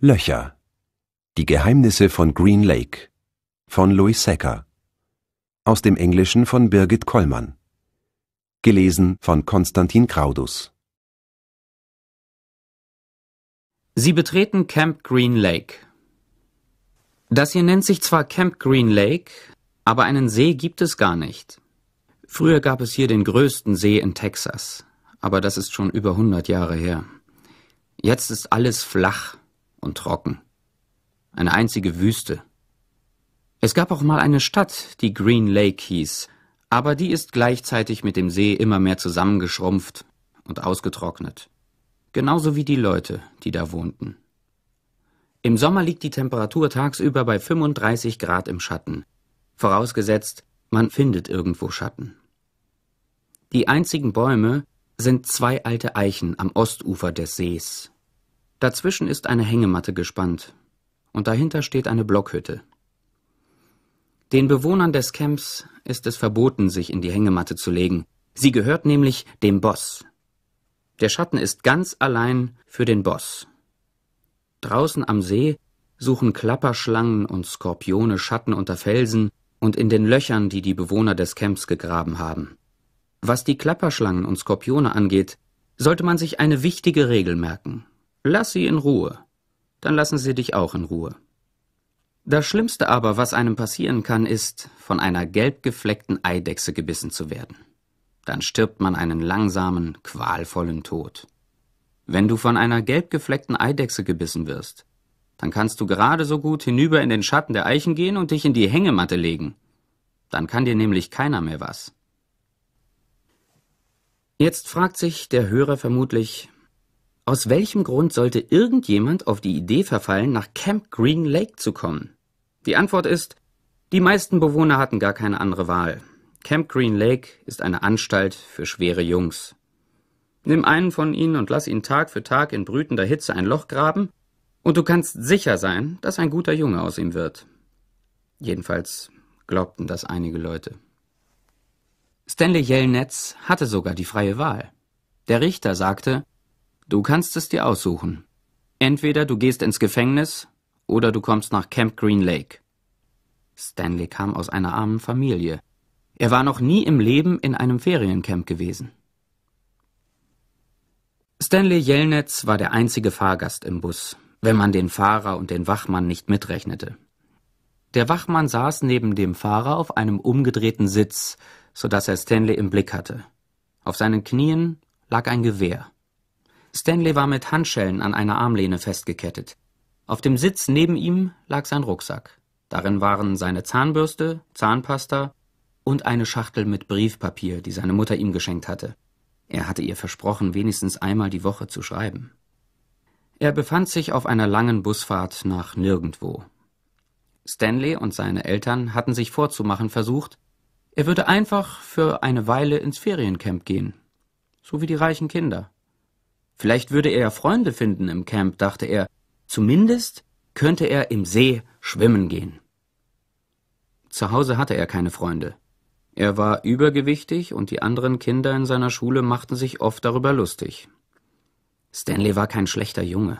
Löcher. Die Geheimnisse von Green Lake von Louis Secker. Aus dem Englischen von Birgit Kollmann. Gelesen von Konstantin Kraudus. Sie betreten Camp Green Lake. Das hier nennt sich zwar Camp Green Lake, aber einen See gibt es gar nicht. Früher gab es hier den größten See in Texas, aber das ist schon über 100 Jahre her. Jetzt ist alles flach und trocken. Eine einzige Wüste. Es gab auch mal eine Stadt, die Green Lake hieß, aber die ist gleichzeitig mit dem See immer mehr zusammengeschrumpft und ausgetrocknet. Genauso wie die Leute, die da wohnten. Im Sommer liegt die Temperatur tagsüber bei 35 Grad im Schatten, vorausgesetzt, man findet irgendwo Schatten. Die einzigen Bäume sind zwei alte Eichen am Ostufer des Sees. Dazwischen ist eine Hängematte gespannt und dahinter steht eine Blockhütte. Den Bewohnern des Camps ist es verboten, sich in die Hängematte zu legen. Sie gehört nämlich dem Boss. Der Schatten ist ganz allein für den Boss. Draußen am See suchen Klapperschlangen und Skorpione Schatten unter Felsen und in den Löchern, die die Bewohner des Camps gegraben haben. Was die Klapperschlangen und Skorpione angeht, sollte man sich eine wichtige Regel merken. Lass sie in Ruhe. Dann lassen sie dich auch in Ruhe. Das Schlimmste aber, was einem passieren kann, ist, von einer gelbgefleckten Eidechse gebissen zu werden. Dann stirbt man einen langsamen, qualvollen Tod. Wenn du von einer gelbgefleckten Eidechse gebissen wirst, dann kannst du gerade so gut hinüber in den Schatten der Eichen gehen und dich in die Hängematte legen. Dann kann dir nämlich keiner mehr was. Jetzt fragt sich der Hörer vermutlich, aus welchem Grund sollte irgendjemand auf die Idee verfallen, nach Camp Green Lake zu kommen? Die Antwort ist, die meisten Bewohner hatten gar keine andere Wahl. Camp Green Lake ist eine Anstalt für schwere Jungs. Nimm einen von ihnen und lass ihn Tag für Tag in brütender Hitze ein Loch graben, und du kannst sicher sein, dass ein guter Junge aus ihm wird. Jedenfalls glaubten das einige Leute. Stanley Jellnetz hatte sogar die freie Wahl. Der Richter sagte, Du kannst es dir aussuchen. Entweder du gehst ins Gefängnis oder du kommst nach Camp Green Lake. Stanley kam aus einer armen Familie. Er war noch nie im Leben in einem Feriencamp gewesen. Stanley Jelnetz war der einzige Fahrgast im Bus, wenn man den Fahrer und den Wachmann nicht mitrechnete. Der Wachmann saß neben dem Fahrer auf einem umgedrehten Sitz, so dass er Stanley im Blick hatte. Auf seinen Knien lag ein Gewehr. Stanley war mit Handschellen an einer Armlehne festgekettet. Auf dem Sitz neben ihm lag sein Rucksack. Darin waren seine Zahnbürste, Zahnpasta und eine Schachtel mit Briefpapier, die seine Mutter ihm geschenkt hatte. Er hatte ihr versprochen, wenigstens einmal die Woche zu schreiben. Er befand sich auf einer langen Busfahrt nach nirgendwo. Stanley und seine Eltern hatten sich vorzumachen versucht, er würde einfach für eine Weile ins Feriencamp gehen, so wie die reichen Kinder. Vielleicht würde er ja Freunde finden im Camp, dachte er. Zumindest könnte er im See schwimmen gehen. Zu Hause hatte er keine Freunde. Er war übergewichtig und die anderen Kinder in seiner Schule machten sich oft darüber lustig. Stanley war kein schlechter Junge.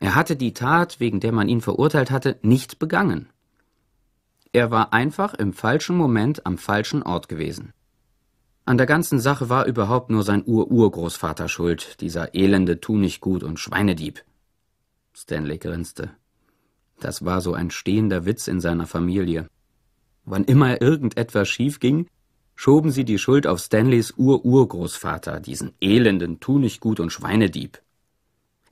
Er hatte die Tat, wegen der man ihn verurteilt hatte, nicht begangen. Er war einfach im falschen Moment am falschen Ort gewesen. An der ganzen Sache war überhaupt nur sein Ururgroßvater schuld, dieser elende Tunichtgut und Schweinedieb. Stanley grinste. Das war so ein stehender Witz in seiner Familie. Wann immer irgendetwas schief ging, schoben sie die Schuld auf Stanleys Ururgroßvater, diesen elenden Tunichtgut und Schweinedieb.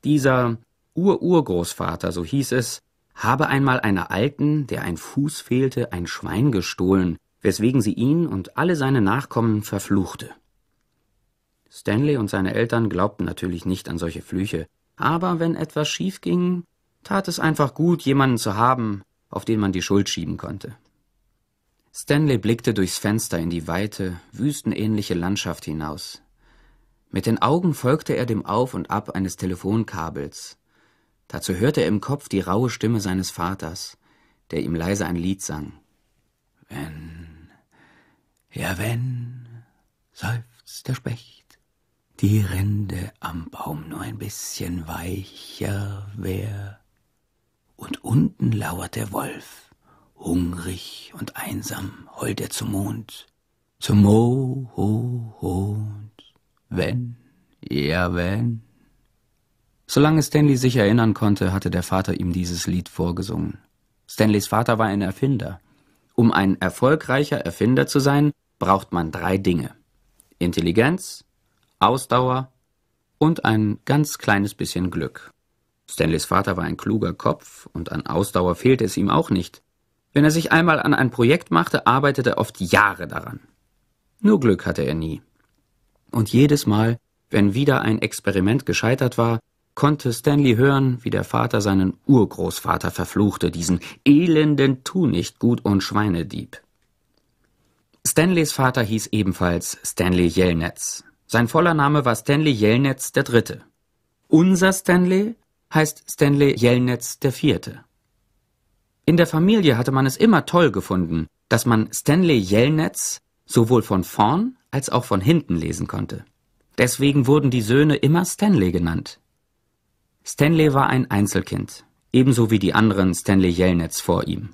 Dieser Ururgroßvater, so hieß es, habe einmal einer Alten, der ein Fuß fehlte, ein Schwein gestohlen weswegen sie ihn und alle seine Nachkommen verfluchte. Stanley und seine Eltern glaubten natürlich nicht an solche Flüche, aber wenn etwas schief ging, tat es einfach gut, jemanden zu haben, auf den man die Schuld schieben konnte. Stanley blickte durchs Fenster in die weite, wüstenähnliche Landschaft hinaus. Mit den Augen folgte er dem Auf und Ab eines Telefonkabels. Dazu hörte er im Kopf die raue Stimme seines Vaters, der ihm leise ein Lied sang. Wenn ja, wenn, seufzt der Specht, die Rinde am Baum nur ein bisschen weicher wär. Und unten lauert der Wolf, hungrig und einsam heult er zum Mond, zum Mo, Ho, Hond, wenn, ja, wenn. Solange Stanley sich erinnern konnte, hatte der Vater ihm dieses Lied vorgesungen. Stanleys Vater war ein Erfinder. Um ein erfolgreicher Erfinder zu sein, braucht man drei Dinge. Intelligenz, Ausdauer und ein ganz kleines bisschen Glück. Stanleys Vater war ein kluger Kopf und an Ausdauer fehlte es ihm auch nicht. Wenn er sich einmal an ein Projekt machte, arbeitete er oft Jahre daran. Nur Glück hatte er nie. Und jedes Mal, wenn wieder ein Experiment gescheitert war, konnte Stanley hören, wie der Vater seinen Urgroßvater verfluchte, diesen elenden Tunichtgut und Schweinedieb. Stanleys Vater hieß ebenfalls Stanley Jelnetz. Sein voller Name war Stanley Jelnetz der Dritte. Unser Stanley heißt Stanley Jelnetz der Vierte. In der Familie hatte man es immer toll gefunden, dass man Stanley Jelnetz sowohl von vorn als auch von hinten lesen konnte. Deswegen wurden die Söhne immer Stanley genannt. Stanley war ein Einzelkind, ebenso wie die anderen Stanley Jelnets vor ihm.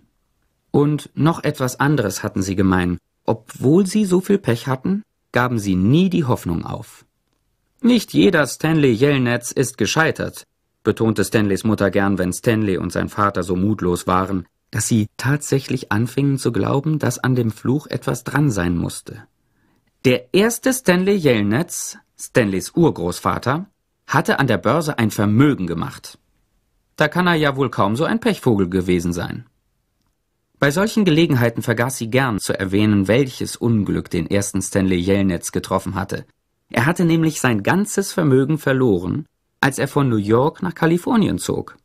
Und noch etwas anderes hatten sie gemein. Obwohl sie so viel Pech hatten, gaben sie nie die Hoffnung auf. Nicht jeder Stanley Jelnets ist gescheitert, betonte Stanleys Mutter gern, wenn Stanley und sein Vater so mutlos waren, dass sie tatsächlich anfingen zu glauben, dass an dem Fluch etwas dran sein musste. Der erste Stanley Jelnets, Stanleys Urgroßvater, hatte an der Börse ein Vermögen gemacht. Da kann er ja wohl kaum so ein Pechvogel gewesen sein. Bei solchen Gelegenheiten vergaß sie gern zu erwähnen, welches Unglück den ersten Stanley Jelnitz getroffen hatte. Er hatte nämlich sein ganzes Vermögen verloren, als er von New York nach Kalifornien zog.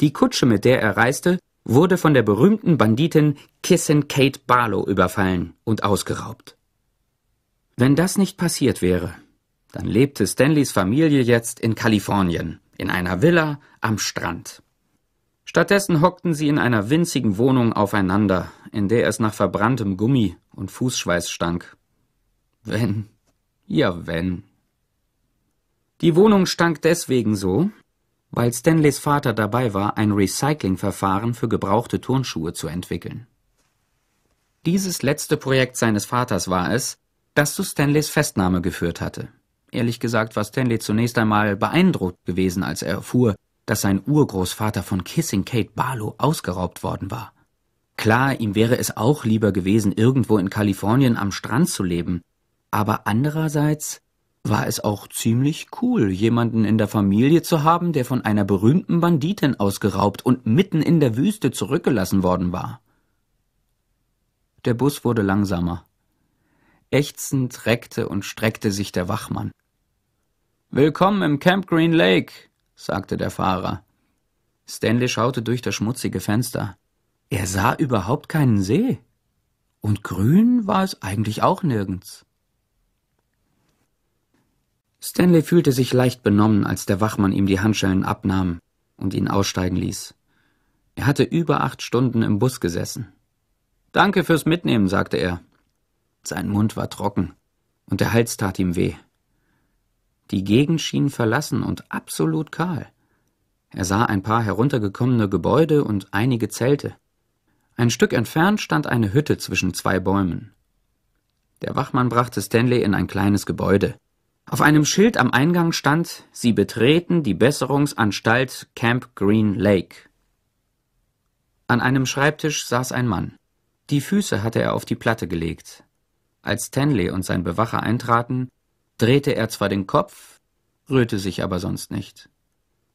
Die Kutsche, mit der er reiste, wurde von der berühmten Banditin Kissin Kate Barlow überfallen und ausgeraubt. Wenn das nicht passiert wäre, dann lebte Stanleys Familie jetzt in Kalifornien, in einer Villa am Strand. Stattdessen hockten sie in einer winzigen Wohnung aufeinander, in der es nach verbranntem Gummi und Fußschweiß stank. Wenn, ja wenn. Die Wohnung stank deswegen so, weil Stanleys Vater dabei war, ein Recyclingverfahren für gebrauchte Turnschuhe zu entwickeln. Dieses letzte Projekt seines Vaters war es, das zu Stanleys Festnahme geführt hatte. Ehrlich gesagt war Stanley zunächst einmal beeindruckt gewesen, als er erfuhr, dass sein Urgroßvater von Kissing Kate Barlow ausgeraubt worden war. Klar, ihm wäre es auch lieber gewesen, irgendwo in Kalifornien am Strand zu leben, aber andererseits war es auch ziemlich cool, jemanden in der Familie zu haben, der von einer berühmten Banditin ausgeraubt und mitten in der Wüste zurückgelassen worden war. Der Bus wurde langsamer. Ächzend reckte und streckte sich der Wachmann. Willkommen im Camp Green Lake, sagte der Fahrer. Stanley schaute durch das schmutzige Fenster. Er sah überhaupt keinen See. Und grün war es eigentlich auch nirgends. Stanley fühlte sich leicht benommen, als der Wachmann ihm die Handschellen abnahm und ihn aussteigen ließ. Er hatte über acht Stunden im Bus gesessen. Danke fürs Mitnehmen, sagte er. Sein Mund war trocken und der Hals tat ihm weh. Die Gegend schien verlassen und absolut kahl. Er sah ein paar heruntergekommene Gebäude und einige Zelte. Ein Stück entfernt stand eine Hütte zwischen zwei Bäumen. Der Wachmann brachte Stanley in ein kleines Gebäude. Auf einem Schild am Eingang stand, Sie betreten die Besserungsanstalt Camp Green Lake. An einem Schreibtisch saß ein Mann. Die Füße hatte er auf die Platte gelegt. Als Stanley und sein Bewacher eintraten, drehte er zwar den Kopf, rührte sich aber sonst nicht.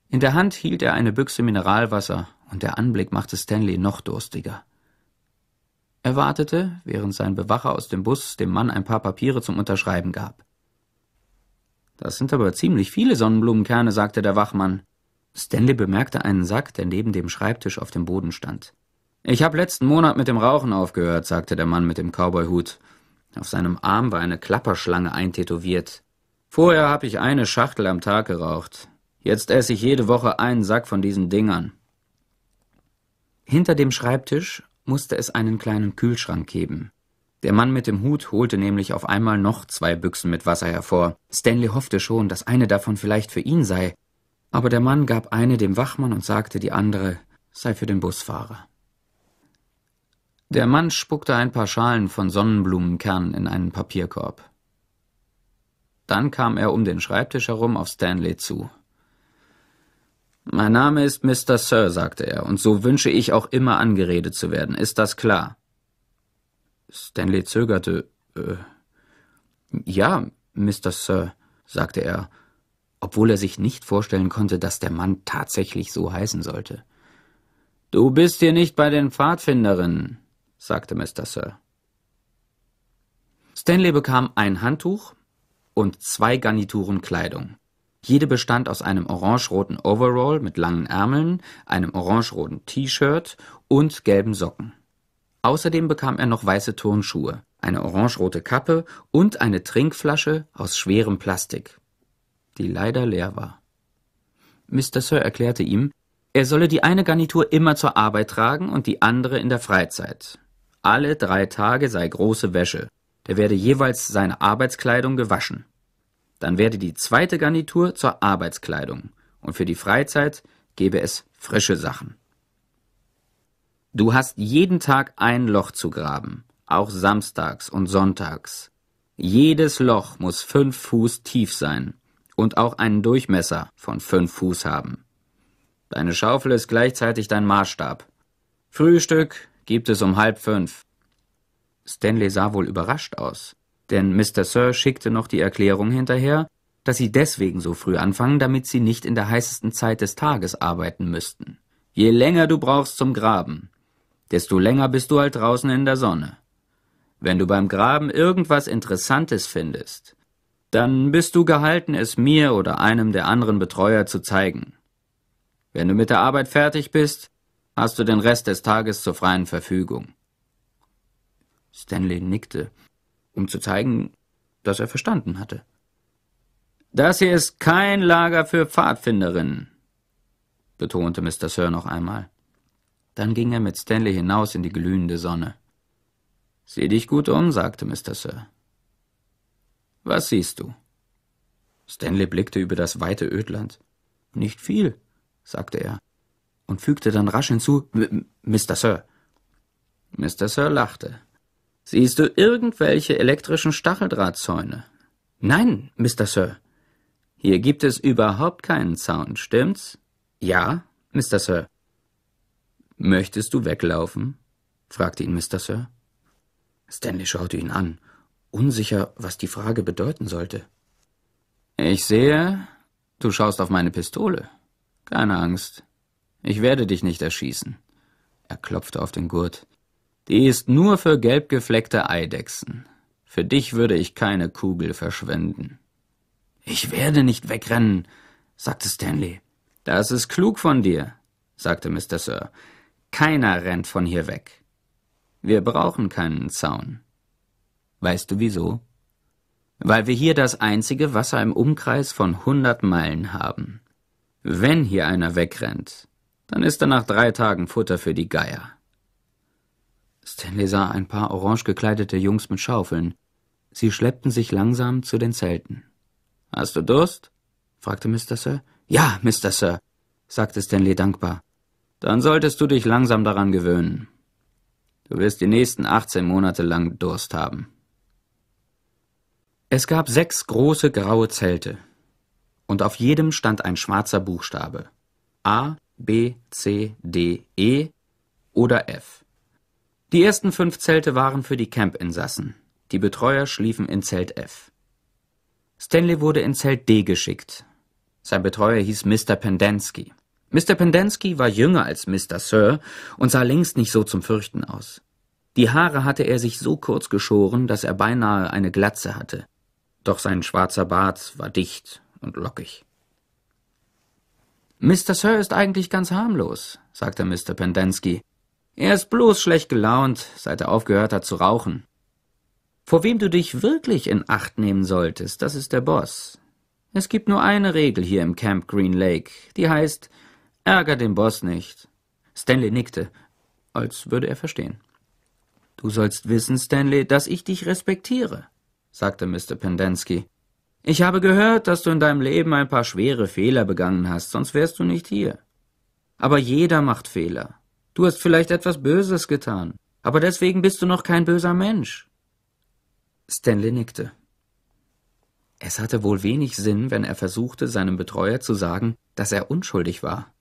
In der Hand hielt er eine Büchse Mineralwasser, und der Anblick machte Stanley noch durstiger. Er wartete, während sein Bewacher aus dem Bus dem Mann ein paar Papiere zum Unterschreiben gab. Das sind aber ziemlich viele Sonnenblumenkerne, sagte der Wachmann. Stanley bemerkte einen Sack, der neben dem Schreibtisch auf dem Boden stand. Ich habe letzten Monat mit dem Rauchen aufgehört, sagte der Mann mit dem Cowboyhut. Auf seinem Arm war eine Klapperschlange eintätowiert. Vorher habe ich eine Schachtel am Tag geraucht. Jetzt esse ich jede Woche einen Sack von diesen Dingern. Hinter dem Schreibtisch musste es einen kleinen Kühlschrank geben. Der Mann mit dem Hut holte nämlich auf einmal noch zwei Büchsen mit Wasser hervor. Stanley hoffte schon, dass eine davon vielleicht für ihn sei, aber der Mann gab eine dem Wachmann und sagte, die andere sei für den Busfahrer. Der Mann spuckte ein paar Schalen von Sonnenblumenkernen in einen Papierkorb. Dann kam er um den Schreibtisch herum auf Stanley zu. Mein Name ist Mr. Sir, sagte er, und so wünsche ich auch immer angeredet zu werden. Ist das klar? Stanley zögerte. Äh, ja, Mr. Sir, sagte er, obwohl er sich nicht vorstellen konnte, dass der Mann tatsächlich so heißen sollte. Du bist hier nicht bei den Pfadfinderinnen, sagte Mr. Sir. Stanley bekam ein Handtuch und zwei Garnituren Kleidung. Jede bestand aus einem orangeroten Overall mit langen Ärmeln, einem orangeroten T-Shirt und gelben Socken. Außerdem bekam er noch weiße Turnschuhe, eine orangerote Kappe und eine Trinkflasche aus schwerem Plastik, die leider leer war. Mr. Sir erklärte ihm, er solle die eine Garnitur immer zur Arbeit tragen und die andere in der Freizeit. Alle drei Tage sei große Wäsche. Da werde jeweils seine Arbeitskleidung gewaschen. Dann werde die zweite Garnitur zur Arbeitskleidung und für die Freizeit gebe es frische Sachen. Du hast jeden Tag ein Loch zu graben, auch samstags und sonntags. Jedes Loch muss fünf Fuß tief sein und auch einen Durchmesser von fünf Fuß haben. Deine Schaufel ist gleichzeitig dein Maßstab. Frühstück, gibt es um halb fünf. Stanley sah wohl überrascht aus, denn Mr. Sir schickte noch die Erklärung hinterher, dass sie deswegen so früh anfangen, damit sie nicht in der heißesten Zeit des Tages arbeiten müssten. Je länger du brauchst zum Graben, desto länger bist du halt draußen in der Sonne. Wenn du beim Graben irgendwas Interessantes findest, dann bist du gehalten, es mir oder einem der anderen Betreuer zu zeigen. Wenn du mit der Arbeit fertig bist, Hast du den Rest des Tages zur freien Verfügung? Stanley nickte, um zu zeigen, dass er verstanden hatte. Das hier ist kein Lager für Pfadfinderinnen, betonte Mr. Sir noch einmal. Dann ging er mit Stanley hinaus in die glühende Sonne. Sieh dich gut um, sagte Mr. Sir. Was siehst du? Stanley blickte über das weite Ödland. Nicht viel, sagte er und fügte dann rasch hinzu, Mr. Sir. Mr. Sir lachte. Siehst du irgendwelche elektrischen Stacheldrahtzäune? Nein, Mr. Sir. Hier gibt es überhaupt keinen Zaun, stimmt's? Ja, Mr. Sir. Möchtest du weglaufen? fragte ihn Mr. Sir. Stanley schaute ihn an, unsicher, was die Frage bedeuten sollte. Ich sehe, du schaust auf meine Pistole. Keine Angst, ich werde dich nicht erschießen. Er klopfte auf den Gurt. Die ist nur für gelbgefleckte Eidechsen. Für dich würde ich keine Kugel verschwenden. Ich werde nicht wegrennen, sagte Stanley. Das ist klug von dir, sagte Mr. Sir. Keiner rennt von hier weg. Wir brauchen keinen Zaun. Weißt du wieso? Weil wir hier das einzige Wasser im Umkreis von hundert Meilen haben. Wenn hier einer wegrennt, dann ist er nach drei Tagen Futter für die Geier. Stanley sah ein paar orange gekleidete Jungs mit Schaufeln. Sie schleppten sich langsam zu den Zelten. Hast du Durst? fragte Mr. Sir. Ja, Mr. Sir, sagte Stanley dankbar. Dann solltest du dich langsam daran gewöhnen. Du wirst die nächsten 18 Monate lang Durst haben. Es gab sechs große graue Zelte, und auf jedem stand ein schwarzer Buchstabe. A B, C, D, E oder F. Die ersten fünf Zelte waren für die Campinsassen. Die Betreuer schliefen in Zelt F. Stanley wurde in Zelt D geschickt. Sein Betreuer hieß Mr. Pendensky. Mr. Pendensky war jünger als Mr. Sir und sah längst nicht so zum Fürchten aus. Die Haare hatte er sich so kurz geschoren, dass er beinahe eine Glatze hatte. Doch sein schwarzer Bart war dicht und lockig. Mr. Sir ist eigentlich ganz harmlos, sagte Mr. Pendensky. Er ist bloß schlecht gelaunt, seit er aufgehört hat zu rauchen. Vor wem du dich wirklich in Acht nehmen solltest, das ist der Boss. Es gibt nur eine Regel hier im Camp Green Lake, die heißt, ärger den Boss nicht. Stanley nickte, als würde er verstehen. Du sollst wissen, Stanley, dass ich dich respektiere, sagte Mr. Pendensky. Ich habe gehört, dass du in deinem Leben ein paar schwere Fehler begangen hast, sonst wärst du nicht hier. Aber jeder macht Fehler. Du hast vielleicht etwas Böses getan, aber deswegen bist du noch kein böser Mensch. Stanley nickte. Es hatte wohl wenig Sinn, wenn er versuchte, seinem Betreuer zu sagen, dass er unschuldig war.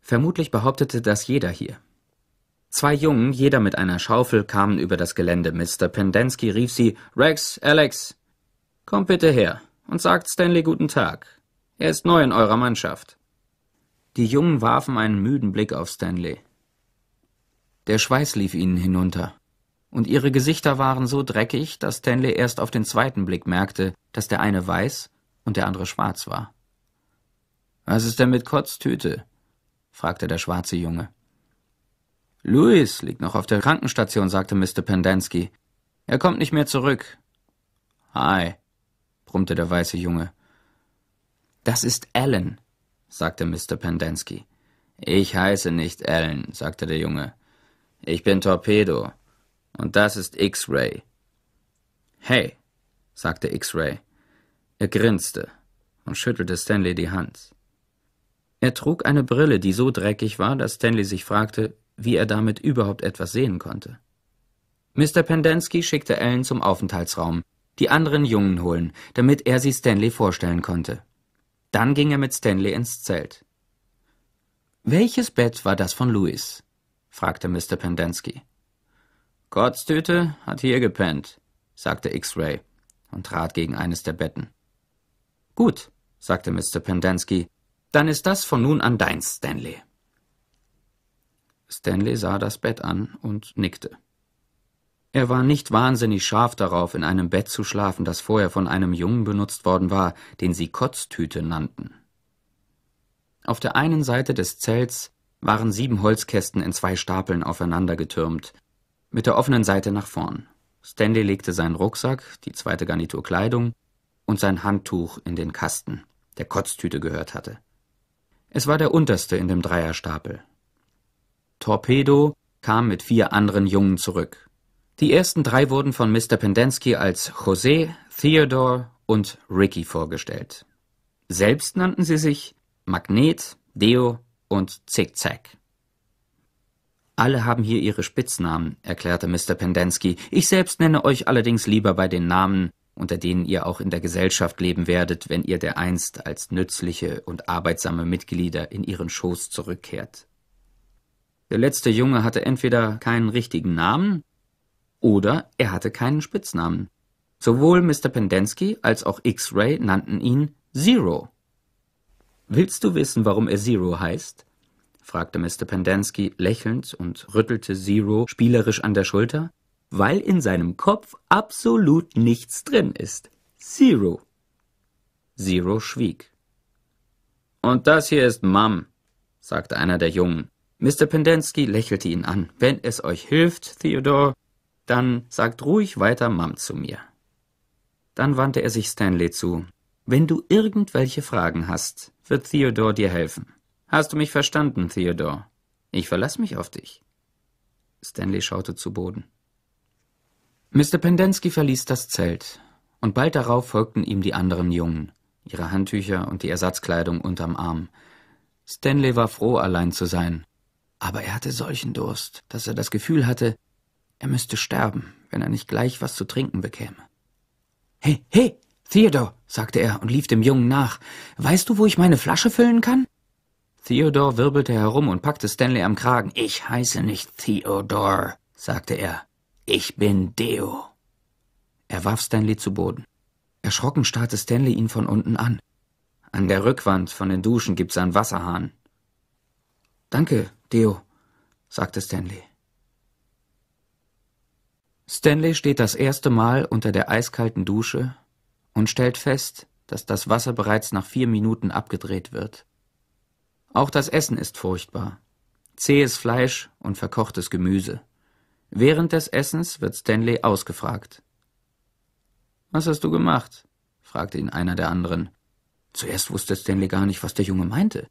Vermutlich behauptete das jeder hier. Zwei Jungen, jeder mit einer Schaufel, kamen über das Gelände. Mr. Pendensky rief sie Rex, Alex, Kommt bitte her und sagt Stanley guten Tag. Er ist neu in eurer Mannschaft. Die Jungen warfen einen müden Blick auf Stanley. Der Schweiß lief ihnen hinunter, und ihre Gesichter waren so dreckig, dass Stanley erst auf den zweiten Blick merkte, dass der eine weiß und der andere schwarz war. Was ist denn mit Kotztüte? fragte der schwarze Junge. Louis liegt noch auf der Krankenstation, sagte Mr. Pendansky. Er kommt nicht mehr zurück. Hi, brummte der weiße Junge. Das ist Alan, sagte Mr. Pendensky. Ich heiße nicht Alan, sagte der Junge. Ich bin Torpedo. Und das ist X-Ray. Hey, sagte X-Ray. Er grinste und schüttelte Stanley die Hand. Er trug eine Brille, die so dreckig war, dass Stanley sich fragte, wie er damit überhaupt etwas sehen konnte. Mr. Pendensky schickte Ellen zum Aufenthaltsraum, die anderen Jungen holen, damit er sie Stanley vorstellen konnte. Dann ging er mit Stanley ins Zelt. Welches Bett war das von Louis? fragte Mr. Pendensky. Kotztüte hat hier gepennt, sagte X-Ray und trat gegen eines der Betten. Gut, sagte Mr. Pendensky, dann ist das von nun an deins, Stanley. Stanley sah das Bett an und nickte. Er war nicht wahnsinnig scharf darauf, in einem Bett zu schlafen, das vorher von einem Jungen benutzt worden war, den sie Kotztüte nannten. Auf der einen Seite des Zelts waren sieben Holzkästen in zwei Stapeln aufeinander getürmt, mit der offenen Seite nach vorn. Stanley legte seinen Rucksack, die zweite Garnitur Kleidung und sein Handtuch in den Kasten, der Kotztüte gehört hatte. Es war der unterste in dem Dreierstapel. Torpedo kam mit vier anderen Jungen zurück. Die ersten drei wurden von Mr. Pendensky als José, Theodore und Ricky vorgestellt. Selbst nannten sie sich Magnet, Deo und Zickzack. Alle haben hier ihre Spitznamen, erklärte Mr. Pendensky. Ich selbst nenne euch allerdings lieber bei den Namen, unter denen ihr auch in der Gesellschaft leben werdet, wenn ihr dereinst als nützliche und arbeitsame Mitglieder in ihren Schoß zurückkehrt. Der letzte Junge hatte entweder keinen richtigen Namen oder er hatte keinen Spitznamen. Sowohl Mr. Pendensky als auch X-Ray nannten ihn Zero. Willst du wissen, warum er Zero heißt? fragte Mr. Pendensky lächelnd und rüttelte Zero spielerisch an der Schulter. Weil in seinem Kopf absolut nichts drin ist. Zero. Zero schwieg. Und das hier ist Mum, sagte einer der Jungen. Mr. Pendensky lächelte ihn an. Wenn es euch hilft, Theodore, dann sagt ruhig weiter Mam zu mir. Dann wandte er sich Stanley zu. Wenn du irgendwelche Fragen hast, wird Theodore dir helfen. Hast du mich verstanden, Theodore? Ich verlasse mich auf dich. Stanley schaute zu Boden. Mr. Pendensky verließ das Zelt, und bald darauf folgten ihm die anderen Jungen, ihre Handtücher und die Ersatzkleidung unterm Arm. Stanley war froh, allein zu sein, aber er hatte solchen Durst, dass er das Gefühl hatte, er müsste sterben, wenn er nicht gleich was zu trinken bekäme. Hey, hey, Theodor, sagte er und lief dem Jungen nach. Weißt du, wo ich meine Flasche füllen kann? Theodor wirbelte herum und packte Stanley am Kragen. Ich heiße nicht Theodor, sagte er. Ich bin Deo. Er warf Stanley zu Boden. Erschrocken starrte Stanley ihn von unten an. An der Rückwand von den Duschen gibt's einen Wasserhahn. Danke, Deo, sagte Stanley. Stanley steht das erste Mal unter der eiskalten Dusche und stellt fest, dass das Wasser bereits nach vier Minuten abgedreht wird. Auch das Essen ist furchtbar. Zähes Fleisch und verkochtes Gemüse. Während des Essens wird Stanley ausgefragt. Was hast du gemacht? fragte ihn einer der anderen. Zuerst wusste Stanley gar nicht, was der Junge meinte.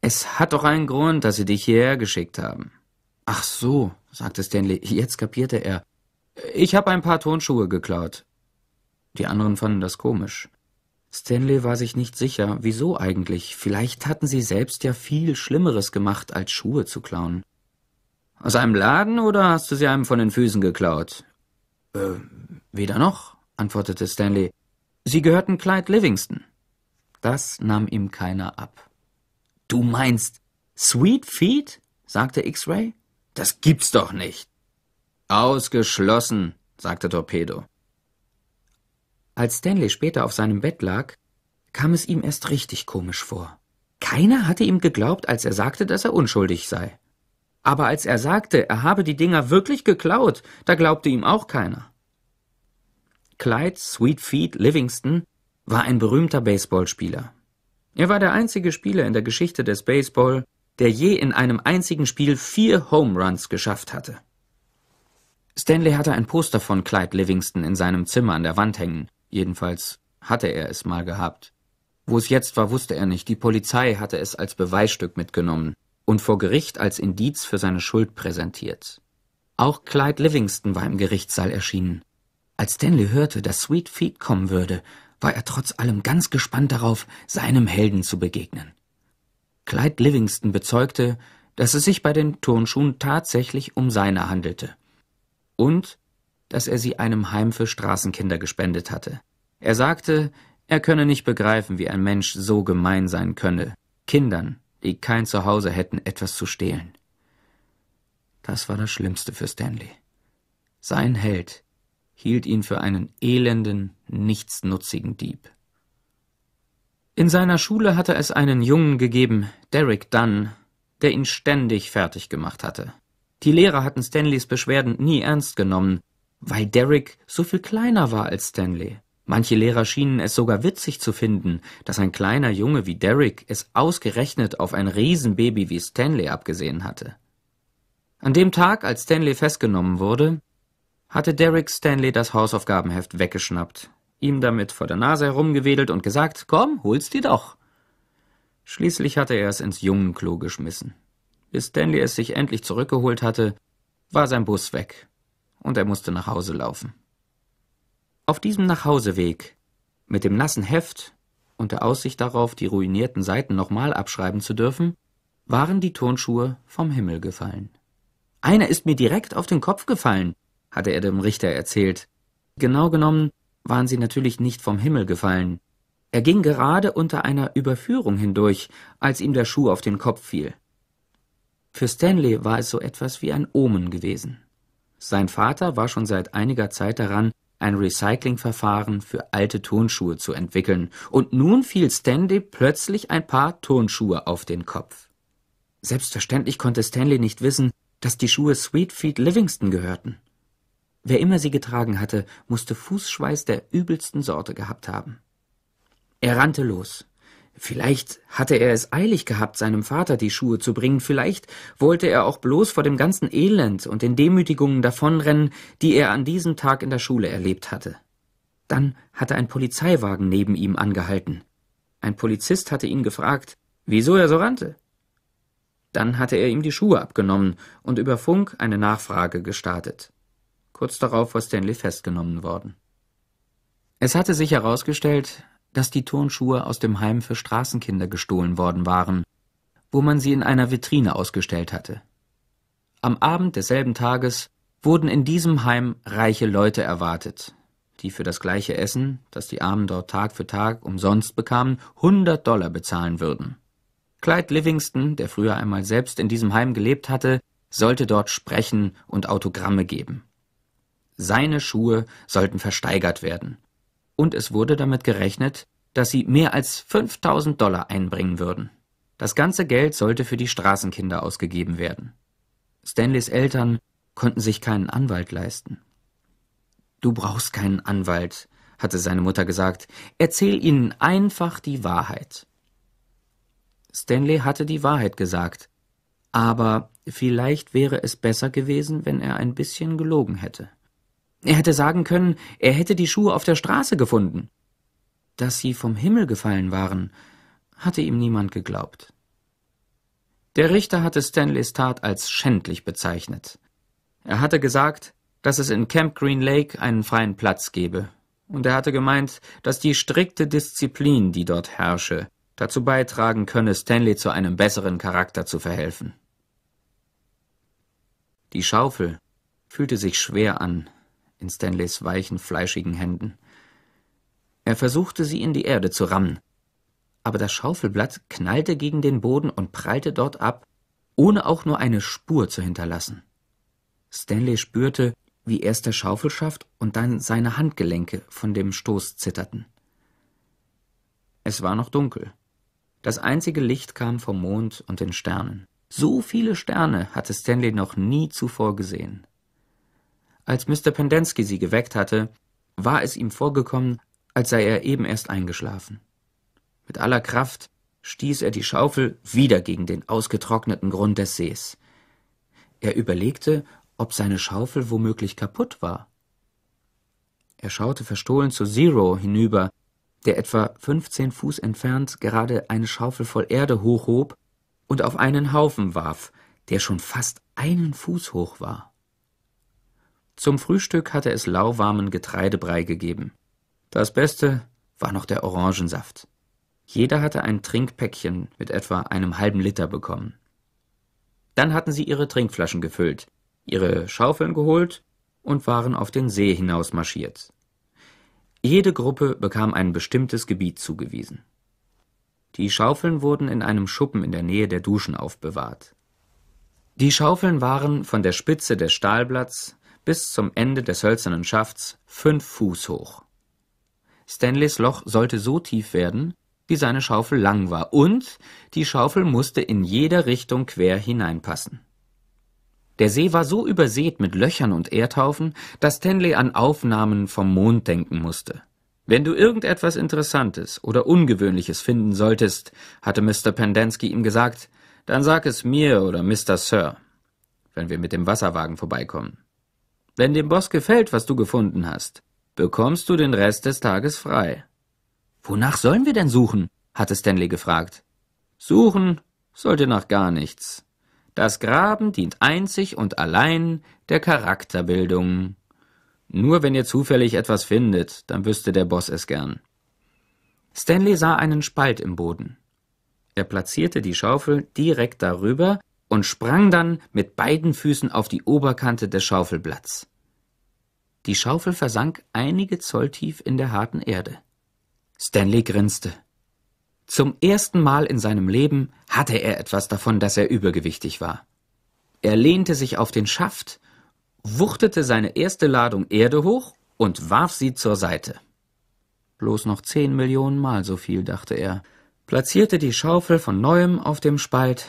Es hat doch einen Grund, dass sie dich hierher geschickt haben. Ach so, sagte Stanley. Jetzt kapierte er. Ich habe ein paar Tonschuhe geklaut. Die anderen fanden das komisch. Stanley war sich nicht sicher, wieso eigentlich. Vielleicht hatten sie selbst ja viel Schlimmeres gemacht, als Schuhe zu klauen. Aus einem Laden oder hast du sie einem von den Füßen geklaut? Äh, weder noch, antwortete Stanley. Sie gehörten Clyde Livingston. Das nahm ihm keiner ab. Du meinst Sweet Feet? sagte X-Ray. Das gibt's doch nicht. Ausgeschlossen, sagte Torpedo. Als Stanley später auf seinem Bett lag, kam es ihm erst richtig komisch vor. Keiner hatte ihm geglaubt, als er sagte, dass er unschuldig sei. Aber als er sagte, er habe die Dinger wirklich geklaut, da glaubte ihm auch keiner. Clyde Sweetfeet Livingston war ein berühmter Baseballspieler. Er war der einzige Spieler in der Geschichte des Baseball, der je in einem einzigen Spiel vier Home Runs geschafft hatte. Stanley hatte ein Poster von Clyde Livingston in seinem Zimmer an der Wand hängen. Jedenfalls hatte er es mal gehabt. Wo es jetzt war, wusste er nicht. Die Polizei hatte es als Beweisstück mitgenommen und vor Gericht als Indiz für seine Schuld präsentiert. Auch Clyde Livingston war im Gerichtssaal erschienen. Als Stanley hörte, dass Sweet Feet kommen würde, war er trotz allem ganz gespannt darauf, seinem Helden zu begegnen. Clyde Livingston bezeugte, dass es sich bei den Turnschuhen tatsächlich um seine handelte. Und dass er sie einem Heim für Straßenkinder gespendet hatte. Er sagte, er könne nicht begreifen, wie ein Mensch so gemein sein könne, Kindern, die kein Zuhause hätten, etwas zu stehlen. Das war das Schlimmste für Stanley. Sein Held hielt ihn für einen elenden, nichtsnutzigen Dieb. In seiner Schule hatte es einen Jungen gegeben, Derek Dunn, der ihn ständig fertig gemacht hatte. Die Lehrer hatten Stanleys Beschwerden nie ernst genommen, weil Derek so viel kleiner war als Stanley. Manche Lehrer schienen es sogar witzig zu finden, dass ein kleiner Junge wie Derek es ausgerechnet auf ein Riesenbaby wie Stanley abgesehen hatte. An dem Tag, als Stanley festgenommen wurde, hatte Derek Stanley das Hausaufgabenheft weggeschnappt ihm damit vor der Nase herumgewedelt und gesagt, komm, hol's dir doch. Schließlich hatte er es ins Jungenklo geschmissen. Bis Stanley es sich endlich zurückgeholt hatte, war sein Bus weg und er musste nach Hause laufen. Auf diesem Nachhauseweg, mit dem nassen Heft und der Aussicht darauf, die ruinierten Seiten nochmal abschreiben zu dürfen, waren die Turnschuhe vom Himmel gefallen. Einer ist mir direkt auf den Kopf gefallen, hatte er dem Richter erzählt. Genau genommen waren sie natürlich nicht vom Himmel gefallen. Er ging gerade unter einer Überführung hindurch, als ihm der Schuh auf den Kopf fiel. Für Stanley war es so etwas wie ein Omen gewesen. Sein Vater war schon seit einiger Zeit daran, ein Recyclingverfahren für alte Tonschuhe zu entwickeln, und nun fiel Stanley plötzlich ein paar Tonschuhe auf den Kopf. Selbstverständlich konnte Stanley nicht wissen, dass die Schuhe Sweetfeet Livingston gehörten. Wer immer sie getragen hatte, musste Fußschweiß der übelsten Sorte gehabt haben. Er rannte los. Vielleicht hatte er es eilig gehabt, seinem Vater die Schuhe zu bringen, vielleicht wollte er auch bloß vor dem ganzen Elend und den Demütigungen davonrennen, die er an diesem Tag in der Schule erlebt hatte. Dann hatte ein Polizeiwagen neben ihm angehalten. Ein Polizist hatte ihn gefragt, wieso er so rannte. Dann hatte er ihm die Schuhe abgenommen und über Funk eine Nachfrage gestartet. Kurz darauf war Stanley festgenommen worden. Es hatte sich herausgestellt, dass die Turnschuhe aus dem Heim für Straßenkinder gestohlen worden waren, wo man sie in einer Vitrine ausgestellt hatte. Am Abend desselben Tages wurden in diesem Heim reiche Leute erwartet, die für das gleiche Essen, das die Armen dort Tag für Tag umsonst bekamen, hundert Dollar bezahlen würden. Clyde Livingston, der früher einmal selbst in diesem Heim gelebt hatte, sollte dort sprechen und Autogramme geben. Seine Schuhe sollten versteigert werden. Und es wurde damit gerechnet, dass sie mehr als 5000 Dollar einbringen würden. Das ganze Geld sollte für die Straßenkinder ausgegeben werden. Stanleys Eltern konnten sich keinen Anwalt leisten. Du brauchst keinen Anwalt, hatte seine Mutter gesagt. Erzähl ihnen einfach die Wahrheit. Stanley hatte die Wahrheit gesagt, aber vielleicht wäre es besser gewesen, wenn er ein bisschen gelogen hätte. Er hätte sagen können, er hätte die Schuhe auf der Straße gefunden. Dass sie vom Himmel gefallen waren, hatte ihm niemand geglaubt. Der Richter hatte Stanleys Tat als schändlich bezeichnet. Er hatte gesagt, dass es in Camp Green Lake einen freien Platz gebe, und er hatte gemeint, dass die strikte Disziplin, die dort herrsche, dazu beitragen könne, Stanley zu einem besseren Charakter zu verhelfen. Die Schaufel fühlte sich schwer an, in Stanleys weichen, fleischigen Händen. Er versuchte, sie in die Erde zu rammen, aber das Schaufelblatt knallte gegen den Boden und prallte dort ab, ohne auch nur eine Spur zu hinterlassen. Stanley spürte, wie erst der Schaufelschaft und dann seine Handgelenke von dem Stoß zitterten. Es war noch dunkel. Das einzige Licht kam vom Mond und den Sternen. So viele Sterne hatte Stanley noch nie zuvor gesehen. Als Mr. Pendensky sie geweckt hatte, war es ihm vorgekommen, als sei er eben erst eingeschlafen. Mit aller Kraft stieß er die Schaufel wieder gegen den ausgetrockneten Grund des Sees. Er überlegte, ob seine Schaufel womöglich kaputt war. Er schaute verstohlen zu Zero hinüber, der etwa 15 Fuß entfernt gerade eine Schaufel voll Erde hochhob und auf einen Haufen warf, der schon fast einen Fuß hoch war. Zum Frühstück hatte es lauwarmen Getreidebrei gegeben. Das Beste war noch der Orangensaft. Jeder hatte ein Trinkpäckchen mit etwa einem halben Liter bekommen. Dann hatten sie ihre Trinkflaschen gefüllt, ihre Schaufeln geholt und waren auf den See hinaus marschiert. Jede Gruppe bekam ein bestimmtes Gebiet zugewiesen. Die Schaufeln wurden in einem Schuppen in der Nähe der Duschen aufbewahrt. Die Schaufeln waren von der Spitze des Stahlblatts bis zum Ende des hölzernen Schafts fünf Fuß hoch. Stanleys Loch sollte so tief werden, wie seine Schaufel lang war, und die Schaufel musste in jeder Richtung quer hineinpassen. Der See war so übersät mit Löchern und Erdhaufen, dass Stanley an Aufnahmen vom Mond denken musste. Wenn du irgendetwas Interessantes oder Ungewöhnliches finden solltest, hatte Mr. Pendansky ihm gesagt, dann sag es mir oder Mr. Sir, wenn wir mit dem Wasserwagen vorbeikommen. Wenn dem Boss gefällt, was du gefunden hast, bekommst du den Rest des Tages frei. Wonach sollen wir denn suchen? hatte Stanley gefragt. Suchen sollte nach gar nichts. Das Graben dient einzig und allein der Charakterbildung. Nur wenn ihr zufällig etwas findet, dann wüsste der Boss es gern. Stanley sah einen Spalt im Boden. Er platzierte die Schaufel direkt darüber und sprang dann mit beiden Füßen auf die Oberkante des Schaufelblatts. Die Schaufel versank einige Zoll tief in der harten Erde. Stanley grinste. Zum ersten Mal in seinem Leben hatte er etwas davon, dass er übergewichtig war. Er lehnte sich auf den Schaft, wuchtete seine erste Ladung Erde hoch und warf sie zur Seite. Bloß noch zehn Millionen Mal so viel, dachte er, platzierte die Schaufel von neuem auf dem Spalt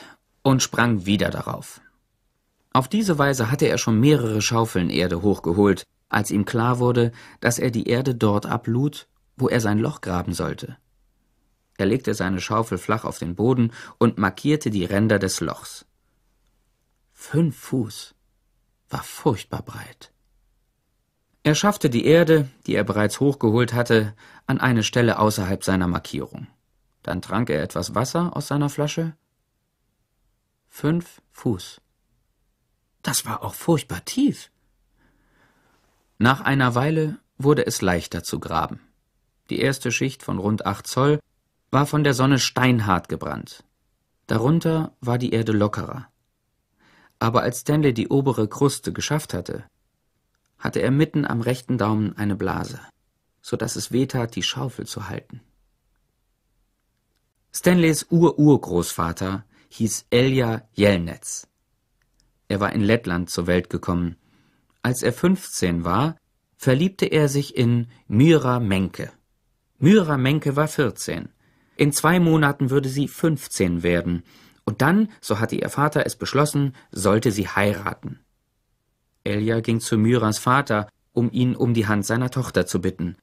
und sprang wieder darauf. Auf diese Weise hatte er schon mehrere Schaufeln Erde hochgeholt, als ihm klar wurde, dass er die Erde dort ablud, wo er sein Loch graben sollte. Er legte seine Schaufel flach auf den Boden und markierte die Ränder des Lochs. Fünf Fuß war furchtbar breit. Er schaffte die Erde, die er bereits hochgeholt hatte, an eine Stelle außerhalb seiner Markierung. Dann trank er etwas Wasser aus seiner Flasche Fünf Fuß. Das war auch furchtbar tief. Nach einer Weile wurde es leichter zu graben. Die erste Schicht von rund acht Zoll war von der Sonne steinhart gebrannt. Darunter war die Erde lockerer. Aber als Stanley die obere Kruste geschafft hatte, hatte er mitten am rechten Daumen eine Blase, so dass es wehtat, die Schaufel zu halten. Stanleys Ururgroßvater hieß Elja Jelnetz. Er war in Lettland zur Welt gekommen. Als er 15 war, verliebte er sich in Myra Menke. Myra Menke war 14. In zwei Monaten würde sie 15 werden. Und dann, so hatte ihr Vater es beschlossen, sollte sie heiraten. Elja ging zu Myras Vater, um ihn um die Hand seiner Tochter zu bitten.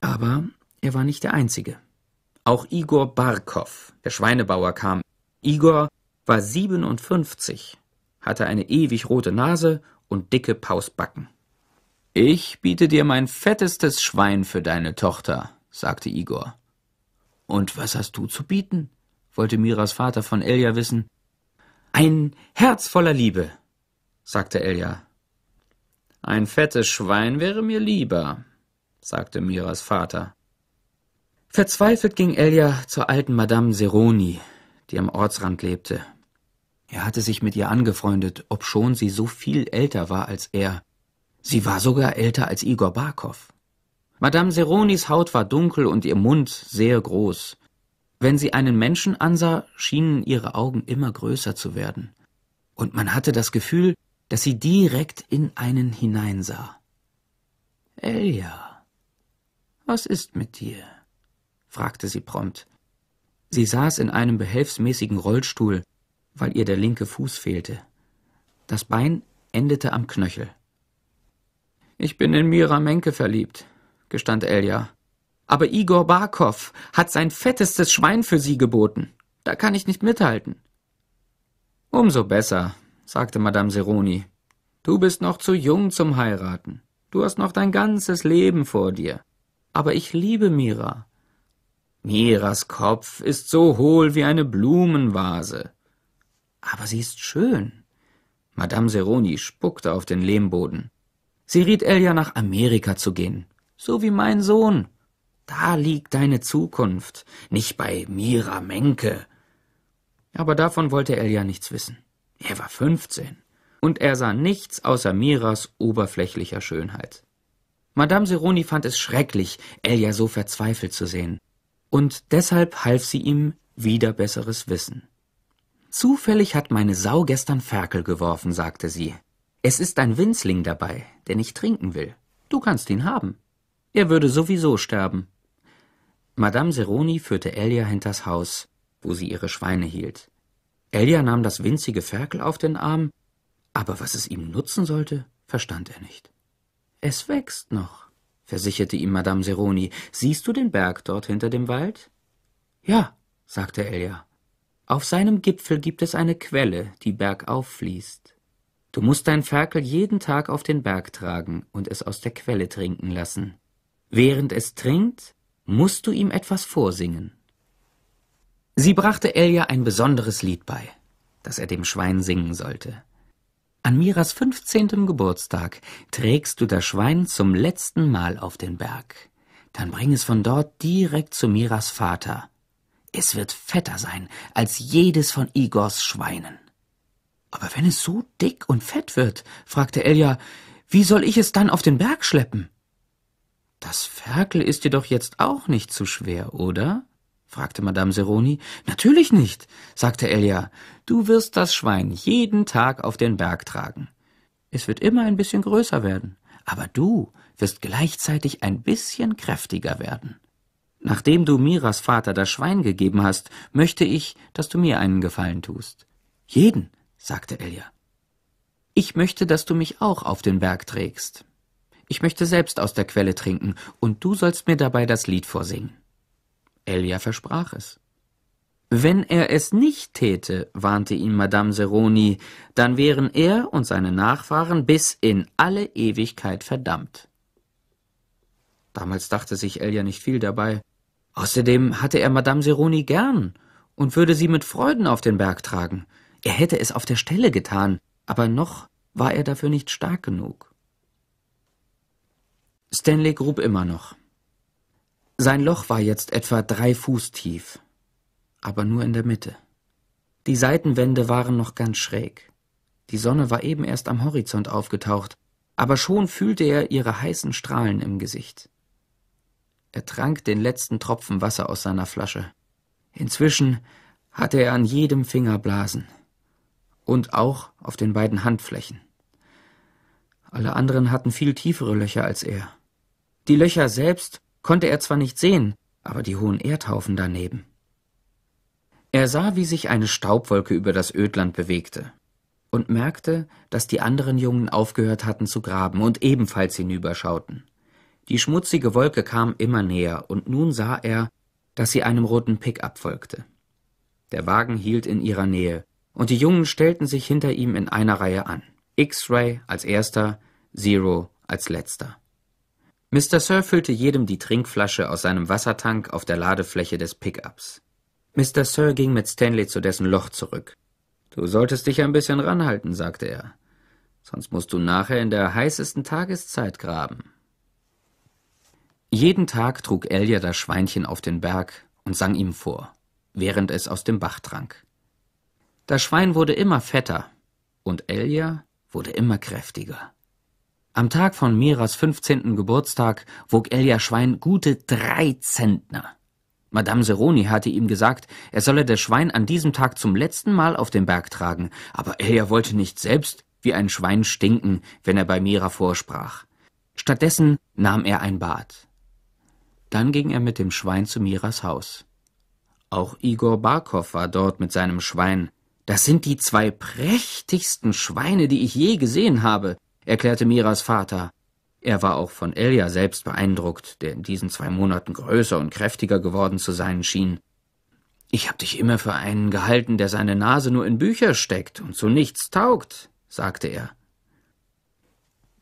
Aber er war nicht der Einzige. Auch Igor Barkow, der Schweinebauer, kam Igor war 57, hatte eine ewig rote Nase und dicke Pausbacken. Ich biete dir mein fettestes Schwein für deine Tochter, sagte Igor. Und was hast du zu bieten? wollte Miras Vater von Elja wissen. Ein Herz voller Liebe, sagte Elja. Ein fettes Schwein wäre mir lieber, sagte Miras Vater. Verzweifelt ging Elja zur alten Madame Seroni, die am Ortsrand lebte. Er hatte sich mit ihr angefreundet, obschon sie so viel älter war als er. Sie war sogar älter als Igor Barkow. Madame Seronis Haut war dunkel und ihr Mund sehr groß. Wenn sie einen Menschen ansah, schienen ihre Augen immer größer zu werden. Und man hatte das Gefühl, dass sie direkt in einen hineinsah. Elja, was ist mit dir? fragte sie prompt. Sie saß in einem behelfsmäßigen Rollstuhl, weil ihr der linke Fuß fehlte. Das Bein endete am Knöchel. Ich bin in Mira Menke verliebt, gestand Elja. Aber Igor Barkow hat sein fettestes Schwein für sie geboten. Da kann ich nicht mithalten. Umso besser, sagte Madame Seroni. Du bist noch zu jung zum Heiraten. Du hast noch dein ganzes Leben vor dir. Aber ich liebe Mira. Miras Kopf ist so hohl wie eine Blumenvase. Aber sie ist schön. Madame Seroni spuckte auf den Lehmboden. Sie riet Elja nach Amerika zu gehen, so wie mein Sohn. Da liegt deine Zukunft, nicht bei Mira Menke. Aber davon wollte Elja nichts wissen. Er war fünfzehn und er sah nichts außer Miras oberflächlicher Schönheit. Madame Seroni fand es schrecklich, Elja so verzweifelt zu sehen und deshalb half sie ihm wieder besseres Wissen. Zufällig hat meine Sau gestern Ferkel geworfen, sagte sie. Es ist ein Winzling dabei, der nicht trinken will. Du kannst ihn haben. Er würde sowieso sterben. Madame Seroni führte Elia hinters Haus, wo sie ihre Schweine hielt. Elia nahm das winzige Ferkel auf den Arm, aber was es ihm nutzen sollte, verstand er nicht. Es wächst noch, versicherte ihm Madame Seroni. Siehst du den Berg dort hinter dem Wald? Ja, sagte Elia. Auf seinem Gipfel gibt es eine Quelle, die bergauf fließt. Du musst dein Ferkel jeden Tag auf den Berg tragen und es aus der Quelle trinken lassen. Während es trinkt, musst du ihm etwas vorsingen. Sie brachte Elia ein besonderes Lied bei, das er dem Schwein singen sollte. An Miras 15. Geburtstag trägst du das Schwein zum letzten Mal auf den Berg. Dann bring es von dort direkt zu Miras Vater. Es wird fetter sein als jedes von Igors Schweinen. Aber wenn es so dick und fett wird, fragte Elja, wie soll ich es dann auf den Berg schleppen? Das Ferkel ist dir doch jetzt auch nicht zu schwer, oder? fragte Madame Seroni. Natürlich nicht, sagte Elia. Du wirst das Schwein jeden Tag auf den Berg tragen. Es wird immer ein bisschen größer werden, aber du wirst gleichzeitig ein bisschen kräftiger werden. Nachdem du Miras Vater das Schwein gegeben hast, möchte ich, dass du mir einen Gefallen tust. Jeden, sagte Elia. Ich möchte, dass du mich auch auf den Berg trägst. Ich möchte selbst aus der Quelle trinken, und du sollst mir dabei das Lied vorsingen. Elia versprach es. Wenn er es nicht täte, warnte ihn Madame Seroni, dann wären er und seine Nachfahren bis in alle Ewigkeit verdammt. Damals dachte sich Elia nicht viel dabei. Außerdem hatte er Madame Seroni gern und würde sie mit Freuden auf den Berg tragen. Er hätte es auf der Stelle getan, aber noch war er dafür nicht stark genug. Stanley grub immer noch. Sein Loch war jetzt etwa drei Fuß tief, aber nur in der Mitte. Die Seitenwände waren noch ganz schräg. Die Sonne war eben erst am Horizont aufgetaucht, aber schon fühlte er ihre heißen Strahlen im Gesicht. Er trank den letzten Tropfen Wasser aus seiner Flasche. Inzwischen hatte er an jedem Finger Blasen und auch auf den beiden Handflächen. Alle anderen hatten viel tiefere Löcher als er. Die Löcher selbst konnte er zwar nicht sehen, aber die hohen Erdhaufen daneben. Er sah, wie sich eine Staubwolke über das Ödland bewegte und merkte, dass die anderen Jungen aufgehört hatten zu graben und ebenfalls hinüberschauten. Die schmutzige Wolke kam immer näher, und nun sah er, dass sie einem roten Pickup folgte. Der Wagen hielt in ihrer Nähe, und die Jungen stellten sich hinter ihm in einer Reihe an. X-Ray als erster, Zero als letzter. Mr. Sir füllte jedem die Trinkflasche aus seinem Wassertank auf der Ladefläche des Pickups. Mr. Sir ging mit Stanley zu dessen Loch zurück. Du solltest dich ein bisschen ranhalten, sagte er. Sonst musst du nachher in der heißesten Tageszeit graben. Jeden Tag trug Elia das Schweinchen auf den Berg und sang ihm vor, während es aus dem Bach trank. Das Schwein wurde immer fetter und Elia wurde immer kräftiger. Am Tag von Miras 15. Geburtstag wog Elja Schwein gute drei Zentner. Madame Seroni hatte ihm gesagt, er solle das Schwein an diesem Tag zum letzten Mal auf den Berg tragen, aber Elja wollte nicht selbst wie ein Schwein stinken, wenn er bei Mira vorsprach. Stattdessen nahm er ein Bad. Dann ging er mit dem Schwein zu Miras Haus. Auch Igor Barkow war dort mit seinem Schwein. Das sind die zwei prächtigsten Schweine, die ich je gesehen habe, erklärte Miras Vater. Er war auch von Ilja selbst beeindruckt, der in diesen zwei Monaten größer und kräftiger geworden zu sein schien. Ich habe dich immer für einen gehalten, der seine Nase nur in Bücher steckt und zu nichts taugt, sagte er.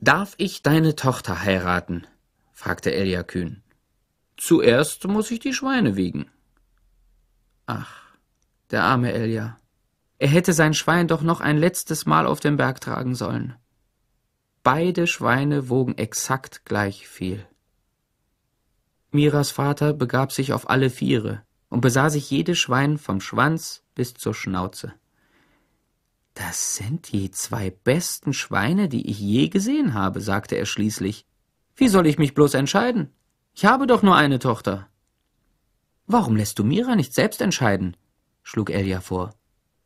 Darf ich deine Tochter heiraten? fragte Elia kühn. Zuerst muß ich die Schweine wiegen. Ach, der arme Elia. Er hätte sein Schwein doch noch ein letztes Mal auf den Berg tragen sollen. Beide Schweine wogen exakt gleich viel. Miras Vater begab sich auf alle Viere und besah sich jedes Schwein vom Schwanz bis zur Schnauze. Das sind die zwei besten Schweine, die ich je gesehen habe, sagte er schließlich. Wie soll ich mich bloß entscheiden? Ich habe doch nur eine Tochter. Warum lässt du Mira nicht selbst entscheiden? schlug Elja vor.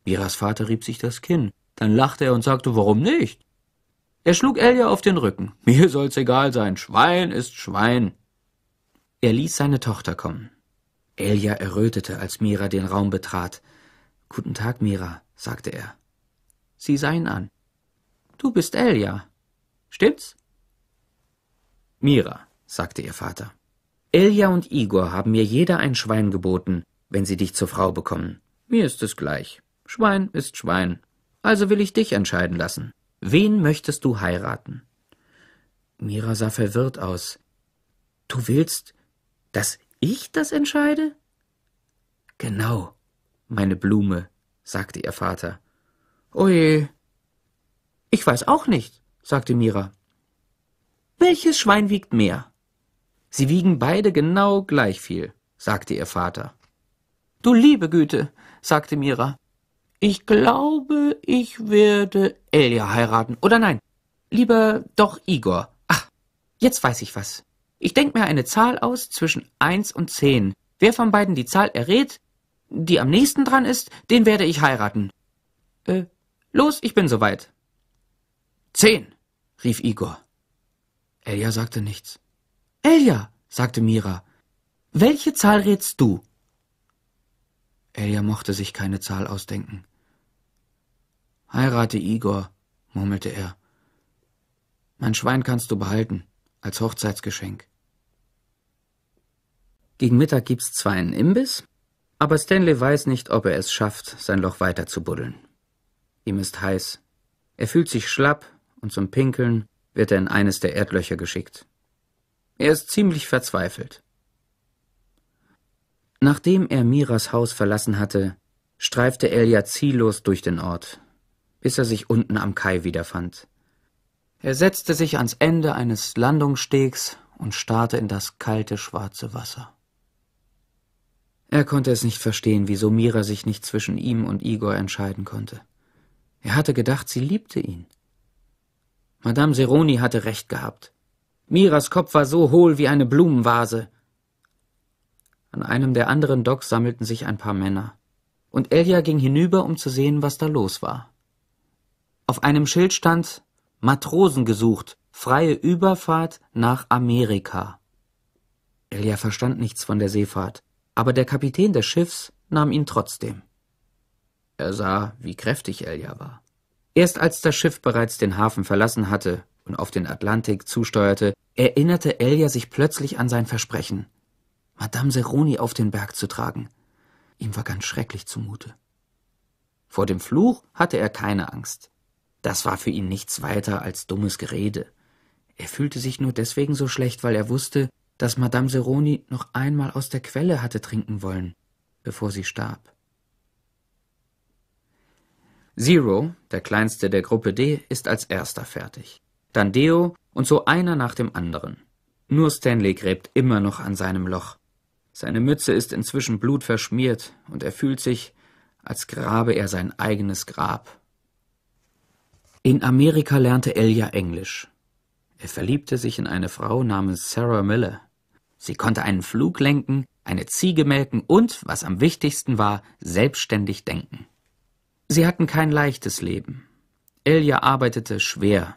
Miras Vater rieb sich das Kinn. Dann lachte er und sagte, warum nicht? Er schlug Elja auf den Rücken. Mir soll's egal sein, Schwein ist Schwein. Er ließ seine Tochter kommen. Elja errötete, als Mira den Raum betrat. Guten Tag, Mira, sagte er. Sie sah ihn an. Du bist Elja. Stimmt's? Mira, sagte ihr Vater. Elja und Igor haben mir jeder ein Schwein geboten, wenn sie dich zur Frau bekommen. Mir ist es gleich. Schwein ist Schwein. Also will ich dich entscheiden lassen. Wen möchtest du heiraten? Mira sah verwirrt aus. Du willst, dass ich das entscheide? Genau, meine Blume, sagte ihr Vater. Oje. Ich weiß auch nicht, sagte Mira. Welches Schwein wiegt mehr? Sie wiegen beide genau gleich viel, sagte ihr Vater. Du liebe Güte, sagte Mira. Ich glaube, ich werde Elja heiraten. Oder nein, lieber doch Igor. Ach, jetzt weiß ich was. Ich denke mir eine Zahl aus zwischen eins und zehn. Wer von beiden die Zahl errät, die am nächsten dran ist, den werde ich heiraten. Äh, los, ich bin soweit. Zehn, rief Igor. Elja sagte nichts. Elja, sagte Mira, welche Zahl rätst du? Elja mochte sich keine Zahl ausdenken. Heirate Igor, murmelte er. Mein Schwein kannst du behalten, als Hochzeitsgeschenk. Gegen Mittag gibt's zwar einen Imbiss, aber Stanley weiß nicht, ob er es schafft, sein Loch weiter zu buddeln. Ihm ist heiß. Er fühlt sich schlapp und zum Pinkeln wird er in eines der Erdlöcher geschickt. Er ist ziemlich verzweifelt. Nachdem er Miras Haus verlassen hatte, streifte Elia ziellos durch den Ort, bis er sich unten am Kai wiederfand. Er setzte sich ans Ende eines Landungsstegs und starrte in das kalte, schwarze Wasser. Er konnte es nicht verstehen, wieso Mira sich nicht zwischen ihm und Igor entscheiden konnte. Er hatte gedacht, sie liebte ihn. Madame Seroni hatte recht gehabt. Miras Kopf war so hohl wie eine Blumenvase. An einem der anderen Docks sammelten sich ein paar Männer, und Elja ging hinüber, um zu sehen, was da los war. Auf einem Schild stand „Matrosen gesucht, freie Überfahrt nach Amerika“. Ilja verstand nichts von der Seefahrt, aber der Kapitän des Schiffs nahm ihn trotzdem. Er sah, wie kräftig Elja war. Erst als das Schiff bereits den Hafen verlassen hatte und auf den Atlantik zusteuerte, erinnerte Elja sich plötzlich an sein Versprechen, Madame Seroni auf den Berg zu tragen. Ihm war ganz schrecklich zumute. Vor dem Fluch hatte er keine Angst. Das war für ihn nichts weiter als dummes Gerede. Er fühlte sich nur deswegen so schlecht, weil er wusste, dass Madame Seroni noch einmal aus der Quelle hatte trinken wollen, bevor sie starb. Zero, der kleinste der Gruppe D, ist als erster fertig. Dann Deo und so einer nach dem anderen. Nur Stanley gräbt immer noch an seinem Loch. Seine Mütze ist inzwischen blutverschmiert und er fühlt sich, als grabe er sein eigenes Grab. In Amerika lernte Elia Englisch. Er verliebte sich in eine Frau namens Sarah Miller. Sie konnte einen Flug lenken, eine Ziege melken und, was am wichtigsten war, selbstständig denken. Sie hatten kein leichtes Leben. Elia arbeitete schwer.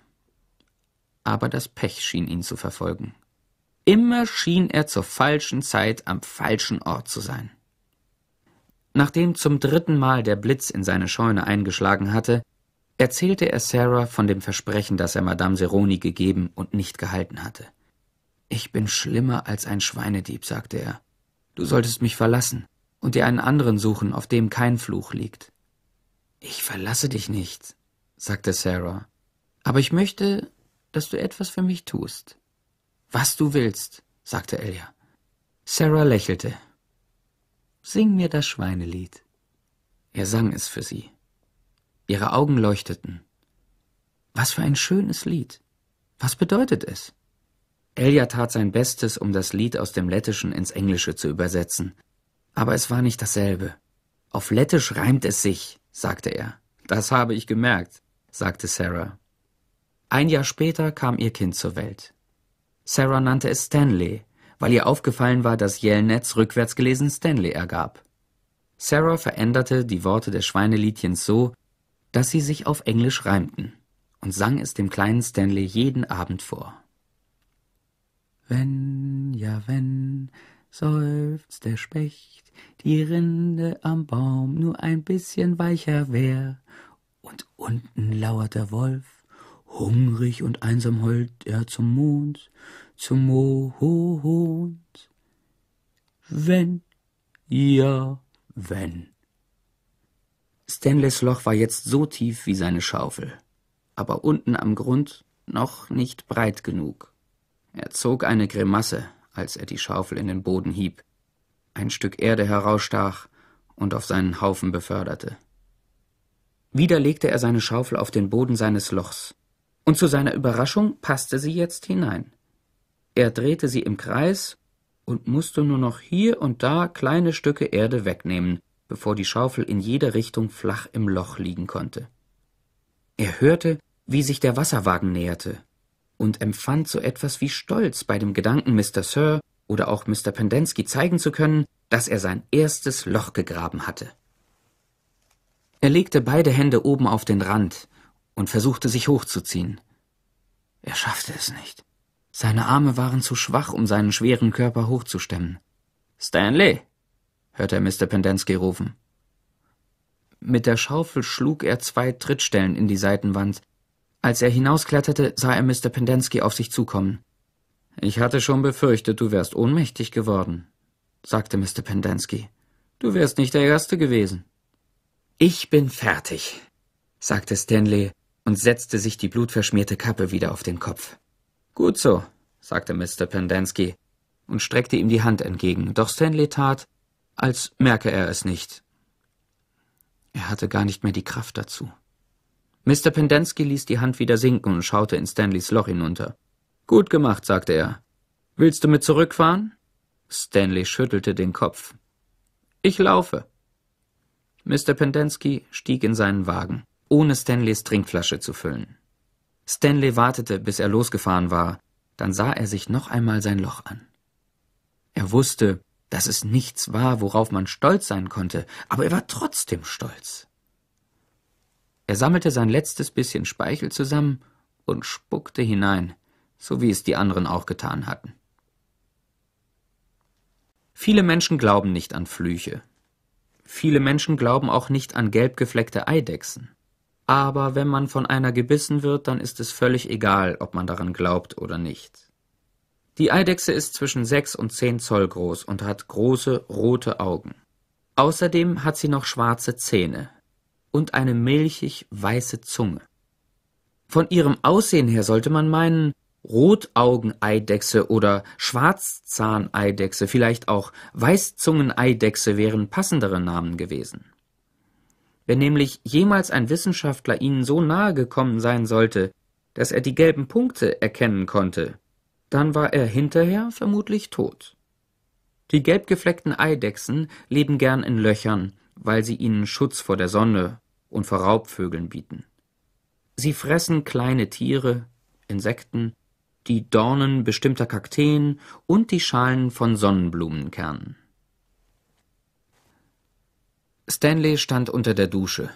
Aber das Pech schien ihn zu verfolgen. Immer schien er zur falschen Zeit am falschen Ort zu sein. Nachdem zum dritten Mal der Blitz in seine Scheune eingeschlagen hatte, erzählte er Sarah von dem Versprechen, das er Madame Seroni gegeben und nicht gehalten hatte. Ich bin schlimmer als ein Schweinedieb, sagte er. Du solltest mich verlassen und dir einen anderen suchen, auf dem kein Fluch liegt. Ich verlasse dich nicht, sagte Sarah, aber ich möchte, dass du etwas für mich tust. Was du willst, sagte Elia. Sarah lächelte. Sing mir das Schweinelied. Er sang es für sie. Ihre Augen leuchteten. Was für ein schönes Lied. Was bedeutet es? Elja tat sein Bestes, um das Lied aus dem Lettischen ins Englische zu übersetzen. Aber es war nicht dasselbe. Auf Lettisch reimt es sich, sagte er. Das habe ich gemerkt, sagte Sarah. Ein Jahr später kam ihr Kind zur Welt. Sarah nannte es Stanley, weil ihr aufgefallen war, dass Yellnetz rückwärts gelesen Stanley ergab. Sarah veränderte die Worte des Schweineliedchens so, dass sie sich auf Englisch reimten und sang es dem kleinen Stanley jeden Abend vor. Wenn, ja wenn, seufzt der Specht, die Rinde am Baum nur ein bisschen weicher wär, und unten lauert der Wolf, hungrig und einsam heult er zum Mond, zum Mohond. Wenn, ja, wenn, Stanleys Loch war jetzt so tief wie seine Schaufel, aber unten am Grund noch nicht breit genug. Er zog eine Grimasse, als er die Schaufel in den Boden hieb, ein Stück Erde herausstach und auf seinen Haufen beförderte. Wieder legte er seine Schaufel auf den Boden seines Lochs, und zu seiner Überraschung passte sie jetzt hinein. Er drehte sie im Kreis und musste nur noch hier und da kleine Stücke Erde wegnehmen, bevor die Schaufel in jede Richtung flach im Loch liegen konnte. Er hörte, wie sich der Wasserwagen näherte und empfand so etwas wie Stolz bei dem Gedanken, Mr. Sir oder auch Mr. Pendensky zeigen zu können, dass er sein erstes Loch gegraben hatte. Er legte beide Hände oben auf den Rand und versuchte sich hochzuziehen. Er schaffte es nicht. Seine Arme waren zu schwach, um seinen schweren Körper hochzustemmen. Stanley, hörte er Mr. Pendensky rufen. Mit der Schaufel schlug er zwei Trittstellen in die Seitenwand. Als er hinauskletterte, sah er Mr. Pendensky auf sich zukommen. Ich hatte schon befürchtet, du wärst ohnmächtig geworden, sagte Mr. Pendensky. Du wärst nicht der Erste gewesen. Ich bin fertig, sagte Stanley und setzte sich die blutverschmierte Kappe wieder auf den Kopf. Gut so, sagte Mr. Pendensky und streckte ihm die Hand entgegen, doch Stanley tat, als merke er es nicht. Er hatte gar nicht mehr die Kraft dazu. Mr. Pendensky ließ die Hand wieder sinken und schaute in Stanleys Loch hinunter. Gut gemacht, sagte er. Willst du mit zurückfahren? Stanley schüttelte den Kopf. Ich laufe. Mr. Pendensky stieg in seinen Wagen, ohne Stanleys Trinkflasche zu füllen. Stanley wartete, bis er losgefahren war, dann sah er sich noch einmal sein Loch an. Er wusste, dass es nichts war, worauf man stolz sein konnte, aber er war trotzdem stolz. Er sammelte sein letztes bisschen Speichel zusammen und spuckte hinein, so wie es die anderen auch getan hatten. Viele Menschen glauben nicht an Flüche. Viele Menschen glauben auch nicht an gelbgefleckte Eidechsen. Aber wenn man von einer gebissen wird, dann ist es völlig egal, ob man daran glaubt oder nicht. Die Eidechse ist zwischen sechs und zehn Zoll groß und hat große rote Augen. Außerdem hat sie noch schwarze Zähne und eine milchig weiße Zunge. Von ihrem Aussehen her sollte man meinen, Rotaugeneidechse oder Schwarzzahneidechse, vielleicht auch Weißzungeneidechse wären passendere Namen gewesen. Wenn nämlich jemals ein Wissenschaftler ihnen so nahe gekommen sein sollte, dass er die gelben Punkte erkennen konnte, dann war er hinterher vermutlich tot. Die gelbgefleckten Eidechsen leben gern in Löchern, weil sie ihnen Schutz vor der Sonne und vor Raubvögeln bieten. Sie fressen kleine Tiere, Insekten, die Dornen bestimmter Kakteen und die Schalen von Sonnenblumenkernen. Stanley stand unter der Dusche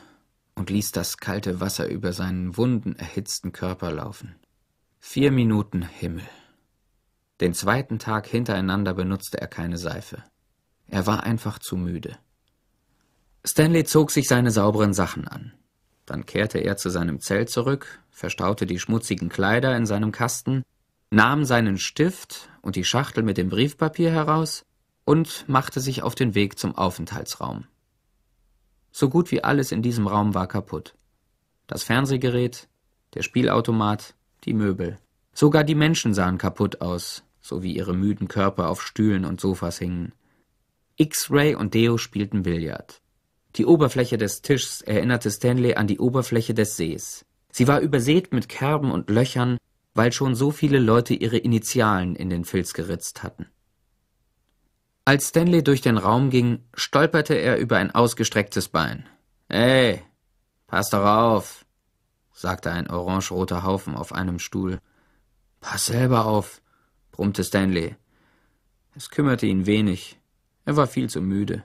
und ließ das kalte Wasser über seinen wunden, erhitzten Körper laufen. Vier Minuten Himmel. Den zweiten Tag hintereinander benutzte er keine Seife. Er war einfach zu müde. Stanley zog sich seine sauberen Sachen an. Dann kehrte er zu seinem Zelt zurück, verstaute die schmutzigen Kleider in seinem Kasten, nahm seinen Stift und die Schachtel mit dem Briefpapier heraus und machte sich auf den Weg zum Aufenthaltsraum. So gut wie alles in diesem Raum war kaputt. Das Fernsehgerät, der Spielautomat, die Möbel. Sogar die Menschen sahen kaputt aus, sowie ihre müden Körper auf Stühlen und Sofas hingen. X-Ray und Deo spielten Billard. Die Oberfläche des Tisches erinnerte Stanley an die Oberfläche des Sees. Sie war übersät mit Kerben und Löchern, weil schon so viele Leute ihre Initialen in den Filz geritzt hatten. Als Stanley durch den Raum ging, stolperte er über ein ausgestrecktes Bein. Ey, pass doch auf, sagte ein orangeroter Haufen auf einem Stuhl. Pass selber auf, brummte Stanley. Es kümmerte ihn wenig. Er war viel zu müde.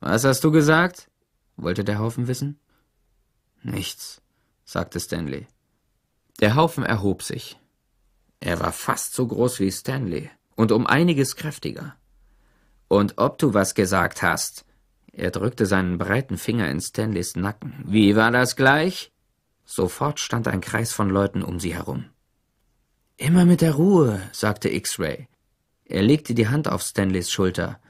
Was hast du gesagt? wollte der Haufen wissen. Nichts, sagte Stanley. Der Haufen erhob sich. Er war fast so groß wie Stanley und um einiges kräftiger. Und ob du was gesagt hast? Er drückte seinen breiten Finger in Stanleys Nacken. Wie war das gleich? Sofort stand ein Kreis von Leuten um sie herum. Immer mit der Ruhe, sagte X-Ray. Er legte die Hand auf Stanleys Schulter.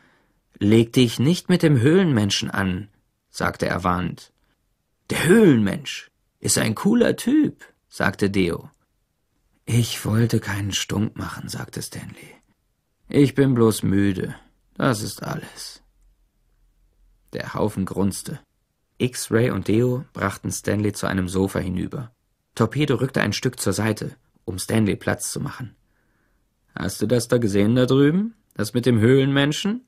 Leg dich nicht mit dem Höhlenmenschen an, sagte er warnend. Der Höhlenmensch ist ein cooler Typ, sagte Deo. Ich wollte keinen Stunk machen, sagte Stanley. Ich bin bloß müde. Das ist alles. Der Haufen grunzte. X-Ray und Deo brachten Stanley zu einem Sofa hinüber. Torpedo rückte ein Stück zur Seite um Stanley Platz zu machen. Hast du das da gesehen da drüben? Das mit dem Höhlenmenschen?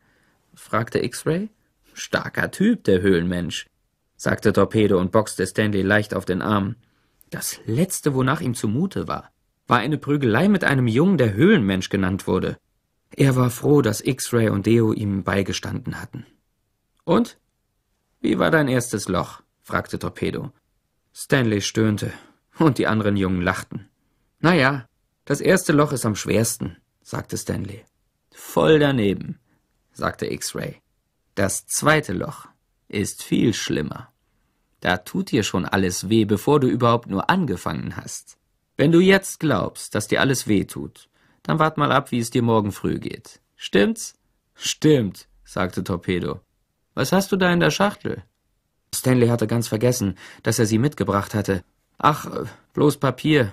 fragte X-Ray. Starker Typ, der Höhlenmensch, sagte Torpedo und boxte Stanley leicht auf den Arm. Das Letzte, wonach ihm zumute war, war eine Prügelei mit einem Jungen, der Höhlenmensch genannt wurde. Er war froh, dass X-Ray und Deo ihm beigestanden hatten. Und? Wie war dein erstes Loch? fragte Torpedo. Stanley stöhnte, und die anderen Jungen lachten ja, das erste Loch ist am schwersten, sagte Stanley. Voll daneben, sagte X-Ray. Das zweite Loch ist viel schlimmer. Da tut dir schon alles weh, bevor du überhaupt nur angefangen hast. Wenn du jetzt glaubst, dass dir alles weh tut, dann wart mal ab, wie es dir morgen früh geht. Stimmt's? Stimmt, sagte Torpedo. Was hast du da in der Schachtel? Stanley hatte ganz vergessen, dass er sie mitgebracht hatte. Ach, äh, bloß Papier,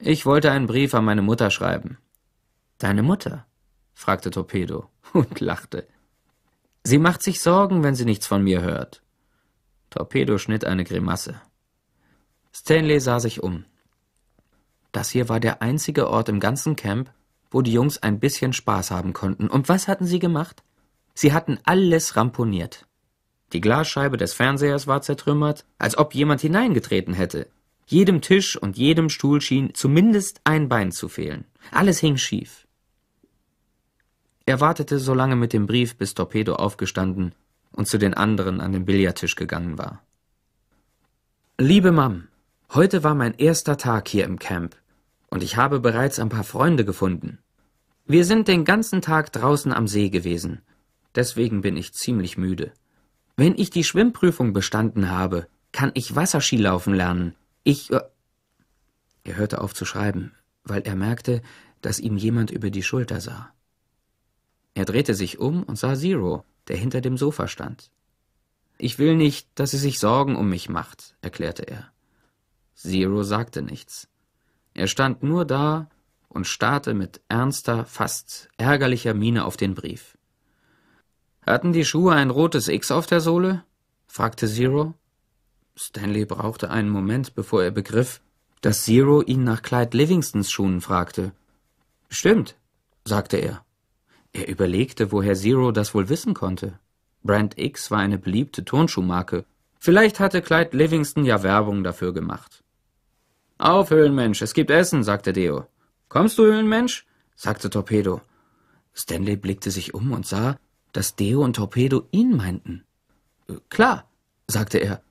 ich wollte einen Brief an meine Mutter schreiben. Deine Mutter? fragte Torpedo und lachte. Sie macht sich Sorgen, wenn sie nichts von mir hört. Torpedo schnitt eine Grimasse. Stanley sah sich um. Das hier war der einzige Ort im ganzen Camp, wo die Jungs ein bisschen Spaß haben konnten. Und was hatten sie gemacht? Sie hatten alles ramponiert. Die Glasscheibe des Fernsehers war zertrümmert, als ob jemand hineingetreten hätte. Jedem Tisch und jedem Stuhl schien zumindest ein Bein zu fehlen. Alles hing schief. Er wartete so lange mit dem Brief, bis Torpedo aufgestanden und zu den anderen an den Billardtisch gegangen war. Liebe Mam, heute war mein erster Tag hier im Camp und ich habe bereits ein paar Freunde gefunden. Wir sind den ganzen Tag draußen am See gewesen. Deswegen bin ich ziemlich müde. Wenn ich die Schwimmprüfung bestanden habe, kann ich Wasserski laufen lernen ich. Äh, er hörte auf zu schreiben, weil er merkte, dass ihm jemand über die Schulter sah. Er drehte sich um und sah Zero, der hinter dem Sofa stand. Ich will nicht, dass sie sich Sorgen um mich macht, erklärte er. Zero sagte nichts. Er stand nur da und starrte mit ernster, fast ärgerlicher Miene auf den Brief. Hatten die Schuhe ein rotes X auf der Sohle? fragte Zero. Stanley brauchte einen Moment, bevor er begriff, dass Zero ihn nach Clyde Livingstons Schuhen fragte. Stimmt, sagte er. Er überlegte, woher Zero das wohl wissen konnte. Brand X war eine beliebte Turnschuhmarke. Vielleicht hatte Clyde Livingston ja Werbung dafür gemacht. Auf, Höhlenmensch, es gibt Essen, sagte Deo. Kommst du, Höhlenmensch? sagte Torpedo. Stanley blickte sich um und sah, dass Deo und Torpedo ihn meinten. Äh, klar, sagte er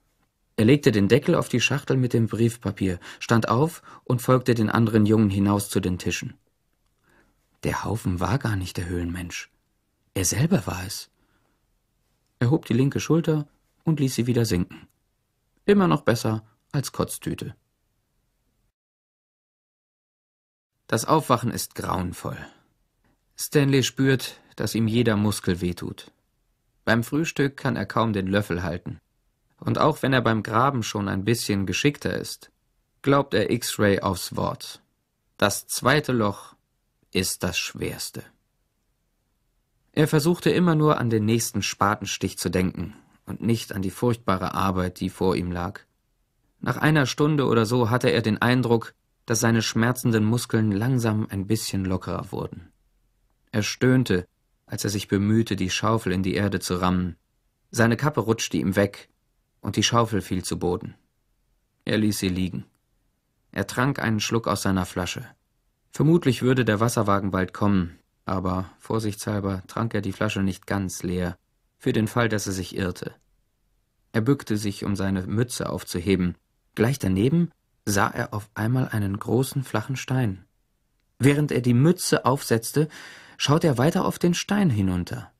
er legte den Deckel auf die Schachtel mit dem Briefpapier, stand auf und folgte den anderen Jungen hinaus zu den Tischen. Der Haufen war gar nicht der Höhlenmensch. Er selber war es. Er hob die linke Schulter und ließ sie wieder sinken. Immer noch besser als Kotztüte. Das Aufwachen ist grauenvoll. Stanley spürt, dass ihm jeder Muskel wehtut. Beim Frühstück kann er kaum den Löffel halten und auch wenn er beim Graben schon ein bisschen geschickter ist, glaubt er X-Ray aufs Wort. Das zweite Loch ist das schwerste. Er versuchte immer nur an den nächsten Spatenstich zu denken und nicht an die furchtbare Arbeit, die vor ihm lag. Nach einer Stunde oder so hatte er den Eindruck, dass seine schmerzenden Muskeln langsam ein bisschen lockerer wurden. Er stöhnte, als er sich bemühte, die Schaufel in die Erde zu rammen. Seine Kappe rutschte ihm weg und die Schaufel fiel zu Boden. Er ließ sie liegen. Er trank einen Schluck aus seiner Flasche. Vermutlich würde der Wasserwagen bald kommen, aber vorsichtshalber trank er die Flasche nicht ganz leer, für den Fall, dass er sich irrte. Er bückte sich, um seine Mütze aufzuheben. Gleich daneben sah er auf einmal einen großen flachen Stein. Während er die Mütze aufsetzte, schaute er weiter auf den Stein hinunter.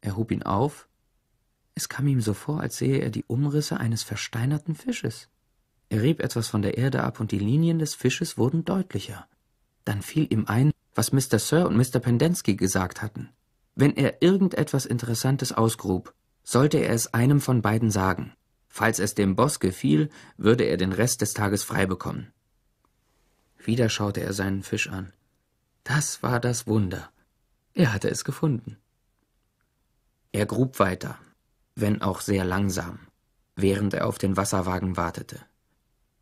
Er hob ihn auf es kam ihm so vor, als sehe er die Umrisse eines versteinerten Fisches. Er rieb etwas von der Erde ab und die Linien des Fisches wurden deutlicher. Dann fiel ihm ein, was Mr. Sir und Mr. Pendensky gesagt hatten. Wenn er irgendetwas Interessantes ausgrub, sollte er es einem von beiden sagen. Falls es dem Boss gefiel, würde er den Rest des Tages frei bekommen. Wieder schaute er seinen Fisch an. Das war das Wunder. Er hatte es gefunden. Er grub weiter wenn auch sehr langsam, während er auf den Wasserwagen wartete.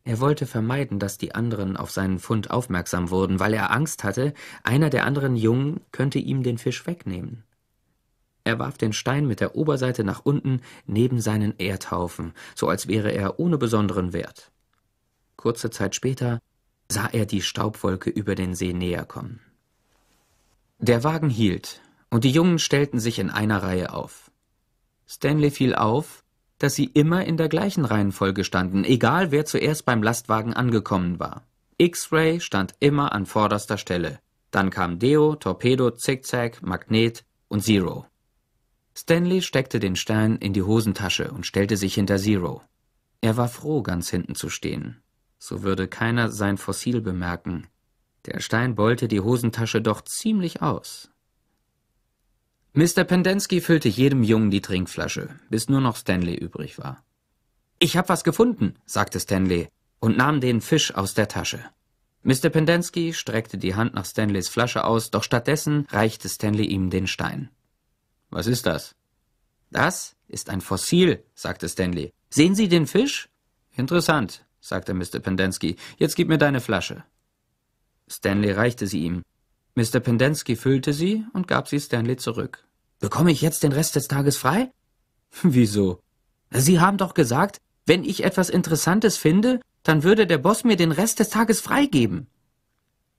Er wollte vermeiden, dass die anderen auf seinen Fund aufmerksam wurden, weil er Angst hatte, einer der anderen Jungen könnte ihm den Fisch wegnehmen. Er warf den Stein mit der Oberseite nach unten neben seinen Erdhaufen, so als wäre er ohne besonderen Wert. Kurze Zeit später sah er die Staubwolke über den See näher kommen. Der Wagen hielt, und die Jungen stellten sich in einer Reihe auf. Stanley fiel auf, dass sie immer in der gleichen Reihenfolge standen, egal wer zuerst beim Lastwagen angekommen war. X-Ray stand immer an vorderster Stelle. Dann kam Deo, Torpedo, Zickzack, Magnet und Zero. Stanley steckte den Stein in die Hosentasche und stellte sich hinter Zero. Er war froh, ganz hinten zu stehen. So würde keiner sein Fossil bemerken. Der Stein beulte die Hosentasche doch ziemlich aus. Mr. Pendensky füllte jedem Jungen die Trinkflasche, bis nur noch Stanley übrig war. Ich hab was gefunden, sagte Stanley und nahm den Fisch aus der Tasche. Mr. Pendensky streckte die Hand nach Stanleys Flasche aus, doch stattdessen reichte Stanley ihm den Stein. Was ist das? Das ist ein Fossil, sagte Stanley. Sehen Sie den Fisch? Interessant, sagte Mr. Pendensky. Jetzt gib mir deine Flasche. Stanley reichte sie ihm. Mr. Pendennisky füllte sie und gab sie Stanley zurück. Bekomme ich jetzt den Rest des Tages frei? Wieso? Sie haben doch gesagt, wenn ich etwas Interessantes finde, dann würde der Boss mir den Rest des Tages freigeben.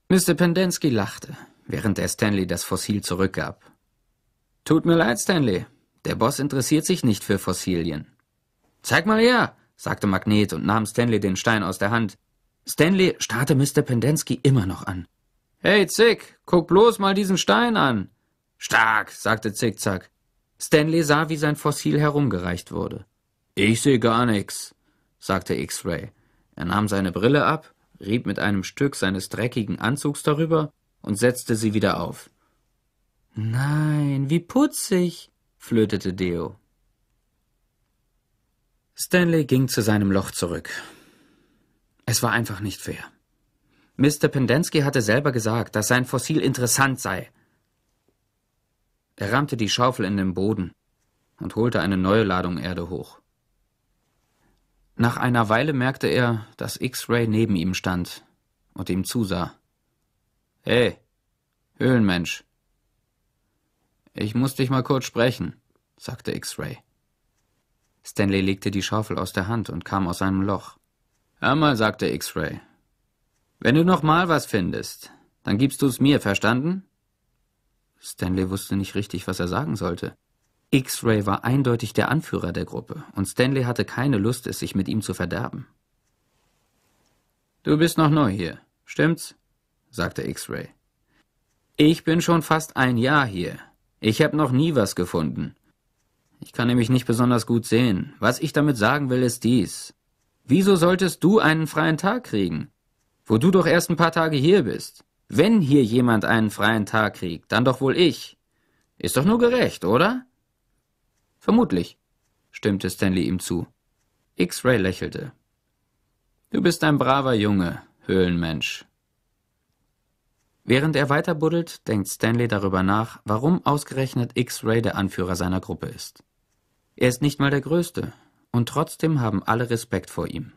Mr. Pendensky lachte, während er Stanley das Fossil zurückgab. Tut mir leid, Stanley. Der Boss interessiert sich nicht für Fossilien. Zeig mal her, sagte Magnet und nahm Stanley den Stein aus der Hand. Stanley starrte Mr. Pendensky immer noch an. Hey, Zick, guck bloß mal diesen Stein an. Stark, sagte Zickzack. Stanley sah, wie sein Fossil herumgereicht wurde. Ich sehe gar nichts, sagte X-Ray. Er nahm seine Brille ab, rieb mit einem Stück seines dreckigen Anzugs darüber und setzte sie wieder auf. Nein, wie putzig, flötete Deo. Stanley ging zu seinem Loch zurück. Es war einfach nicht fair. Mr. Pendensky hatte selber gesagt, dass sein Fossil interessant sei. Er rammte die Schaufel in den Boden und holte eine neue Ladung Erde hoch. Nach einer Weile merkte er, dass X-Ray neben ihm stand und ihm zusah. Hey, Höhlenmensch. Ich muss dich mal kurz sprechen, sagte X-Ray. Stanley legte die Schaufel aus der Hand und kam aus einem Loch. Hör mal, sagte X-Ray, wenn du noch mal was findest, dann gibst du es mir, verstanden? Stanley wusste nicht richtig, was er sagen sollte. X-Ray war eindeutig der Anführer der Gruppe, und Stanley hatte keine Lust, es sich mit ihm zu verderben. Du bist noch neu hier, stimmt's? sagte X-Ray. Ich bin schon fast ein Jahr hier. Ich habe noch nie was gefunden. Ich kann nämlich nicht besonders gut sehen. Was ich damit sagen will, ist dies. Wieso solltest du einen freien Tag kriegen? Wo du doch erst ein paar Tage hier bist. Wenn hier jemand einen freien Tag kriegt, dann doch wohl ich. Ist doch nur gerecht, oder? Vermutlich, stimmte Stanley ihm zu. X-Ray lächelte. Du bist ein braver Junge, Höhlenmensch. Während er weiter buddelt, denkt Stanley darüber nach, warum ausgerechnet X-Ray der Anführer seiner Gruppe ist. Er ist nicht mal der Größte, und trotzdem haben alle Respekt vor ihm.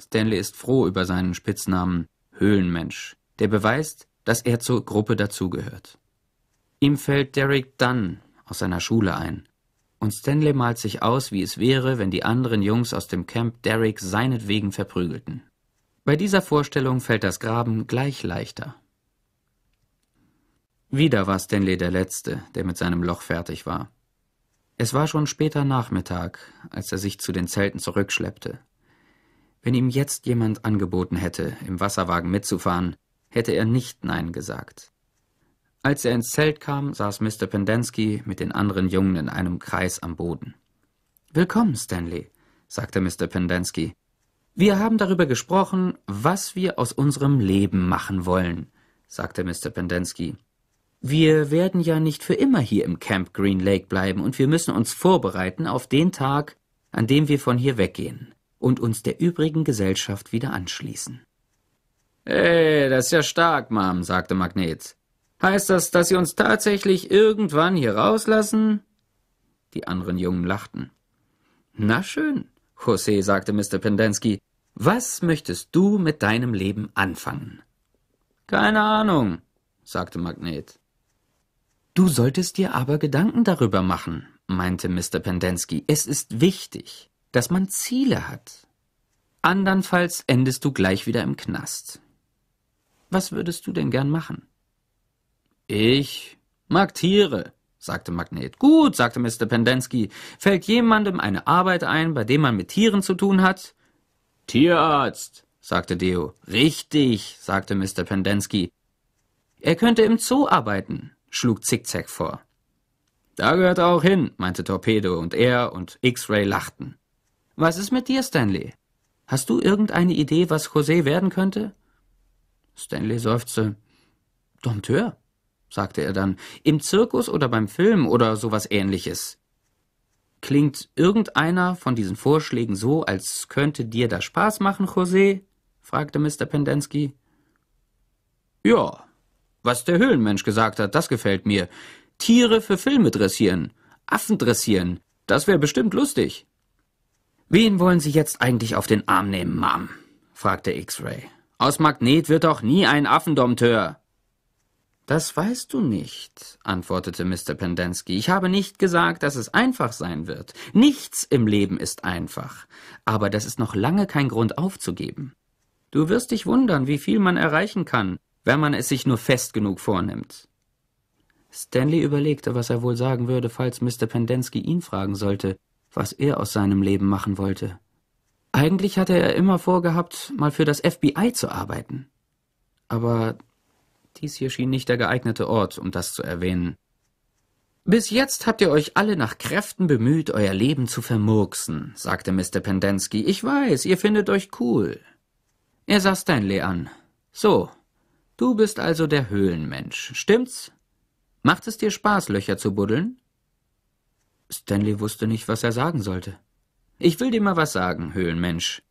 Stanley ist froh über seinen Spitznamen Höhlenmensch, der beweist, dass er zur Gruppe dazugehört. Ihm fällt Derek Dunn aus seiner Schule ein, und Stanley malt sich aus, wie es wäre, wenn die anderen Jungs aus dem Camp Derek seinetwegen verprügelten. Bei dieser Vorstellung fällt das Graben gleich leichter. Wieder war Stanley der Letzte, der mit seinem Loch fertig war. Es war schon später Nachmittag, als er sich zu den Zelten zurückschleppte. Wenn ihm jetzt jemand angeboten hätte, im Wasserwagen mitzufahren, hätte er nicht Nein gesagt. Als er ins Zelt kam, saß Mr. Pendensky mit den anderen Jungen in einem Kreis am Boden. Willkommen, Stanley, sagte Mr. Pendensky. Wir haben darüber gesprochen, was wir aus unserem Leben machen wollen, sagte Mr. Pendensky. Wir werden ja nicht für immer hier im Camp Green Lake bleiben und wir müssen uns vorbereiten auf den Tag, an dem wir von hier weggehen und uns der übrigen Gesellschaft wieder anschließen. Hey, das ist ja stark, Mom, sagte Magnet. Heißt das, dass Sie uns tatsächlich irgendwann hier rauslassen? Die anderen Jungen lachten. Na schön, José, sagte Mr. Pendensky. Was möchtest du mit deinem Leben anfangen? Keine Ahnung, sagte Magnet. Du solltest dir aber Gedanken darüber machen, meinte Mr. Pendensky. Es ist wichtig dass man Ziele hat. Andernfalls endest du gleich wieder im Knast. Was würdest du denn gern machen? Ich mag Tiere, sagte Magnet. Gut, sagte Mr. Pendensky. Fällt jemandem eine Arbeit ein, bei dem man mit Tieren zu tun hat? Tierarzt, sagte Deo. Richtig, sagte Mr. Pendensky. Er könnte im Zoo arbeiten, schlug Zickzack vor. Da gehört er auch hin, meinte Torpedo, und er und X-Ray lachten. Was ist mit dir, Stanley? Hast du irgendeine Idee, was José werden könnte? Stanley seufzte. Dompteur, sagte er dann. Im Zirkus oder beim Film oder sowas ähnliches. Klingt irgendeiner von diesen Vorschlägen so, als könnte dir das Spaß machen, José? fragte Mr. Pendensky. Ja, was der Höhlenmensch gesagt hat, das gefällt mir. Tiere für Filme dressieren, Affen dressieren, das wäre bestimmt lustig. Wen wollen Sie jetzt eigentlich auf den Arm nehmen, Mom? fragte X-Ray. Aus Magnet wird doch nie ein Affendompteur. Das weißt du nicht, antwortete Mr. Pendensky. Ich habe nicht gesagt, dass es einfach sein wird. Nichts im Leben ist einfach. Aber das ist noch lange kein Grund aufzugeben. Du wirst dich wundern, wie viel man erreichen kann, wenn man es sich nur fest genug vornimmt. Stanley überlegte, was er wohl sagen würde, falls Mr. Pendensky ihn fragen sollte was er aus seinem Leben machen wollte. Eigentlich hatte er immer vorgehabt, mal für das FBI zu arbeiten. Aber dies hier schien nicht der geeignete Ort, um das zu erwähnen. Bis jetzt habt ihr euch alle nach Kräften bemüht, euer Leben zu vermurksen, sagte Mr. Pendensky. Ich weiß, ihr findet euch cool. Er sah Stanley an. So, du bist also der Höhlenmensch, stimmt's? Macht es dir Spaß, Löcher zu buddeln? Stanley wusste nicht, was er sagen sollte. Ich will dir mal was sagen, Höhlenmensch.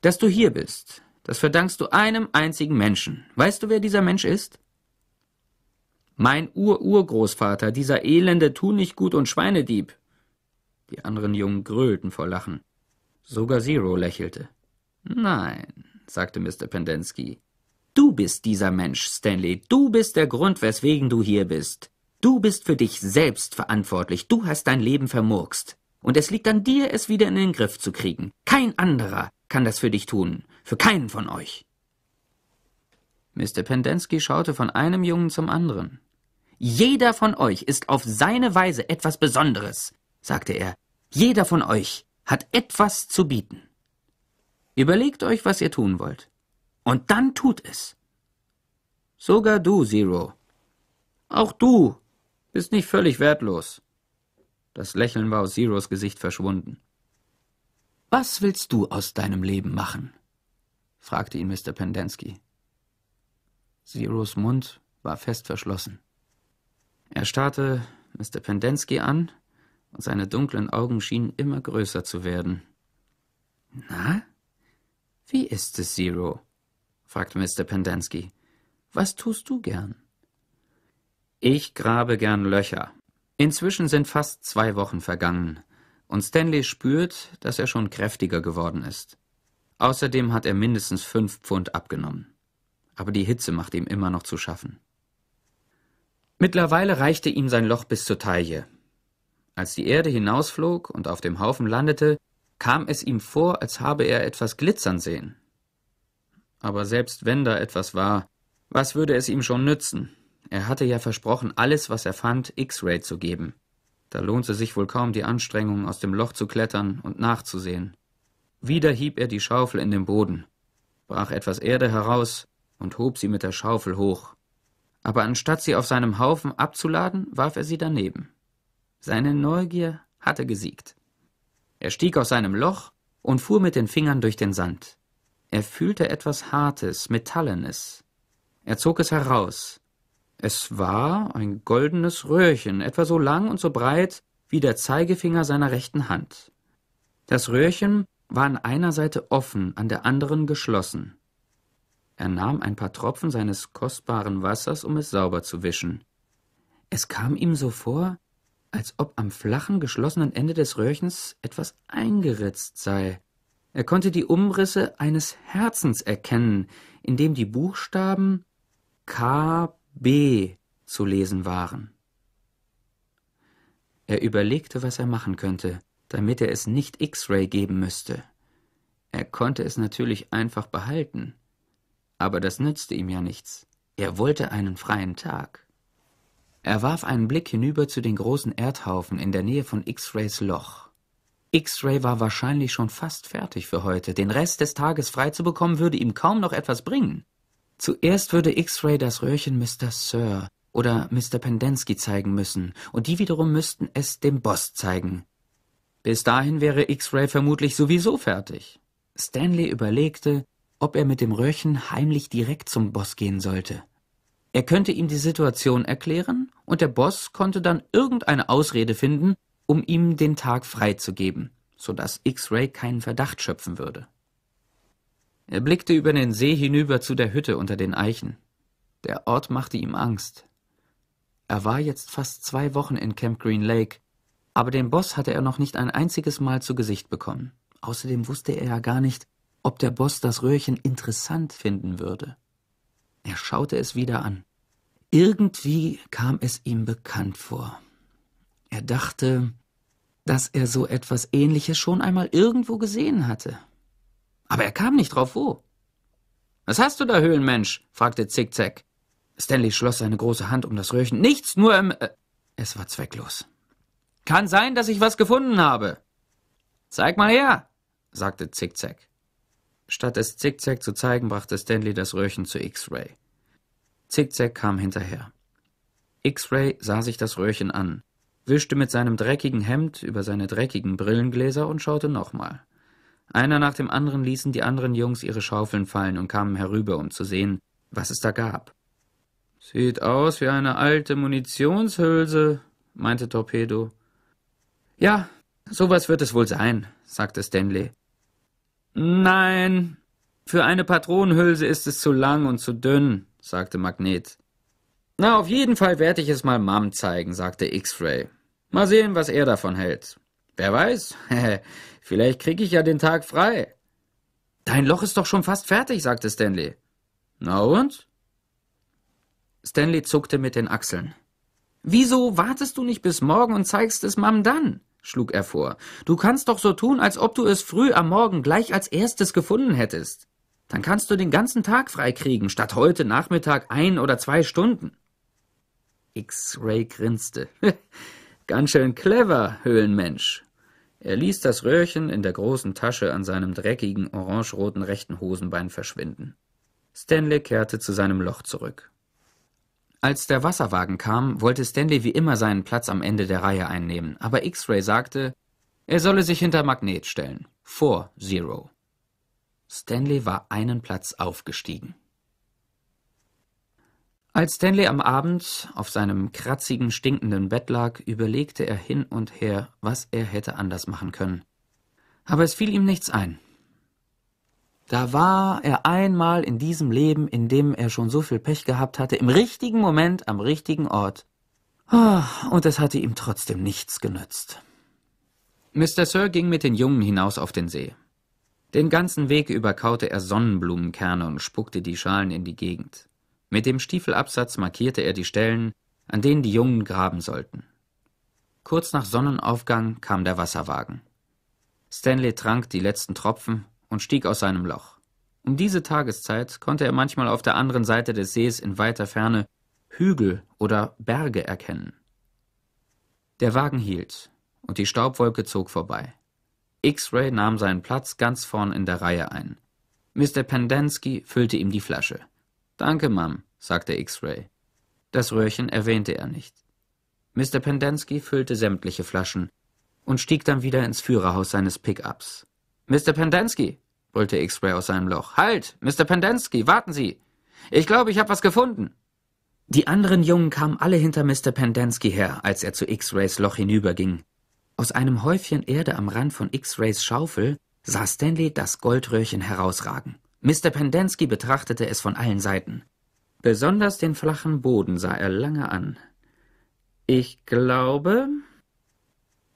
Dass du hier bist, das verdankst du einem einzigen Menschen. Weißt du, wer dieser Mensch ist? Mein Ururgroßvater, dieser elende Tunichtgut und Schweinedieb. Die anderen Jungen grölten vor Lachen. Sogar Zero lächelte. Nein, sagte Mr. Pendensky. Du bist dieser Mensch, Stanley. Du bist der Grund, weswegen du hier bist. Du bist für dich selbst verantwortlich, du hast dein Leben vermurkst. Und es liegt an dir, es wieder in den Griff zu kriegen. Kein anderer kann das für dich tun, für keinen von euch. Mr. Pendensky schaute von einem Jungen zum anderen. Jeder von euch ist auf seine Weise etwas Besonderes, sagte er. Jeder von euch hat etwas zu bieten. Überlegt euch, was ihr tun wollt. Und dann tut es. Sogar du, Zero. Auch du bist nicht völlig wertlos. Das Lächeln war aus Zeros Gesicht verschwunden. Was willst du aus deinem Leben machen? fragte ihn Mr. Pendensky. Zeros Mund war fest verschlossen. Er starrte Mr. Pendensky an, und seine dunklen Augen schienen immer größer zu werden. Na? Wie ist es, Zero? fragte Mr. Pendensky. Was tust du gern? Ich grabe gern Löcher. Inzwischen sind fast zwei Wochen vergangen, und Stanley spürt, dass er schon kräftiger geworden ist. Außerdem hat er mindestens fünf Pfund abgenommen. Aber die Hitze macht ihm immer noch zu schaffen. Mittlerweile reichte ihm sein Loch bis zur Taille. Als die Erde hinausflog und auf dem Haufen landete, kam es ihm vor, als habe er etwas glitzern sehen. Aber selbst wenn da etwas war, was würde es ihm schon nützen? Er hatte ja versprochen, alles, was er fand, X-Ray zu geben. Da lohnte sich wohl kaum die Anstrengung, aus dem Loch zu klettern und nachzusehen. Wieder hieb er die Schaufel in den Boden, brach etwas Erde heraus und hob sie mit der Schaufel hoch. Aber anstatt sie auf seinem Haufen abzuladen, warf er sie daneben. Seine Neugier hatte gesiegt. Er stieg aus seinem Loch und fuhr mit den Fingern durch den Sand. Er fühlte etwas Hartes, Metallenes. Er zog es heraus, es war ein goldenes Röhrchen, etwa so lang und so breit wie der Zeigefinger seiner rechten Hand. Das Röhrchen war an einer Seite offen, an der anderen geschlossen. Er nahm ein paar Tropfen seines kostbaren Wassers, um es sauber zu wischen. Es kam ihm so vor, als ob am flachen, geschlossenen Ende des Röhrchens etwas eingeritzt sei. Er konnte die Umrisse eines Herzens erkennen, in dem die Buchstaben K B zu lesen waren. Er überlegte, was er machen könnte, damit er es nicht X-Ray geben müsste. Er konnte es natürlich einfach behalten, aber das nützte ihm ja nichts. Er wollte einen freien Tag. Er warf einen Blick hinüber zu den großen Erdhaufen in der Nähe von X-Rays Loch. X-Ray war wahrscheinlich schon fast fertig für heute. Den Rest des Tages frei zu bekommen, würde ihm kaum noch etwas bringen. Zuerst würde X-Ray das Röhrchen Mr. Sir oder Mr. Pendensky zeigen müssen, und die wiederum müssten es dem Boss zeigen. Bis dahin wäre X-Ray vermutlich sowieso fertig. Stanley überlegte, ob er mit dem Röhrchen heimlich direkt zum Boss gehen sollte. Er könnte ihm die Situation erklären, und der Boss konnte dann irgendeine Ausrede finden, um ihm den Tag freizugeben, so sodass X-Ray keinen Verdacht schöpfen würde. Er blickte über den See hinüber zu der Hütte unter den Eichen. Der Ort machte ihm Angst. Er war jetzt fast zwei Wochen in Camp Green Lake, aber den Boss hatte er noch nicht ein einziges Mal zu Gesicht bekommen. Außerdem wusste er ja gar nicht, ob der Boss das Röhrchen interessant finden würde. Er schaute es wieder an. Irgendwie kam es ihm bekannt vor. Er dachte, dass er so etwas Ähnliches schon einmal irgendwo gesehen hatte. Aber er kam nicht drauf wo. Was hast du da, Höhlenmensch? fragte Zickzack. Stanley schloss seine große Hand um das Röhrchen. Nichts, nur im. Äh, es war zwecklos. Kann sein, dass ich was gefunden habe. Zeig mal her, sagte Zickzack. Statt es Zickzack zu zeigen, brachte Stanley das Röhrchen zu X-Ray. Zickzack kam hinterher. X-Ray sah sich das Röhrchen an, wischte mit seinem dreckigen Hemd über seine dreckigen Brillengläser und schaute nochmal. Einer nach dem anderen ließen die anderen Jungs ihre Schaufeln fallen und kamen herüber, um zu sehen, was es da gab. Sieht aus wie eine alte Munitionshülse, meinte Torpedo. Ja, sowas wird es wohl sein, sagte Stanley. Nein, für eine Patronenhülse ist es zu lang und zu dünn, sagte Magnet. Na, auf jeden Fall werde ich es mal Mom zeigen, sagte X-Ray. Mal sehen, was er davon hält. Wer weiß, vielleicht kriege ich ja den Tag frei. Dein Loch ist doch schon fast fertig, sagte Stanley. Na und? Stanley zuckte mit den Achseln. Wieso wartest du nicht bis morgen und zeigst es Mam dann? schlug er vor. Du kannst doch so tun, als ob du es früh am Morgen gleich als erstes gefunden hättest. Dann kannst du den ganzen Tag freikriegen, statt heute Nachmittag ein oder zwei Stunden. X-Ray grinste. Ganz schön clever, Höhlenmensch. Er ließ das Röhrchen in der großen Tasche an seinem dreckigen, orangeroten rechten Hosenbein verschwinden. Stanley kehrte zu seinem Loch zurück. Als der Wasserwagen kam, wollte Stanley wie immer seinen Platz am Ende der Reihe einnehmen, aber X-Ray sagte, er solle sich hinter Magnet stellen, vor Zero. Stanley war einen Platz aufgestiegen. Als Stanley am Abend auf seinem kratzigen, stinkenden Bett lag, überlegte er hin und her, was er hätte anders machen können. Aber es fiel ihm nichts ein. Da war er einmal in diesem Leben, in dem er schon so viel Pech gehabt hatte, im richtigen Moment am richtigen Ort. Ah, und es hatte ihm trotzdem nichts genützt. Mr. Sir ging mit den Jungen hinaus auf den See. Den ganzen Weg über kaute er Sonnenblumenkerne und spuckte die Schalen in die Gegend. Mit dem Stiefelabsatz markierte er die Stellen, an denen die Jungen graben sollten. Kurz nach Sonnenaufgang kam der Wasserwagen. Stanley trank die letzten Tropfen und stieg aus seinem Loch. Um diese Tageszeit konnte er manchmal auf der anderen Seite des Sees in weiter Ferne Hügel oder Berge erkennen. Der Wagen hielt und die Staubwolke zog vorbei. X-Ray nahm seinen Platz ganz vorn in der Reihe ein. Mr. Pendensky füllte ihm die Flasche. Danke, Mom, sagte X-Ray. Das Röhrchen erwähnte er nicht. Mr. Pendensky füllte sämtliche Flaschen und stieg dann wieder ins Führerhaus seines Pickups. Mr. Pendensky, brüllte X-Ray aus seinem Loch. Halt, Mr. Pendensky, warten Sie. Ich glaube, ich habe was gefunden. Die anderen Jungen kamen alle hinter Mr. Pendensky her, als er zu X-Rays Loch hinüberging. Aus einem Häufchen Erde am Rand von X-Rays Schaufel sah Stanley das Goldröhrchen herausragen. Mr. Pendensky betrachtete es von allen Seiten. Besonders den flachen Boden sah er lange an. Ich glaube,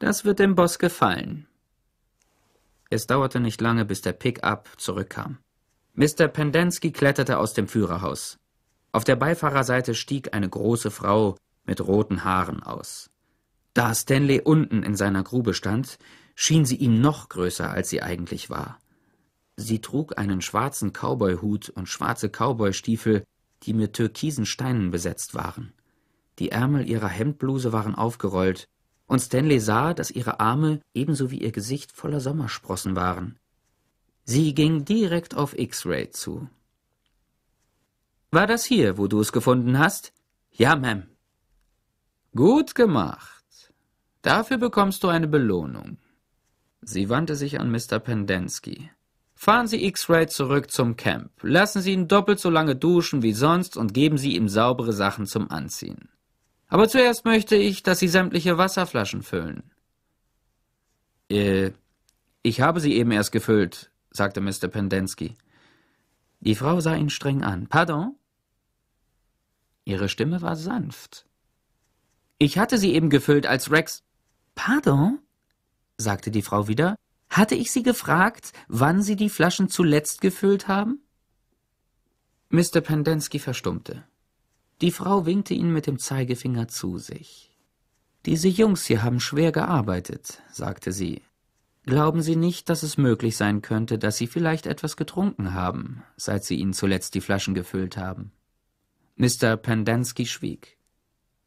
das wird dem Boss gefallen. Es dauerte nicht lange, bis der Pickup zurückkam. Mr. Pendensky kletterte aus dem Führerhaus. Auf der Beifahrerseite stieg eine große Frau mit roten Haaren aus. Da Stanley unten in seiner Grube stand, schien sie ihm noch größer, als sie eigentlich war. Sie trug einen schwarzen Cowboyhut und schwarze Cowboystiefel, die mit türkisen Steinen besetzt waren. Die Ärmel ihrer Hemdbluse waren aufgerollt, und Stanley sah, dass ihre Arme ebenso wie ihr Gesicht voller Sommersprossen waren. Sie ging direkt auf X-Ray zu. War das hier, wo du es gefunden hast? Ja, Ma'am. Gut gemacht. Dafür bekommst du eine Belohnung. Sie wandte sich an Mr. Pendensky. Fahren Sie X-Ray zurück zum Camp, lassen Sie ihn doppelt so lange duschen wie sonst und geben Sie ihm saubere Sachen zum Anziehen. Aber zuerst möchte ich, dass Sie sämtliche Wasserflaschen füllen. Äh, ich habe sie eben erst gefüllt, sagte Mr. Pendensky. Die Frau sah ihn streng an. Pardon? Ihre Stimme war sanft. Ich hatte sie eben gefüllt, als Rex. Pardon? sagte die Frau wieder hatte ich Sie gefragt, wann Sie die Flaschen zuletzt gefüllt haben? Mr. Pendensky verstummte. Die Frau winkte ihn mit dem Zeigefinger zu sich. Diese Jungs hier haben schwer gearbeitet, sagte sie. Glauben Sie nicht, dass es möglich sein könnte, dass Sie vielleicht etwas getrunken haben, seit Sie Ihnen zuletzt die Flaschen gefüllt haben? Mr. Pendensky schwieg.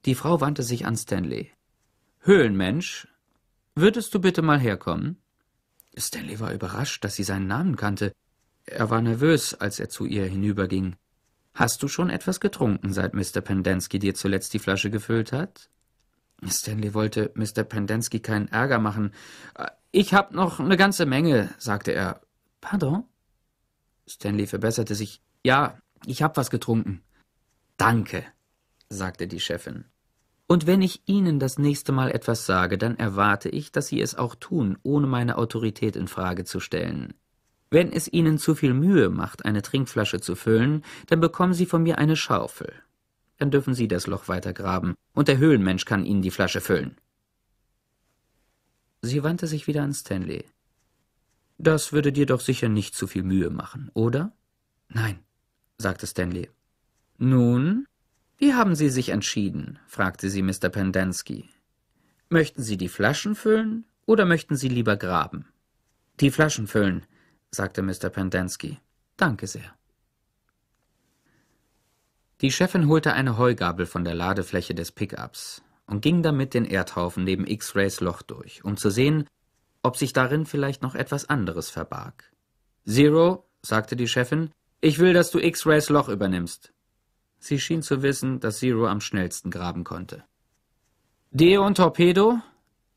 Die Frau wandte sich an Stanley. Höhlenmensch, würdest du bitte mal herkommen? Stanley war überrascht, dass sie seinen Namen kannte. Er war nervös, als er zu ihr hinüberging. Hast du schon etwas getrunken, seit Mr. Pendensky dir zuletzt die Flasche gefüllt hat? Stanley wollte Mr. Pendensky keinen Ärger machen. Ich hab noch eine ganze Menge, sagte er. Pardon? Stanley verbesserte sich. Ja, ich hab was getrunken. Danke, sagte die Chefin. Und wenn ich Ihnen das nächste Mal etwas sage, dann erwarte ich, dass Sie es auch tun, ohne meine Autorität in Frage zu stellen. Wenn es Ihnen zu viel Mühe macht, eine Trinkflasche zu füllen, dann bekommen Sie von mir eine Schaufel. Dann dürfen Sie das Loch weiter graben, und der Höhlenmensch kann Ihnen die Flasche füllen. Sie wandte sich wieder an Stanley. Das würde dir doch sicher nicht zu viel Mühe machen, oder? Nein, sagte Stanley. Nun, wie haben Sie sich entschieden? fragte sie Mr. Pendensky. Möchten Sie die Flaschen füllen oder möchten Sie lieber graben? Die Flaschen füllen, sagte Mr. Pendensky. Danke sehr. Die Chefin holte eine Heugabel von der Ladefläche des Pickups und ging damit den Erdhaufen neben X-Rays Loch durch, um zu sehen, ob sich darin vielleicht noch etwas anderes verbarg. Zero, sagte die Chefin, ich will, dass du X-Rays Loch übernimmst. Sie schien zu wissen, dass Zero am schnellsten graben konnte. Deo und Torpedo,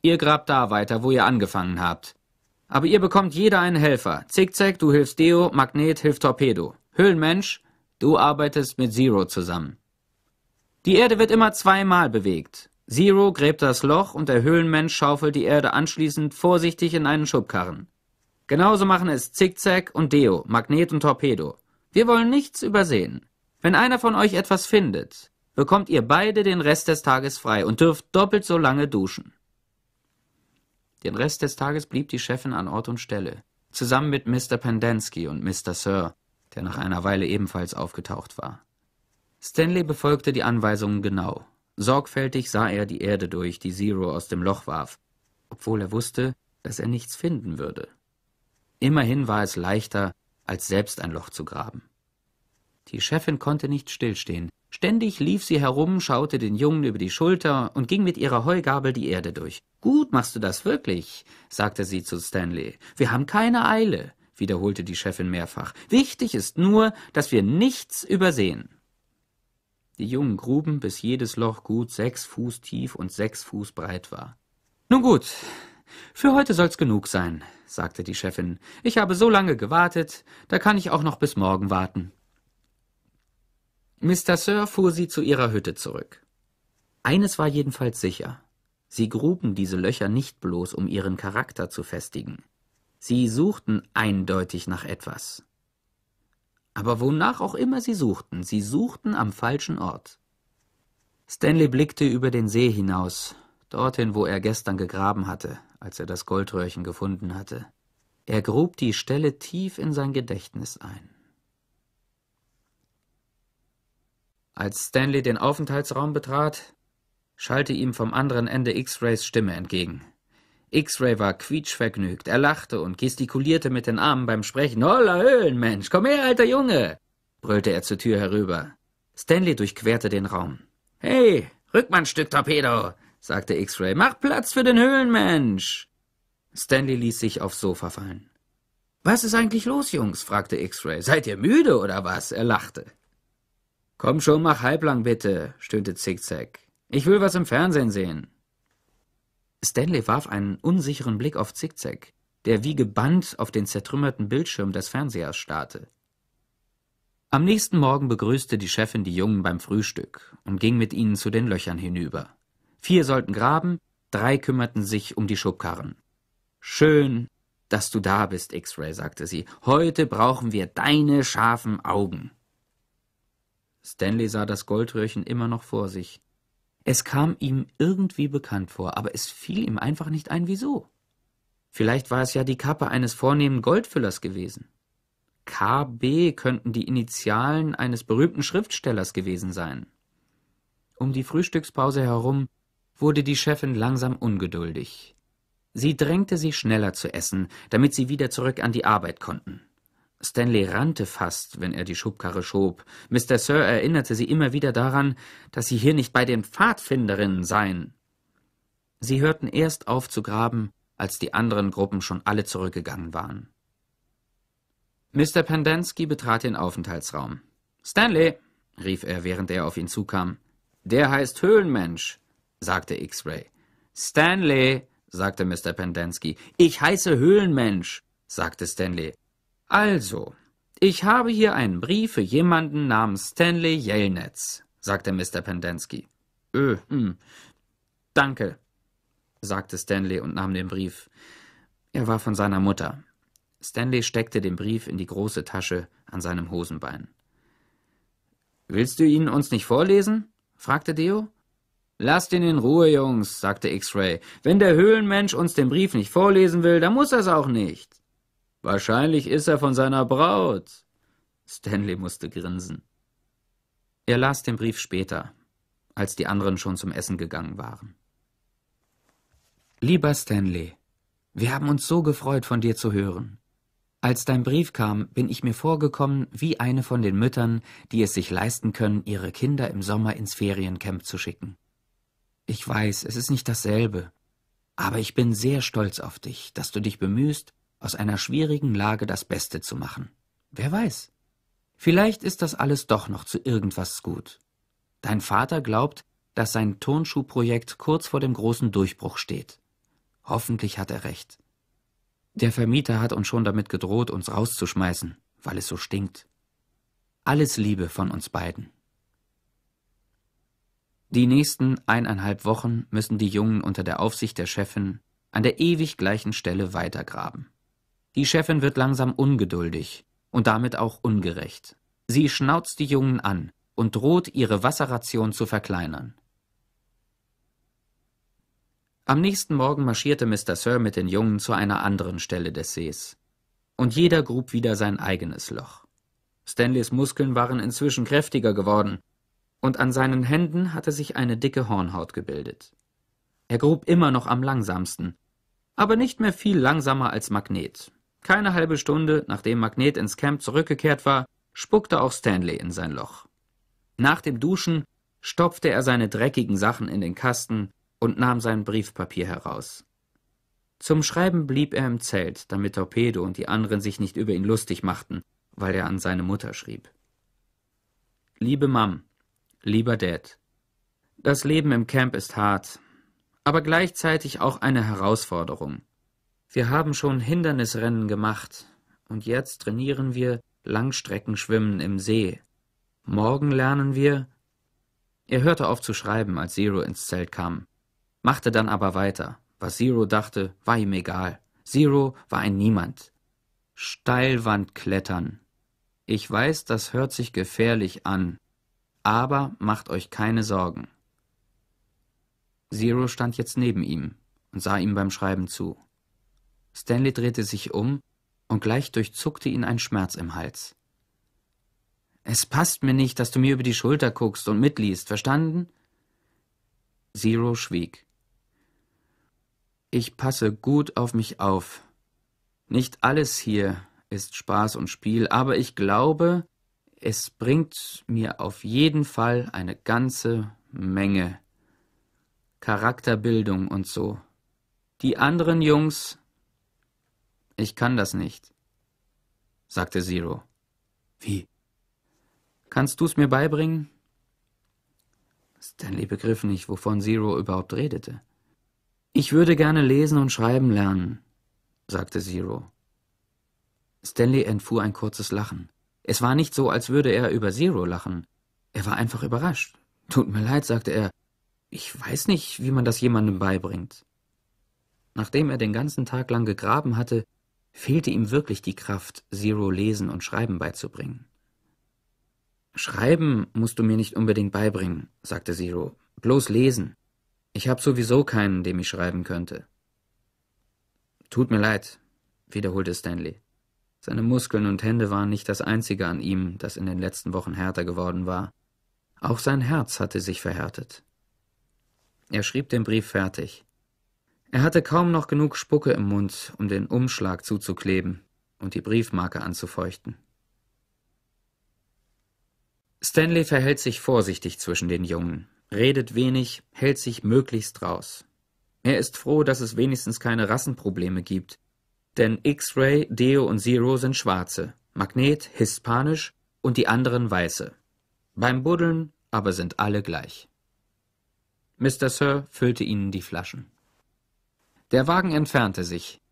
ihr grabt da weiter, wo ihr angefangen habt. Aber ihr bekommt jeder einen Helfer. Zickzack, du hilfst Deo, Magnet hilft Torpedo. Höhlenmensch, du arbeitest mit Zero zusammen. Die Erde wird immer zweimal bewegt. Zero gräbt das Loch und der Höhlenmensch schaufelt die Erde anschließend vorsichtig in einen Schubkarren. Genauso machen es Zickzack und Deo, Magnet und Torpedo. Wir wollen nichts übersehen. Wenn einer von euch etwas findet, bekommt ihr beide den Rest des Tages frei und dürft doppelt so lange duschen. Den Rest des Tages blieb die Chefin an Ort und Stelle, zusammen mit Mr. Pendensky und Mr. Sir, der nach einer Weile ebenfalls aufgetaucht war. Stanley befolgte die Anweisungen genau. Sorgfältig sah er die Erde durch, die Zero aus dem Loch warf, obwohl er wusste, dass er nichts finden würde. Immerhin war es leichter, als selbst ein Loch zu graben. Die Chefin konnte nicht stillstehen. Ständig lief sie herum, schaute den Jungen über die Schulter und ging mit ihrer Heugabel die Erde durch. Gut machst du das wirklich, sagte sie zu Stanley. Wir haben keine Eile, wiederholte die Chefin mehrfach. Wichtig ist nur, dass wir nichts übersehen. Die Jungen gruben, bis jedes Loch gut sechs Fuß tief und sechs Fuß breit war. Nun gut, für heute soll's genug sein, sagte die Chefin. Ich habe so lange gewartet, da kann ich auch noch bis morgen warten. Mr. Sir fuhr sie zu ihrer Hütte zurück. Eines war jedenfalls sicher. Sie gruben diese Löcher nicht bloß, um ihren Charakter zu festigen. Sie suchten eindeutig nach etwas. Aber wonach auch immer sie suchten, sie suchten am falschen Ort. Stanley blickte über den See hinaus, dorthin, wo er gestern gegraben hatte, als er das Goldröhrchen gefunden hatte. Er grub die Stelle tief in sein Gedächtnis ein. Als Stanley den Aufenthaltsraum betrat, schallte ihm vom anderen Ende X-Rays Stimme entgegen. X-Ray war quietschvergnügt. Er lachte und gestikulierte mit den Armen beim Sprechen. Holla Höhlenmensch, komm her, alter Junge! brüllte er zur Tür herüber. Stanley durchquerte den Raum. Hey, Rückmannstück Torpedo, sagte X-Ray. Mach Platz für den Höhlenmensch! Stanley ließ sich aufs Sofa fallen. Was ist eigentlich los, Jungs? fragte X-Ray. Seid ihr müde oder was? Er lachte. Komm schon, mach halblang bitte, stöhnte Zickzack. Ich will was im Fernsehen sehen. Stanley warf einen unsicheren Blick auf Zickzack, der wie gebannt auf den zertrümmerten Bildschirm des Fernsehers starrte. Am nächsten Morgen begrüßte die Chefin die Jungen beim Frühstück und ging mit ihnen zu den Löchern hinüber. Vier sollten graben, drei kümmerten sich um die Schubkarren. Schön, dass du da bist, X-Ray, sagte sie. Heute brauchen wir deine scharfen Augen. Stanley sah das Goldröhrchen immer noch vor sich. Es kam ihm irgendwie bekannt vor, aber es fiel ihm einfach nicht ein, wieso. Vielleicht war es ja die Kappe eines vornehmen Goldfüllers gewesen. KB könnten die Initialen eines berühmten Schriftstellers gewesen sein. Um die Frühstückspause herum wurde die Chefin langsam ungeduldig. Sie drängte sie schneller zu essen, damit sie wieder zurück an die Arbeit konnten. Stanley rannte fast, wenn er die Schubkarre schob. Mr. Sir erinnerte sie immer wieder daran, dass sie hier nicht bei den Pfadfinderinnen seien. Sie hörten erst auf zu graben, als die anderen Gruppen schon alle zurückgegangen waren. Mr. Pendensky betrat den Aufenthaltsraum. Stanley, rief er, während er auf ihn zukam. Der heißt Höhlenmensch, sagte X-Ray. Stanley, sagte Mr. Pendensky. Ich heiße Höhlenmensch, sagte Stanley. Also, ich habe hier einen Brief für jemanden namens Stanley Jelnetz, sagte Mr. Pendensky. Öh, hm. Danke, sagte Stanley und nahm den Brief. Er war von seiner Mutter. Stanley steckte den Brief in die große Tasche an seinem Hosenbein. Willst du ihn uns nicht vorlesen? fragte Deo. Lasst ihn in Ruhe, Jungs, sagte X-Ray. Wenn der Höhlenmensch uns den Brief nicht vorlesen will, dann muss er's auch nicht. Wahrscheinlich ist er von seiner Braut. Stanley musste grinsen. Er las den Brief später, als die anderen schon zum Essen gegangen waren. Lieber Stanley, wir haben uns so gefreut, von dir zu hören. Als dein Brief kam, bin ich mir vorgekommen wie eine von den Müttern, die es sich leisten können, ihre Kinder im Sommer ins Feriencamp zu schicken. Ich weiß, es ist nicht dasselbe, aber ich bin sehr stolz auf dich, dass du dich bemühst, aus einer schwierigen Lage das Beste zu machen. Wer weiß? Vielleicht ist das alles doch noch zu irgendwas gut. Dein Vater glaubt, dass sein Turnschuhprojekt kurz vor dem großen Durchbruch steht. Hoffentlich hat er recht. Der Vermieter hat uns schon damit gedroht, uns rauszuschmeißen, weil es so stinkt. Alles Liebe von uns beiden. Die nächsten eineinhalb Wochen müssen die Jungen unter der Aufsicht der Chefin an der ewig gleichen Stelle weitergraben. Die Chefin wird langsam ungeduldig und damit auch ungerecht. Sie schnauzt die Jungen an und droht, ihre Wasserration zu verkleinern. Am nächsten Morgen marschierte Mr. Sir mit den Jungen zu einer anderen Stelle des Sees. Und jeder grub wieder sein eigenes Loch. Stanleys Muskeln waren inzwischen kräftiger geworden, und an seinen Händen hatte sich eine dicke Hornhaut gebildet. Er grub immer noch am langsamsten, aber nicht mehr viel langsamer als Magnet, keine halbe Stunde, nachdem Magnet ins Camp zurückgekehrt war, spuckte auch Stanley in sein Loch. Nach dem Duschen stopfte er seine dreckigen Sachen in den Kasten und nahm sein Briefpapier heraus. Zum Schreiben blieb er im Zelt, damit Torpedo und die anderen sich nicht über ihn lustig machten, weil er an seine Mutter schrieb. Liebe Mam, lieber Dad, das Leben im Camp ist hart, aber gleichzeitig auch eine Herausforderung. Wir haben schon Hindernisrennen gemacht und jetzt trainieren wir Langstreckenschwimmen im See. Morgen lernen wir. Er hörte auf zu schreiben, als Zero ins Zelt kam, machte dann aber weiter. Was Zero dachte, war ihm egal. Zero war ein Niemand. Steilwand klettern. Ich weiß, das hört sich gefährlich an, aber macht euch keine Sorgen. Zero stand jetzt neben ihm und sah ihm beim Schreiben zu. Stanley drehte sich um, und gleich durchzuckte ihn ein Schmerz im Hals. Es passt mir nicht, dass du mir über die Schulter guckst und mitliest, verstanden? Zero schwieg. Ich passe gut auf mich auf. Nicht alles hier ist Spaß und Spiel, aber ich glaube, es bringt mir auf jeden Fall eine ganze Menge. Charakterbildung und so. Die anderen Jungs ich kann das nicht, sagte Zero. Wie? Kannst du's mir beibringen? Stanley begriff nicht, wovon Zero überhaupt redete. Ich würde gerne lesen und schreiben lernen, sagte Zero. Stanley entfuhr ein kurzes Lachen. Es war nicht so, als würde er über Zero lachen. Er war einfach überrascht. Tut mir leid, sagte er. Ich weiß nicht, wie man das jemandem beibringt. Nachdem er den ganzen Tag lang gegraben hatte, fehlte ihm wirklich die Kraft, Zero Lesen und Schreiben beizubringen. Schreiben musst du mir nicht unbedingt beibringen, sagte Zero. Bloß lesen. Ich habe sowieso keinen, dem ich schreiben könnte. Tut mir leid, wiederholte Stanley. Seine Muskeln und Hände waren nicht das einzige an ihm, das in den letzten Wochen härter geworden war. Auch sein Herz hatte sich verhärtet. Er schrieb den Brief fertig. Er hatte kaum noch genug Spucke im Mund, um den Umschlag zuzukleben und die Briefmarke anzufeuchten. Stanley verhält sich vorsichtig zwischen den Jungen, redet wenig, hält sich möglichst raus. Er ist froh, dass es wenigstens keine Rassenprobleme gibt, denn X-Ray, Deo und Zero sind Schwarze, Magnet hispanisch und die anderen Weiße. Beim Buddeln aber sind alle gleich. Mr. Sir füllte ihnen die Flaschen. Der Wagen entfernte sich.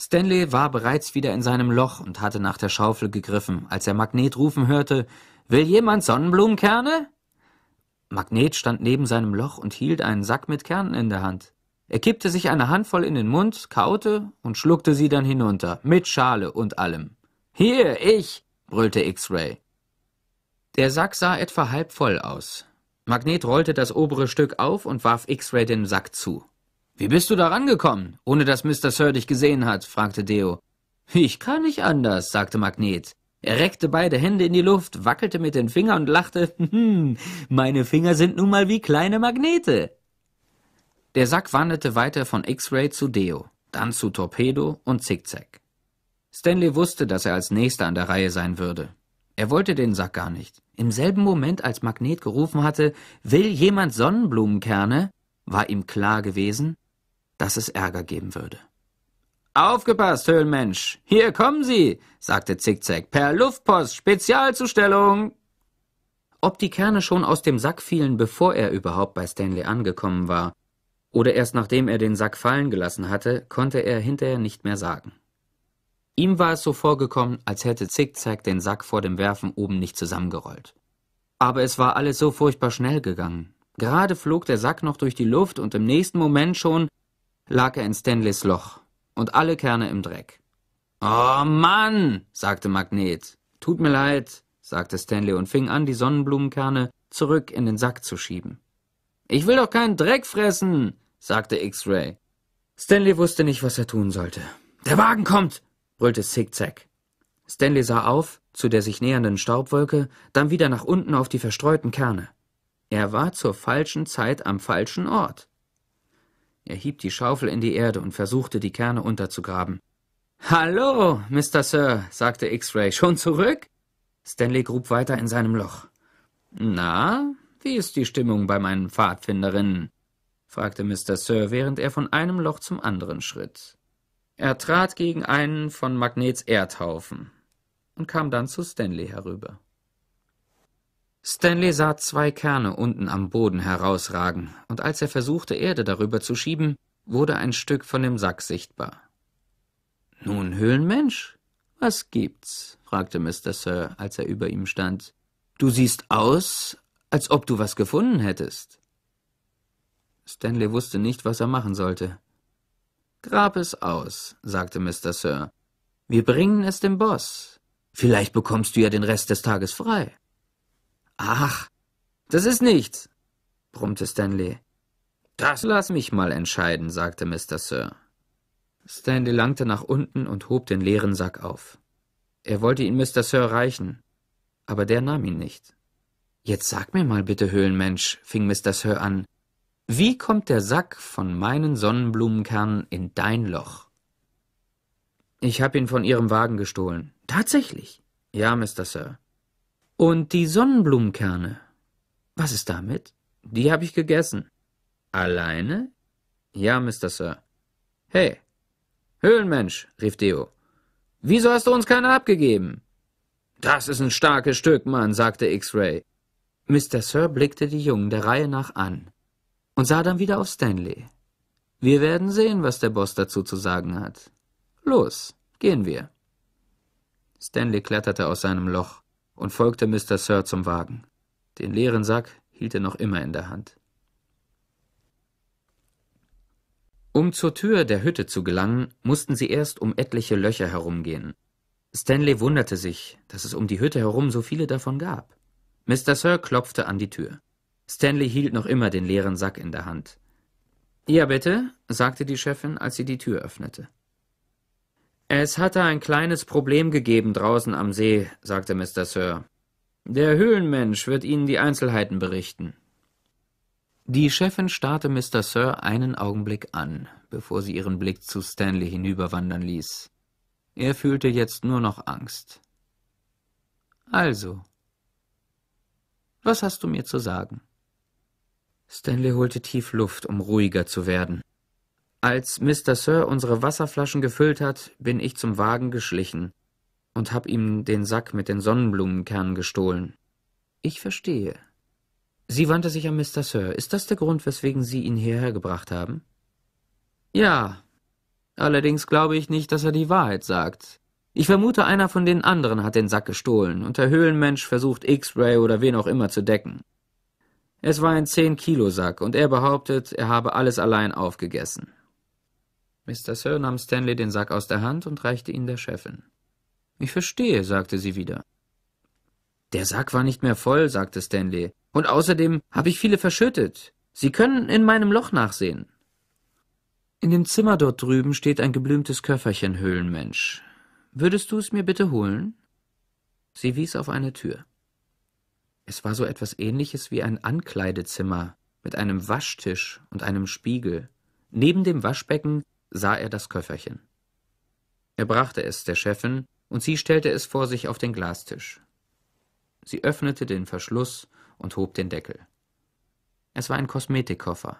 Stanley war bereits wieder in seinem Loch und hatte nach der Schaufel gegriffen, als er Magnet rufen hörte Will jemand Sonnenblumenkerne? Magnet stand neben seinem Loch und hielt einen Sack mit Kernen in der Hand. Er kippte sich eine Handvoll in den Mund, kaute und schluckte sie dann hinunter, mit Schale und allem. Hier, ich, brüllte X-Ray. Der Sack sah etwa halb voll aus. Magnet rollte das obere Stück auf und warf X-Ray den Sack zu. Wie bist du da rangekommen, ohne dass Mr. Sir dich gesehen hat? fragte Deo. Ich kann nicht anders, sagte Magnet. Er reckte beide Hände in die Luft, wackelte mit den Fingern und lachte, hm, meine Finger sind nun mal wie kleine Magnete. Der Sack wanderte weiter von X-Ray zu Deo, dann zu Torpedo und Zickzack. Stanley wusste, dass er als Nächster an der Reihe sein würde. Er wollte den Sack gar nicht. Im selben Moment, als Magnet gerufen hatte, will jemand Sonnenblumenkerne, war ihm klar gewesen, dass es Ärger geben würde. Aufgepasst, Höhlenmensch! Hier kommen Sie! sagte Zickzack. Per Luftpost, Spezialzustellung! Ob die Kerne schon aus dem Sack fielen, bevor er überhaupt bei Stanley angekommen war, oder erst nachdem er den Sack fallen gelassen hatte, konnte er hinterher nicht mehr sagen. Ihm war es so vorgekommen, als hätte Zickzack den Sack vor dem Werfen oben nicht zusammengerollt. Aber es war alles so furchtbar schnell gegangen. Gerade flog der Sack noch durch die Luft und im nächsten Moment schon lag er in Stanleys Loch und alle Kerne im Dreck. Oh Mann, sagte Magnet. Tut mir leid, sagte Stanley und fing an, die Sonnenblumenkerne zurück in den Sack zu schieben. Ich will doch keinen Dreck fressen, sagte X-Ray. Stanley wusste nicht, was er tun sollte. Der Wagen kommt, brüllte Zigzag. Stanley sah auf, zu der sich nähernden Staubwolke, dann wieder nach unten auf die verstreuten Kerne. Er war zur falschen Zeit am falschen Ort. Er hieb die Schaufel in die Erde und versuchte, die Kerne unterzugraben. Hallo, Mr. Sir, sagte X-Ray. Schon zurück? Stanley grub weiter in seinem Loch. Na, wie ist die Stimmung bei meinen Pfadfinderinnen? fragte Mr. Sir, während er von einem Loch zum anderen schritt. Er trat gegen einen von Magnets Erdhaufen und kam dann zu Stanley herüber. Stanley sah zwei Kerne unten am Boden herausragen, und als er versuchte, Erde darüber zu schieben, wurde ein Stück von dem Sack sichtbar. Nun, Höhlenmensch, was gibt's? fragte Mr. Sir, als er über ihm stand. Du siehst aus, als ob du was gefunden hättest. Stanley wusste nicht, was er machen sollte. Grab es aus, sagte Mr. Sir. Wir bringen es dem Boss. Vielleicht bekommst du ja den Rest des Tages frei. Ach, das ist nichts, brummte Stanley. Das lass mich mal entscheiden, sagte Mr. Sir. Stanley langte nach unten und hob den leeren Sack auf. Er wollte ihn Mr. Sir reichen, aber der nahm ihn nicht. Jetzt sag mir mal bitte, Höhlenmensch, fing Mr. Sir an, wie kommt der Sack von meinen Sonnenblumenkernen in dein Loch? Ich hab ihn von Ihrem Wagen gestohlen. Tatsächlich? Ja, Mr. Sir. Und die Sonnenblumenkerne? Was ist damit? Die habe ich gegessen. Alleine? Ja, Mr. Sir. Hey, Höhlenmensch, rief Deo. Wieso hast du uns keine abgegeben? Das ist ein starkes Stück, Mann, sagte X-Ray. Mr. Sir blickte die Jungen der Reihe nach an und sah dann wieder auf Stanley. Wir werden sehen, was der Boss dazu zu sagen hat. Los, gehen wir. Stanley kletterte aus seinem Loch und folgte Mr. Sir zum Wagen. Den leeren Sack hielt er noch immer in der Hand. Um zur Tür der Hütte zu gelangen, mussten sie erst um etliche Löcher herumgehen. Stanley wunderte sich, dass es um die Hütte herum so viele davon gab. Mr. Sir klopfte an die Tür. Stanley hielt noch immer den leeren Sack in der Hand. Ja, bitte, sagte die Chefin, als sie die Tür öffnete. Es hatte ein kleines Problem gegeben draußen am See, sagte Mr. Sir. Der Höhlenmensch wird Ihnen die Einzelheiten berichten. Die Chefin starrte Mr. Sir einen Augenblick an, bevor sie ihren Blick zu Stanley hinüberwandern ließ. Er fühlte jetzt nur noch Angst. Also, was hast du mir zu sagen? Stanley holte tief Luft, um ruhiger zu werden. Als Mr. Sir unsere Wasserflaschen gefüllt hat, bin ich zum Wagen geschlichen und hab ihm den Sack mit den Sonnenblumenkernen gestohlen. Ich verstehe. Sie wandte sich an Mr. Sir. Ist das der Grund, weswegen Sie ihn hierher gebracht haben? Ja. Allerdings glaube ich nicht, dass er die Wahrheit sagt. Ich vermute, einer von den anderen hat den Sack gestohlen und der Höhlenmensch versucht, X-Ray oder wen auch immer zu decken. Es war ein 10-Kilo-Sack und er behauptet, er habe alles allein aufgegessen. Mr. Sir nahm Stanley den Sack aus der Hand und reichte ihn der Chefin. Ich verstehe, sagte sie wieder. Der Sack war nicht mehr voll, sagte Stanley, und außerdem habe ich viele verschüttet. Sie können in meinem Loch nachsehen. In dem Zimmer dort drüben steht ein geblümtes Köfferchen, Höhlenmensch. Würdest du es mir bitte holen? Sie wies auf eine Tür. Es war so etwas ähnliches wie ein Ankleidezimmer mit einem Waschtisch und einem Spiegel. Neben dem Waschbecken sah er das Köfferchen. Er brachte es der Chefin, und sie stellte es vor sich auf den Glastisch. Sie öffnete den Verschluss und hob den Deckel. Es war ein Kosmetikkoffer.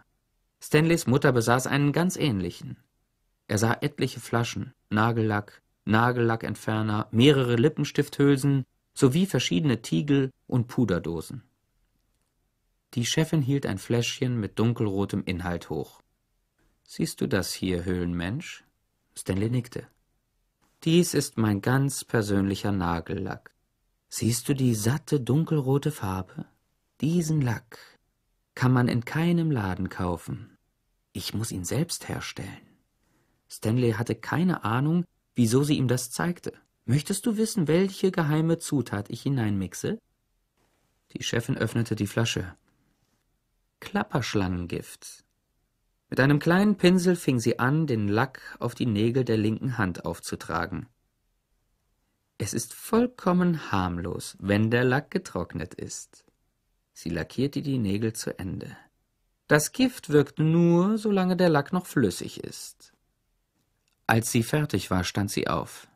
Stanleys Mutter besaß einen ganz ähnlichen. Er sah etliche Flaschen, Nagellack, Nagellackentferner, mehrere Lippenstifthülsen sowie verschiedene Tiegel und Puderdosen. Die Chefin hielt ein Fläschchen mit dunkelrotem Inhalt hoch. Siehst du das hier, Höhlenmensch? Stanley nickte. Dies ist mein ganz persönlicher Nagellack. Siehst du die satte dunkelrote Farbe? Diesen Lack kann man in keinem Laden kaufen. Ich muss ihn selbst herstellen. Stanley hatte keine Ahnung, wieso sie ihm das zeigte. Möchtest du wissen, welche geheime Zutat ich hineinmixe? Die Chefin öffnete die Flasche. Klapperschlangengift, mit einem kleinen Pinsel fing sie an, den Lack auf die Nägel der linken Hand aufzutragen. Es ist vollkommen harmlos, wenn der Lack getrocknet ist. Sie lackierte die Nägel zu Ende. Das Gift wirkt nur, solange der Lack noch flüssig ist. Als sie fertig war, stand sie auf.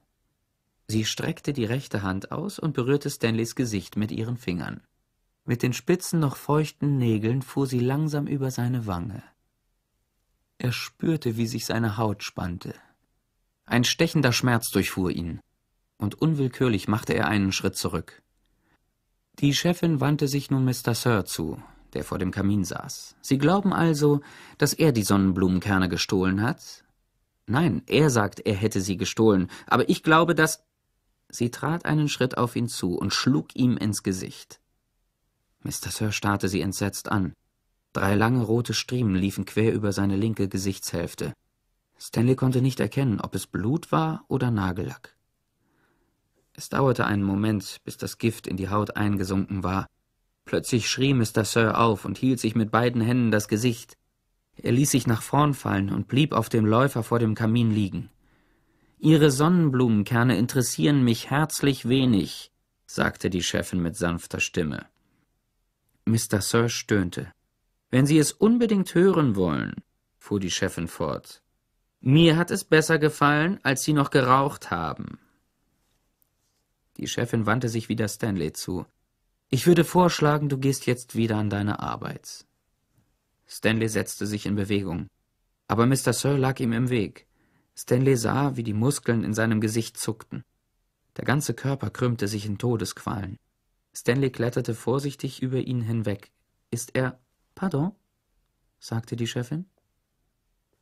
Sie streckte die rechte Hand aus und berührte Stanleys Gesicht mit ihren Fingern. Mit den spitzen, noch feuchten Nägeln fuhr sie langsam über seine Wange. Er spürte, wie sich seine Haut spannte. Ein stechender Schmerz durchfuhr ihn, und unwillkürlich machte er einen Schritt zurück. Die Chefin wandte sich nun Mr. Sir zu, der vor dem Kamin saß. Sie glauben also, dass er die Sonnenblumenkerne gestohlen hat? Nein, er sagt, er hätte sie gestohlen, aber ich glaube, dass. Sie trat einen Schritt auf ihn zu und schlug ihm ins Gesicht. Mr. Sir starrte sie entsetzt an. Drei lange rote Striemen liefen quer über seine linke Gesichtshälfte. Stanley konnte nicht erkennen, ob es Blut war oder Nagellack. Es dauerte einen Moment, bis das Gift in die Haut eingesunken war. Plötzlich schrie Mr. Sir auf und hielt sich mit beiden Händen das Gesicht. Er ließ sich nach vorn fallen und blieb auf dem Läufer vor dem Kamin liegen. Ihre Sonnenblumenkerne interessieren mich herzlich wenig, sagte die Chefin mit sanfter Stimme. Mr. Sir stöhnte. Wenn Sie es unbedingt hören wollen, fuhr die Chefin fort, mir hat es besser gefallen, als Sie noch geraucht haben. Die Chefin wandte sich wieder Stanley zu. Ich würde vorschlagen, du gehst jetzt wieder an deine Arbeit. Stanley setzte sich in Bewegung. Aber Mr. Sir lag ihm im Weg. Stanley sah, wie die Muskeln in seinem Gesicht zuckten. Der ganze Körper krümmte sich in Todesqualen. Stanley kletterte vorsichtig über ihn hinweg. Ist er Pardon? sagte die Chefin.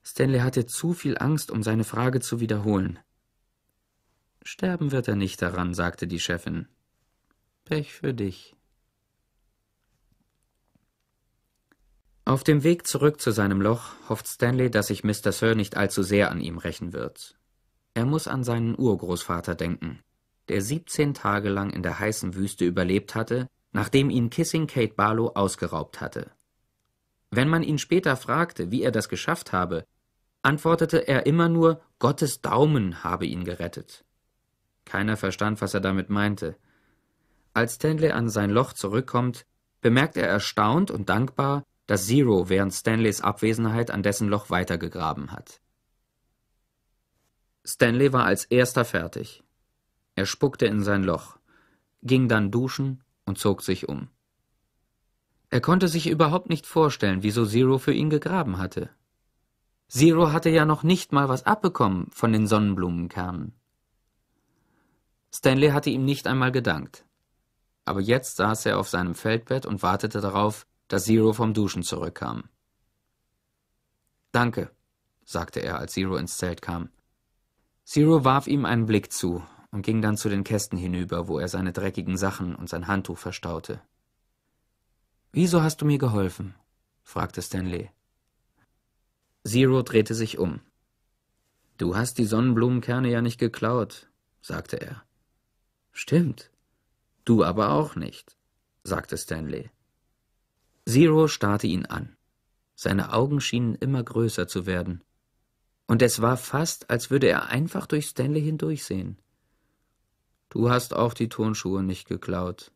Stanley hatte zu viel Angst, um seine Frage zu wiederholen. Sterben wird er nicht daran, sagte die Chefin. Pech für dich. Auf dem Weg zurück zu seinem Loch hofft Stanley, dass sich Mr. Sir nicht allzu sehr an ihm rächen wird. Er muss an seinen Urgroßvater denken, der 17 Tage lang in der heißen Wüste überlebt hatte, nachdem ihn Kissing Kate Barlow ausgeraubt hatte. Wenn man ihn später fragte, wie er das geschafft habe, antwortete er immer nur, Gottes Daumen habe ihn gerettet. Keiner verstand, was er damit meinte. Als Stanley an sein Loch zurückkommt, bemerkt er erstaunt und dankbar, dass Zero während Stanleys Abwesenheit an dessen Loch weitergegraben hat. Stanley war als erster fertig. Er spuckte in sein Loch, ging dann duschen und zog sich um. Er konnte sich überhaupt nicht vorstellen, wieso Zero für ihn gegraben hatte. Zero hatte ja noch nicht mal was abbekommen von den Sonnenblumenkernen. Stanley hatte ihm nicht einmal gedankt. Aber jetzt saß er auf seinem Feldbett und wartete darauf, dass Zero vom Duschen zurückkam. Danke, sagte er, als Zero ins Zelt kam. Zero warf ihm einen Blick zu und ging dann zu den Kästen hinüber, wo er seine dreckigen Sachen und sein Handtuch verstaute. Wieso hast du mir geholfen? fragte Stanley. Zero drehte sich um. Du hast die Sonnenblumenkerne ja nicht geklaut, sagte er. Stimmt. Du aber auch nicht, sagte Stanley. Zero starrte ihn an. Seine Augen schienen immer größer zu werden. Und es war fast, als würde er einfach durch Stanley hindurchsehen. Du hast auch die Turnschuhe nicht geklaut,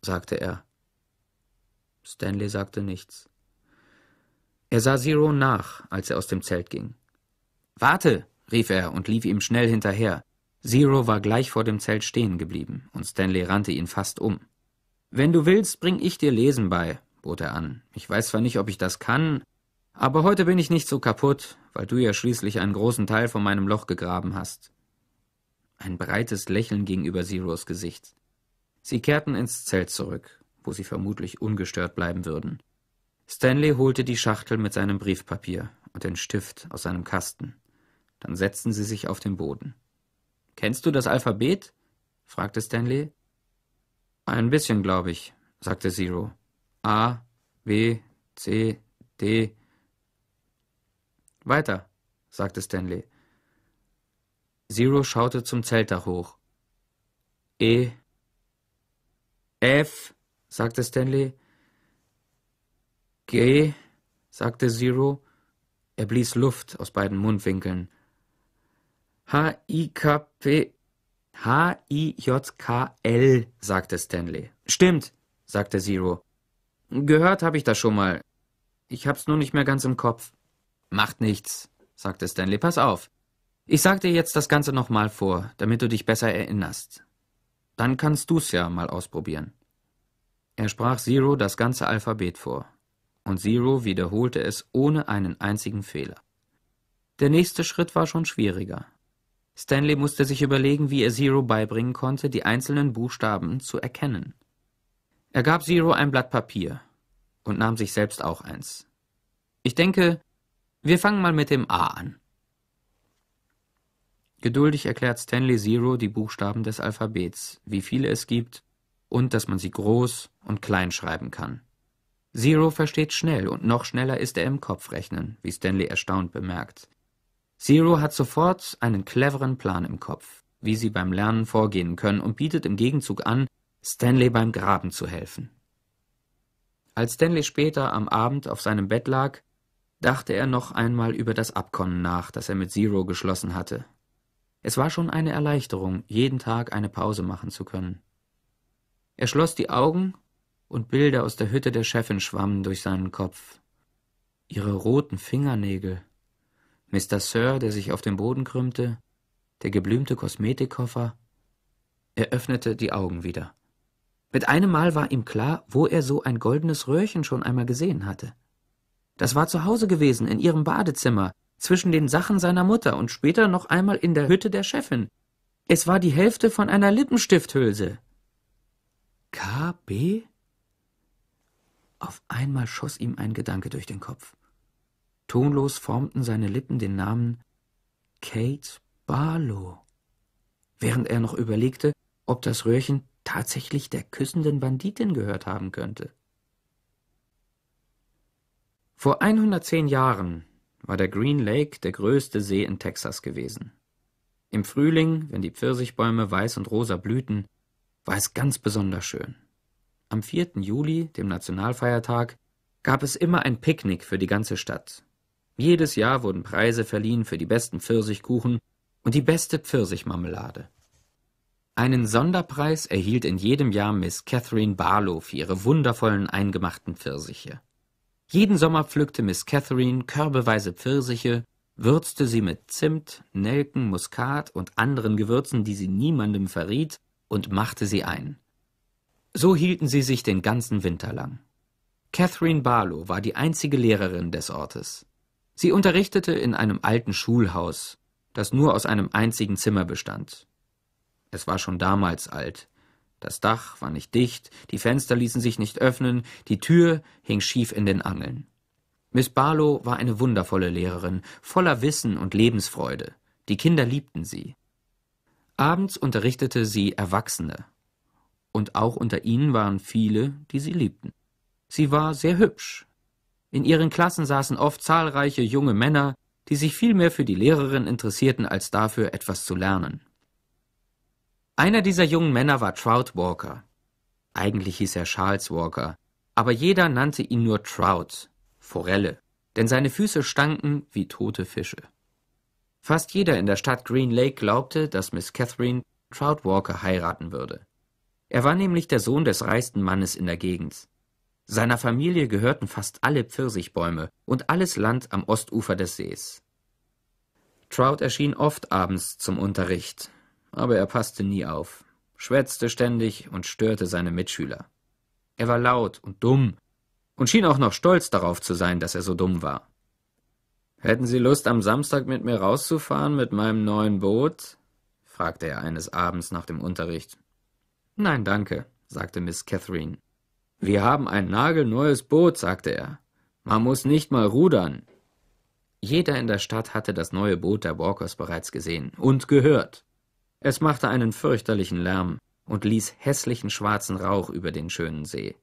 sagte er. Stanley sagte nichts. Er sah Zero nach, als er aus dem Zelt ging. Warte! rief er und lief ihm schnell hinterher. Zero war gleich vor dem Zelt stehen geblieben, und Stanley rannte ihn fast um. Wenn du willst, bring ich dir Lesen bei, bot er an. Ich weiß zwar nicht, ob ich das kann, aber heute bin ich nicht so kaputt, weil du ja schließlich einen großen Teil von meinem Loch gegraben hast. Ein breites Lächeln ging über Zeros Gesicht. Sie kehrten ins Zelt zurück wo sie vermutlich ungestört bleiben würden. Stanley holte die Schachtel mit seinem Briefpapier und den Stift aus seinem Kasten. Dann setzten sie sich auf den Boden. Kennst du das Alphabet? fragte Stanley. Ein bisschen, glaube ich, sagte Zero. A, B, C, D. Weiter, sagte Stanley. Zero schaute zum Zeltdach hoch. E, F, sagte Stanley. Gay, sagte Zero. Er blies Luft aus beiden Mundwinkeln. H-I-K-P. H-I-J-K-L, sagte Stanley. Stimmt, sagte Zero. Gehört habe ich das schon mal. Ich hab's nur nicht mehr ganz im Kopf. Macht nichts, sagte Stanley. Pass auf. Ich sag dir jetzt das Ganze nochmal vor, damit du dich besser erinnerst. Dann kannst du's ja mal ausprobieren. Er sprach Zero das ganze Alphabet vor, und Zero wiederholte es ohne einen einzigen Fehler. Der nächste Schritt war schon schwieriger. Stanley musste sich überlegen, wie er Zero beibringen konnte, die einzelnen Buchstaben zu erkennen. Er gab Zero ein Blatt Papier und nahm sich selbst auch eins. Ich denke, wir fangen mal mit dem A an. Geduldig erklärt Stanley Zero die Buchstaben des Alphabets, wie viele es gibt und dass man sie groß und klein schreiben kann. Zero versteht schnell und noch schneller ist er im Kopfrechnen, wie Stanley erstaunt bemerkt. Zero hat sofort einen cleveren Plan im Kopf, wie sie beim Lernen vorgehen können und bietet im Gegenzug an, Stanley beim Graben zu helfen. Als Stanley später am Abend auf seinem Bett lag, dachte er noch einmal über das Abkommen nach, das er mit Zero geschlossen hatte. Es war schon eine Erleichterung, jeden Tag eine Pause machen zu können. Er schloss die Augen, und Bilder aus der Hütte der Chefin schwammen durch seinen Kopf. Ihre roten Fingernägel, Mr. Sir, der sich auf den Boden krümmte, der geblümte Kosmetikkoffer. Er öffnete die Augen wieder. Mit einem Mal war ihm klar, wo er so ein goldenes Röhrchen schon einmal gesehen hatte. Das war zu Hause gewesen, in ihrem Badezimmer, zwischen den Sachen seiner Mutter und später noch einmal in der Hütte der Chefin. Es war die Hälfte von einer Lippenstifthülse. KB? Auf einmal schoss ihm ein Gedanke durch den Kopf. Tonlos formten seine Lippen den Namen Kate Barlow. Während er noch überlegte, ob das Röhrchen tatsächlich der küssenden Banditin gehört haben könnte. Vor 110 Jahren war der Green Lake der größte See in Texas gewesen. Im Frühling, wenn die Pfirsichbäume weiß und rosa blühten, war es ganz besonders schön. Am 4. Juli, dem Nationalfeiertag, gab es immer ein Picknick für die ganze Stadt. Jedes Jahr wurden Preise verliehen für die besten Pfirsichkuchen und die beste Pfirsichmarmelade. Einen Sonderpreis erhielt in jedem Jahr Miss Catherine Barlow für ihre wundervollen eingemachten Pfirsiche. Jeden Sommer pflückte Miss Catherine körbeweise Pfirsiche, würzte sie mit Zimt, Nelken, Muskat und anderen Gewürzen, die sie niemandem verriet, und machte sie ein. So hielten sie sich den ganzen Winter lang. Catherine Barlow war die einzige Lehrerin des Ortes. Sie unterrichtete in einem alten Schulhaus, das nur aus einem einzigen Zimmer bestand. Es war schon damals alt. Das Dach war nicht dicht, die Fenster ließen sich nicht öffnen, die Tür hing schief in den Angeln. Miss Barlow war eine wundervolle Lehrerin, voller Wissen und Lebensfreude. Die Kinder liebten sie. Abends unterrichtete sie Erwachsene. Und auch unter ihnen waren viele, die sie liebten. Sie war sehr hübsch. In ihren Klassen saßen oft zahlreiche junge Männer, die sich viel mehr für die Lehrerin interessierten, als dafür etwas zu lernen. Einer dieser jungen Männer war Trout Walker. Eigentlich hieß er Charles Walker, aber jeder nannte ihn nur Trout, Forelle, denn seine Füße stanken wie tote Fische. Fast jeder in der Stadt Green Lake glaubte, dass Miss Catherine Trout Walker heiraten würde. Er war nämlich der Sohn des reichsten Mannes in der Gegend. Seiner Familie gehörten fast alle Pfirsichbäume und alles Land am Ostufer des Sees. Trout erschien oft abends zum Unterricht, aber er passte nie auf, schwätzte ständig und störte seine Mitschüler. Er war laut und dumm und schien auch noch stolz darauf zu sein, dass er so dumm war. Hätten Sie Lust, am Samstag mit mir rauszufahren mit meinem neuen Boot? fragte er eines Abends nach dem Unterricht. Nein, danke, sagte Miss Catherine. Wir haben ein nagelneues Boot, sagte er. Man muss nicht mal rudern. Jeder in der Stadt hatte das neue Boot der Walkers bereits gesehen und gehört. Es machte einen fürchterlichen Lärm und ließ hässlichen schwarzen Rauch über den schönen See.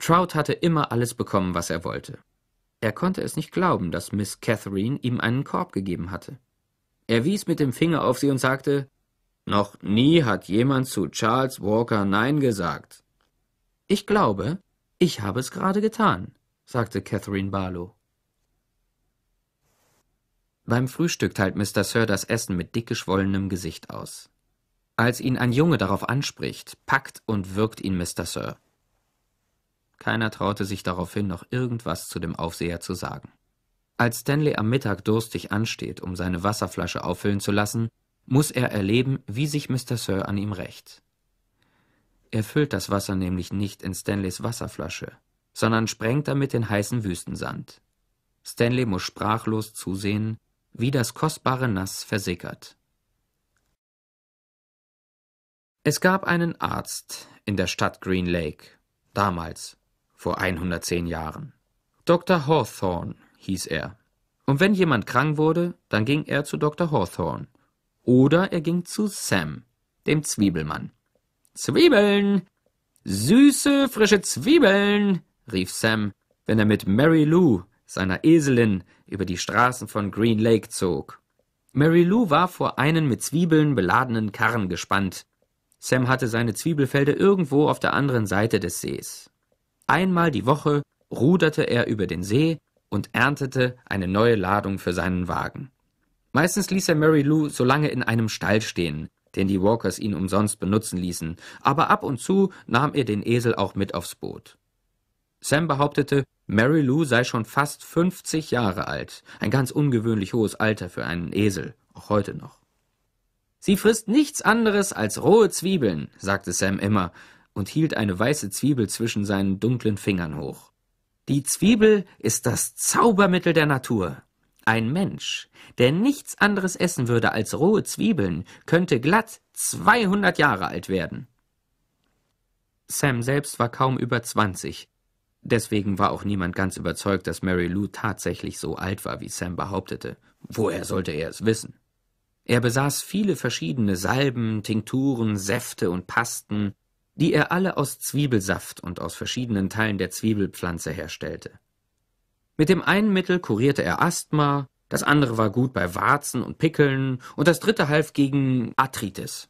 Trout hatte immer alles bekommen, was er wollte. Er konnte es nicht glauben, dass Miss Catherine ihm einen Korb gegeben hatte. Er wies mit dem Finger auf sie und sagte, noch nie hat jemand zu Charles Walker Nein gesagt. Ich glaube, ich habe es gerade getan, sagte Catherine Barlow. Beim Frühstück teilt Mr. Sir das Essen mit dickgeschwollenem Gesicht aus. Als ihn ein Junge darauf anspricht, packt und würgt ihn Mr. Sir. Keiner traute sich daraufhin noch irgendwas zu dem Aufseher zu sagen. Als Stanley am Mittag durstig ansteht, um seine Wasserflasche auffüllen zu lassen, muss er erleben, wie sich Mr. Sir an ihm rächt. Er füllt das Wasser nämlich nicht in Stanleys Wasserflasche, sondern sprengt damit den heißen Wüstensand. Stanley muss sprachlos zusehen, wie das kostbare Nass versickert. Es gab einen Arzt in der Stadt Green Lake, damals, vor 110 Jahren. Dr. Hawthorne hieß er. Und wenn jemand krank wurde, dann ging er zu Dr. Hawthorne. Oder er ging zu Sam, dem Zwiebelmann. Zwiebeln! Süße, frische Zwiebeln! rief Sam, wenn er mit Mary Lou, seiner Eselin, über die Straßen von Green Lake zog. Mary Lou war vor einen mit Zwiebeln beladenen Karren gespannt. Sam hatte seine Zwiebelfelder irgendwo auf der anderen Seite des Sees. Einmal die Woche ruderte er über den See und erntete eine neue Ladung für seinen Wagen. Meistens ließ er Mary Lou so lange in einem Stall stehen, den die Walkers ihn umsonst benutzen ließen, aber ab und zu nahm er den Esel auch mit aufs Boot. Sam behauptete, Mary Lou sei schon fast 50 Jahre alt, ein ganz ungewöhnlich hohes Alter für einen Esel, auch heute noch. Sie frisst nichts anderes als rohe Zwiebeln, sagte Sam immer, und hielt eine weiße Zwiebel zwischen seinen dunklen Fingern hoch. Die Zwiebel ist das Zaubermittel der Natur. Ein Mensch, der nichts anderes essen würde als rohe Zwiebeln, könnte glatt zweihundert Jahre alt werden. Sam selbst war kaum über zwanzig. Deswegen war auch niemand ganz überzeugt, dass Mary Lou tatsächlich so alt war, wie Sam behauptete. Woher sollte er es wissen? Er besaß viele verschiedene Salben, Tinkturen, Säfte und Pasten, die er alle aus Zwiebelsaft und aus verschiedenen Teilen der Zwiebelpflanze herstellte. Mit dem einen Mittel kurierte er Asthma, das andere war gut bei Warzen und Pickeln und das dritte half gegen Arthritis.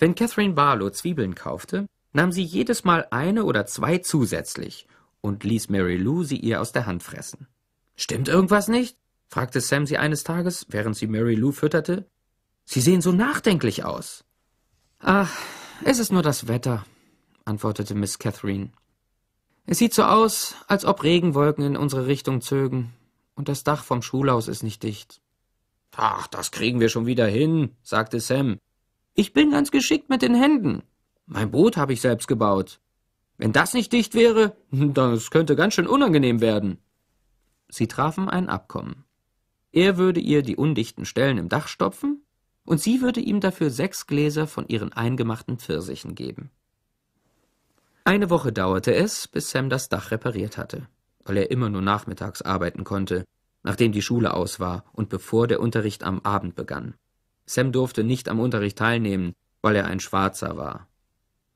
Wenn Catherine Barlow Zwiebeln kaufte, nahm sie jedes Mal eine oder zwei zusätzlich und ließ Mary Lou sie ihr aus der Hand fressen. Stimmt irgendwas nicht? fragte Sam sie eines Tages, während sie Mary Lou fütterte. Sie sehen so nachdenklich aus. Ach, es ist nur das Wetter, antwortete Miss Catherine. Es sieht so aus, als ob Regenwolken in unsere Richtung zögen, und das Dach vom Schulhaus ist nicht dicht. Ach, das kriegen wir schon wieder hin, sagte Sam. Ich bin ganz geschickt mit den Händen. Mein Boot habe ich selbst gebaut. Wenn das nicht dicht wäre, hm, das könnte ganz schön unangenehm werden. Sie trafen ein Abkommen. Er würde ihr die undichten Stellen im Dach stopfen, und sie würde ihm dafür sechs Gläser von ihren eingemachten Pfirsichen geben. Eine Woche dauerte es, bis Sam das Dach repariert hatte, weil er immer nur nachmittags arbeiten konnte, nachdem die Schule aus war und bevor der Unterricht am Abend begann. Sam durfte nicht am Unterricht teilnehmen, weil er ein Schwarzer war.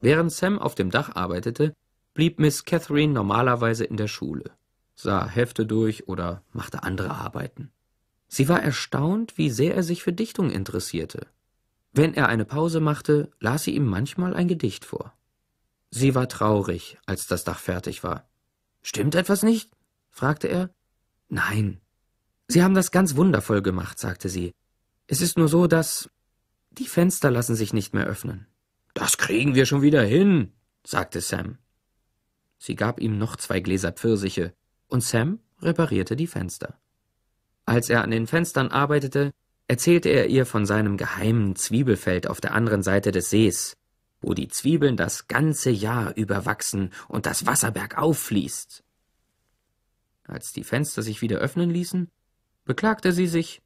Während Sam auf dem Dach arbeitete, blieb Miss Catherine normalerweise in der Schule, sah Hefte durch oder machte andere Arbeiten. Sie war erstaunt, wie sehr er sich für Dichtung interessierte. Wenn er eine Pause machte, las sie ihm manchmal ein Gedicht vor. Sie war traurig, als das Dach fertig war. Stimmt etwas nicht? fragte er. Nein. Sie haben das ganz wundervoll gemacht, sagte sie. Es ist nur so, dass die Fenster lassen sich nicht mehr öffnen. Das kriegen wir schon wieder hin, sagte Sam. Sie gab ihm noch zwei Gläser Pfirsiche, und Sam reparierte die Fenster. Als er an den Fenstern arbeitete, erzählte er ihr von seinem geheimen Zwiebelfeld auf der anderen Seite des Sees, wo die Zwiebeln das ganze Jahr über wachsen und das Wasser bergauf fließt. Als die Fenster sich wieder öffnen ließen, beklagte sie sich,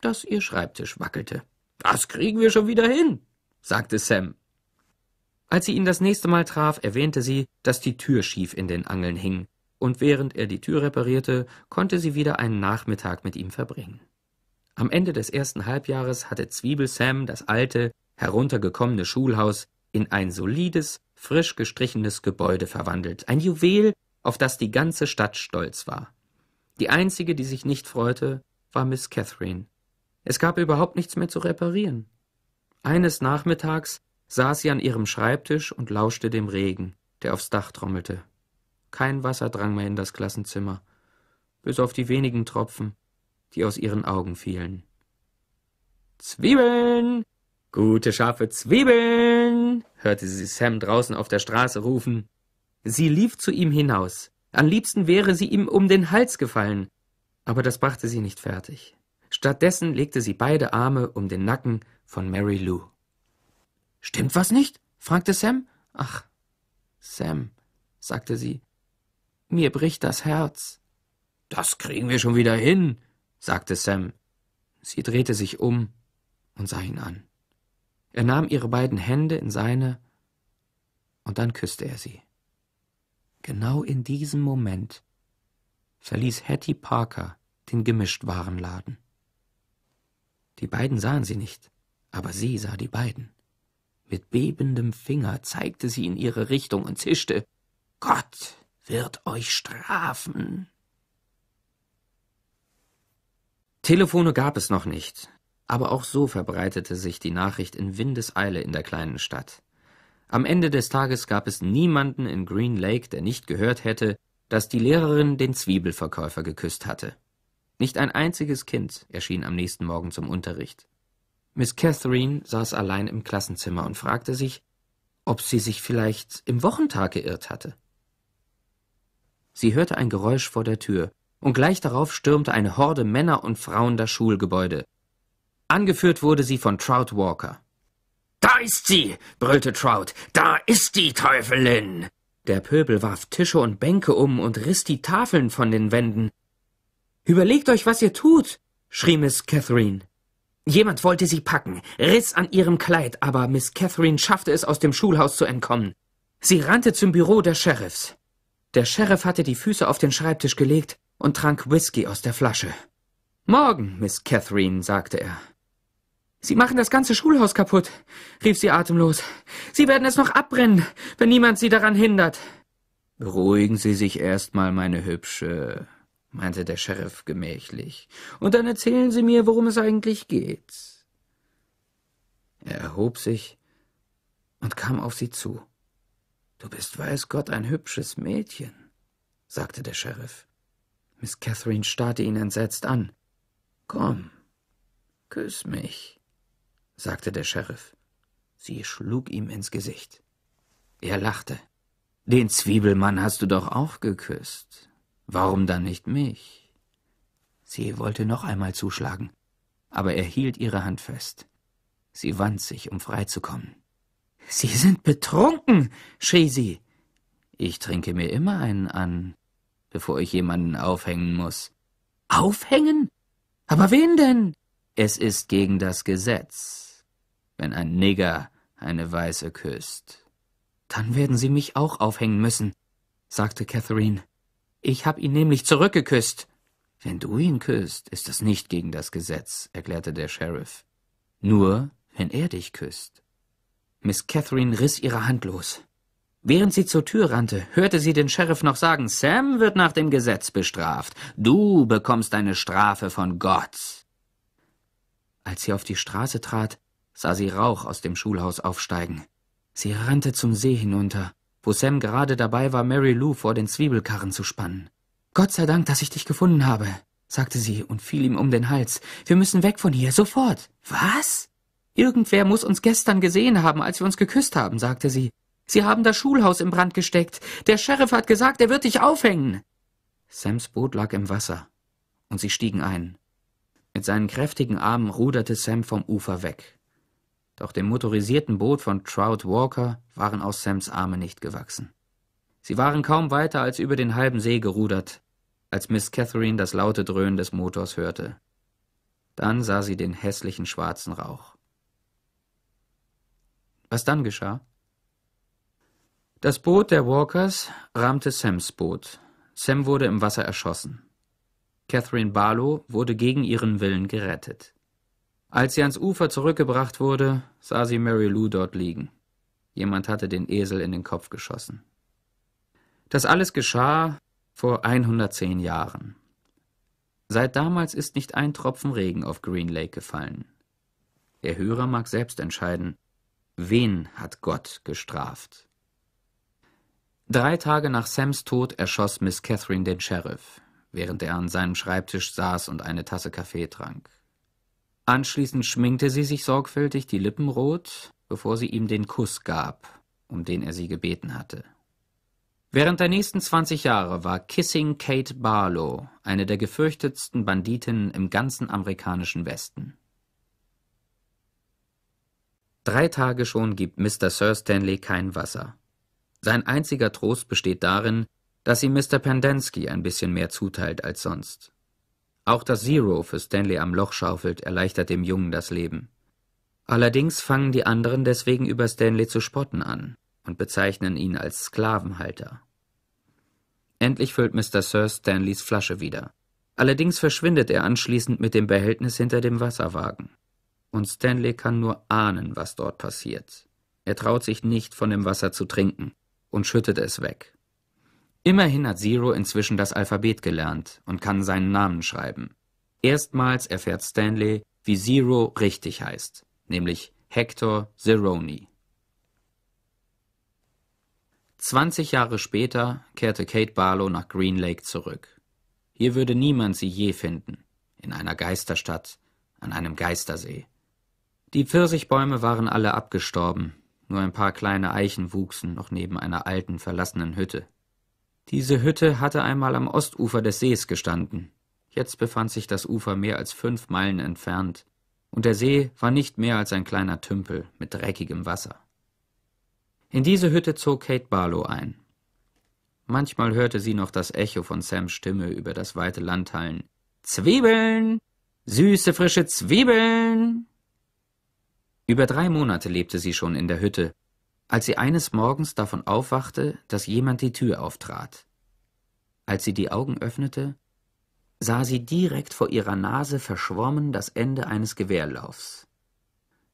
dass ihr Schreibtisch wackelte. Das kriegen wir schon wieder hin, sagte Sam. Als sie ihn das nächste Mal traf, erwähnte sie, dass die Tür schief in den Angeln hing und während er die Tür reparierte, konnte sie wieder einen Nachmittag mit ihm verbringen. Am Ende des ersten Halbjahres hatte Zwiebel Sam das alte, heruntergekommene Schulhaus in ein solides, frisch gestrichenes Gebäude verwandelt, ein Juwel, auf das die ganze Stadt stolz war. Die einzige, die sich nicht freute, war Miss Catherine. Es gab überhaupt nichts mehr zu reparieren. Eines Nachmittags saß sie an ihrem Schreibtisch und lauschte dem Regen, der aufs Dach trommelte. Kein Wasser drang mehr in das Klassenzimmer, bis auf die wenigen Tropfen, die aus ihren Augen fielen. Zwiebeln! Gute, scharfe Zwiebeln! hörte sie Sam draußen auf der Straße rufen. Sie lief zu ihm hinaus. Am liebsten wäre sie ihm um den Hals gefallen, aber das brachte sie nicht fertig. Stattdessen legte sie beide Arme um den Nacken von Mary Lou. Stimmt was nicht? fragte Sam. Ach, Sam, sagte sie, mir bricht das Herz. Das kriegen wir schon wieder hin, sagte Sam. Sie drehte sich um und sah ihn an. Er nahm ihre beiden Hände in seine und dann küsste er sie. Genau in diesem Moment verließ Hattie Parker den Gemischtwarenladen. Die beiden sahen sie nicht, aber sie sah die beiden. Mit bebendem Finger zeigte sie in ihre Richtung und zischte Gott, wird euch strafen. Telefone gab es noch nicht, aber auch so verbreitete sich die Nachricht in Windeseile in der kleinen Stadt. Am Ende des Tages gab es niemanden in Green Lake, der nicht gehört hätte, dass die Lehrerin den Zwiebelverkäufer geküsst hatte. Nicht ein einziges Kind erschien am nächsten Morgen zum Unterricht. Miss Catherine saß allein im Klassenzimmer und fragte sich, ob sie sich vielleicht im Wochentag geirrt hatte. Sie hörte ein Geräusch vor der Tür, und gleich darauf stürmte eine Horde Männer und Frauen das Schulgebäude. Angeführt wurde sie von Trout Walker. Da ist sie! brüllte Trout. Da ist die Teufelin! Der Pöbel warf Tische und Bänke um und riss die Tafeln von den Wänden. Überlegt euch, was ihr tut! schrie Miss Catherine. Jemand wollte sie packen, riss an ihrem Kleid, aber Miss Catherine schaffte es, aus dem Schulhaus zu entkommen. Sie rannte zum Büro der Sheriffs. Der Sheriff hatte die Füße auf den Schreibtisch gelegt und trank Whisky aus der Flasche. Morgen, Miss Catherine, sagte er. Sie machen das ganze Schulhaus kaputt, rief sie atemlos. Sie werden es noch abbrennen, wenn niemand Sie daran hindert. Beruhigen Sie sich erst mal, meine Hübsche, meinte der Sheriff gemächlich, und dann erzählen Sie mir, worum es eigentlich geht. Er erhob sich und kam auf sie zu. Du bist, weiß Gott, ein hübsches Mädchen, sagte der Sheriff. Miss Catherine starrte ihn entsetzt an. Komm, küss mich, sagte der Sheriff. Sie schlug ihm ins Gesicht. Er lachte. Den Zwiebelmann hast du doch auch geküsst. Warum dann nicht mich? Sie wollte noch einmal zuschlagen, aber er hielt ihre Hand fest. Sie wand sich, um freizukommen. Sie sind betrunken, schrie sie. Ich trinke mir immer einen an, bevor ich jemanden aufhängen muss. Aufhängen? Aber wen denn? Es ist gegen das Gesetz, wenn ein Nigger eine Weiße küsst. Dann werden Sie mich auch aufhängen müssen, sagte Catherine. Ich hab ihn nämlich zurückgeküsst. Wenn du ihn küsst, ist das nicht gegen das Gesetz, erklärte der Sheriff. Nur, wenn er dich küsst. Miss Catherine riss ihre Hand los. Während sie zur Tür rannte, hörte sie den Sheriff noch sagen, Sam wird nach dem Gesetz bestraft. Du bekommst eine Strafe von Gott. Als sie auf die Straße trat, sah sie Rauch aus dem Schulhaus aufsteigen. Sie rannte zum See hinunter, wo Sam gerade dabei war, Mary Lou vor den Zwiebelkarren zu spannen. Gott sei Dank, dass ich dich gefunden habe, sagte sie und fiel ihm um den Hals. Wir müssen weg von hier, sofort. Was? Irgendwer muss uns gestern gesehen haben, als wir uns geküsst haben, sagte sie. Sie haben das Schulhaus in Brand gesteckt. Der Sheriff hat gesagt, er wird dich aufhängen. Sams Boot lag im Wasser, und sie stiegen ein. Mit seinen kräftigen Armen ruderte Sam vom Ufer weg. Doch dem motorisierten Boot von Trout Walker waren aus Sams Arme nicht gewachsen. Sie waren kaum weiter als über den halben See gerudert, als Miss Catherine das laute Dröhnen des Motors hörte. Dann sah sie den hässlichen schwarzen Rauch. Was dann geschah? Das Boot der Walkers rammte Sams Boot. Sam wurde im Wasser erschossen. Catherine Barlow wurde gegen ihren Willen gerettet. Als sie ans Ufer zurückgebracht wurde, sah sie Mary Lou dort liegen. Jemand hatte den Esel in den Kopf geschossen. Das alles geschah vor 110 Jahren. Seit damals ist nicht ein Tropfen Regen auf Green Lake gefallen. Der Hörer mag selbst entscheiden, Wen hat Gott gestraft? Drei Tage nach Sams Tod erschoss Miss Catherine den Sheriff, während er an seinem Schreibtisch saß und eine Tasse Kaffee trank. Anschließend schminkte sie sich sorgfältig die Lippen rot, bevor sie ihm den Kuss gab, um den er sie gebeten hatte. Während der nächsten zwanzig Jahre war Kissing Kate Barlow eine der gefürchtetsten Banditinnen im ganzen amerikanischen Westen. Drei Tage schon gibt Mr. Sir Stanley kein Wasser. Sein einziger Trost besteht darin, dass ihm Mr. Pendensky ein bisschen mehr zuteilt als sonst. Auch das Zero für Stanley am Loch schaufelt, erleichtert dem Jungen das Leben. Allerdings fangen die anderen deswegen über Stanley zu spotten an und bezeichnen ihn als Sklavenhalter. Endlich füllt Mr. Sir Stanleys Flasche wieder. Allerdings verschwindet er anschließend mit dem Behältnis hinter dem Wasserwagen und Stanley kann nur ahnen, was dort passiert. Er traut sich nicht, von dem Wasser zu trinken und schüttet es weg. Immerhin hat Zero inzwischen das Alphabet gelernt und kann seinen Namen schreiben. Erstmals erfährt Stanley, wie Zero richtig heißt, nämlich Hector Zeroni. 20 Jahre später kehrte Kate Barlow nach Green Lake zurück. Hier würde niemand sie je finden, in einer Geisterstadt, an einem Geistersee. Die Pfirsichbäume waren alle abgestorben, nur ein paar kleine Eichen wuchsen noch neben einer alten, verlassenen Hütte. Diese Hütte hatte einmal am Ostufer des Sees gestanden. Jetzt befand sich das Ufer mehr als fünf Meilen entfernt, und der See war nicht mehr als ein kleiner Tümpel mit dreckigem Wasser. In diese Hütte zog Kate Barlow ein. Manchmal hörte sie noch das Echo von Sams Stimme über das weite Land hallen. Zwiebeln! Süße, frische Zwiebeln! Über drei Monate lebte sie schon in der Hütte, als sie eines Morgens davon aufwachte, dass jemand die Tür auftrat. Als sie die Augen öffnete, sah sie direkt vor ihrer Nase verschwommen das Ende eines Gewehrlaufs.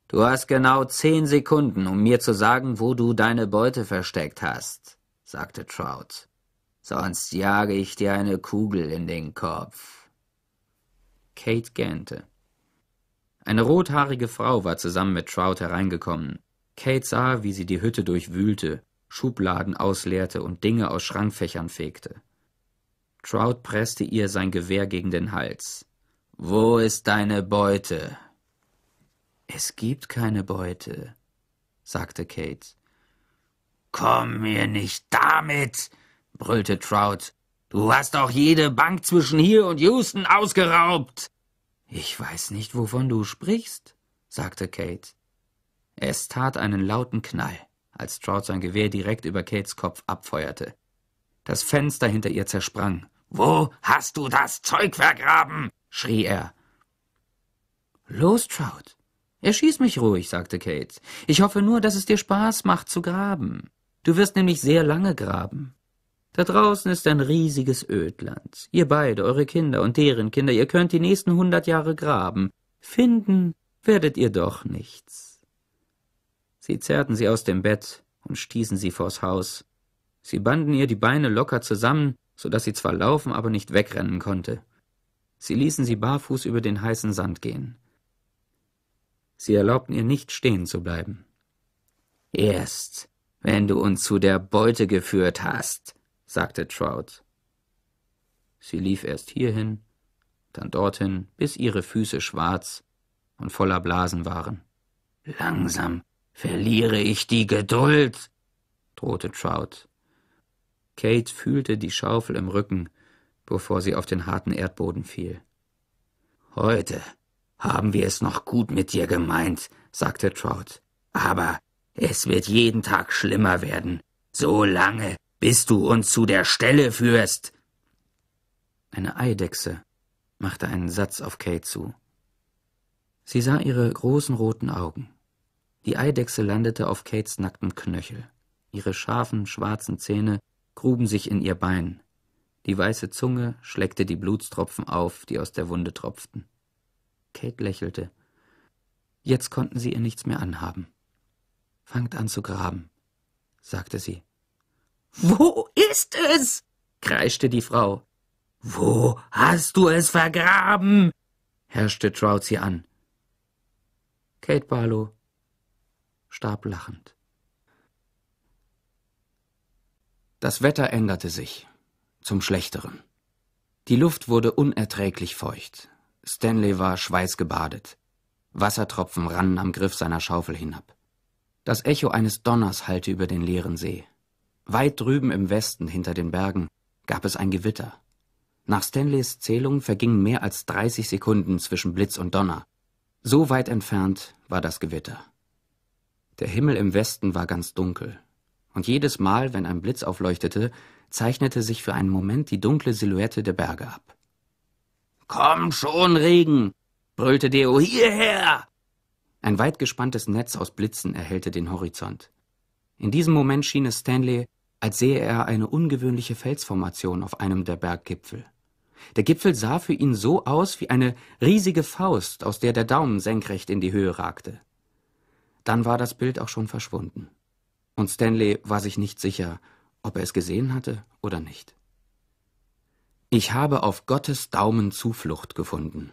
Du hast genau zehn Sekunden, um mir zu sagen, wo du deine Beute versteckt hast, sagte Trout. Sonst jage ich dir eine Kugel in den Kopf. Kate gähnte. Eine rothaarige Frau war zusammen mit Trout hereingekommen. Kate sah, wie sie die Hütte durchwühlte, Schubladen ausleerte und Dinge aus Schrankfächern fegte. Trout presste ihr sein Gewehr gegen den Hals. Wo ist deine Beute? Es gibt keine Beute, sagte Kate. Komm mir nicht damit, brüllte Trout. Du hast doch jede Bank zwischen hier und Houston ausgeraubt. Ich weiß nicht, wovon du sprichst, sagte Kate. Es tat einen lauten Knall, als Trout sein Gewehr direkt über Kates Kopf abfeuerte. Das Fenster hinter ihr zersprang. Wo hast du das Zeug vergraben? schrie er. Los, Trout. Erschieß mich ruhig, sagte Kate. Ich hoffe nur, dass es dir Spaß macht zu graben. Du wirst nämlich sehr lange graben. Da draußen ist ein riesiges Ödland. Ihr beide, eure Kinder und deren Kinder, ihr könnt die nächsten hundert Jahre graben. Finden werdet ihr doch nichts. Sie zerrten sie aus dem Bett und stießen sie vors Haus. Sie banden ihr die Beine locker zusammen, so daß sie zwar laufen, aber nicht wegrennen konnte. Sie ließen sie barfuß über den heißen Sand gehen. Sie erlaubten ihr nicht stehen zu bleiben. Erst, wenn du uns zu der Beute geführt hast, sagte Trout. Sie lief erst hierhin, dann dorthin, bis ihre Füße schwarz und voller Blasen waren. Langsam verliere ich die Geduld, drohte Trout. Kate fühlte die Schaufel im Rücken, bevor sie auf den harten Erdboden fiel. Heute haben wir es noch gut mit dir gemeint, sagte Trout. Aber es wird jeden Tag schlimmer werden, so lange, bis du uns zu der Stelle führst. Eine Eidechse machte einen Satz auf Kate zu. Sie sah ihre großen roten Augen. Die Eidechse landete auf Kates nacktem Knöchel. Ihre scharfen, schwarzen Zähne gruben sich in ihr Bein. Die weiße Zunge schleckte die Blutstropfen auf, die aus der Wunde tropften. Kate lächelte. Jetzt konnten sie ihr nichts mehr anhaben. Fangt an zu graben, sagte sie. Wo ist es? kreischte die Frau. Wo hast du es vergraben? herrschte Trout sie an. Kate Barlow starb lachend. Das Wetter änderte sich zum Schlechteren. Die Luft wurde unerträglich feucht. Stanley war schweißgebadet. Wassertropfen rannen am Griff seiner Schaufel hinab. Das Echo eines Donners hallte über den leeren See. Weit drüben im Westen hinter den Bergen gab es ein Gewitter. Nach Stanleys Zählung vergingen mehr als 30 Sekunden zwischen Blitz und Donner. So weit entfernt war das Gewitter. Der Himmel im Westen war ganz dunkel, und jedes Mal, wenn ein Blitz aufleuchtete, zeichnete sich für einen Moment die dunkle Silhouette der Berge ab. Komm schon, Regen! brüllte Deo, hierher! Ein weit gespanntes Netz aus Blitzen erhellte den Horizont. In diesem Moment schien es Stanley, als sehe er eine ungewöhnliche Felsformation auf einem der Berggipfel. Der Gipfel sah für ihn so aus wie eine riesige Faust, aus der der Daumen senkrecht in die Höhe ragte. Dann war das Bild auch schon verschwunden. Und Stanley war sich nicht sicher, ob er es gesehen hatte oder nicht. Ich habe auf Gottes Daumen Zuflucht gefunden.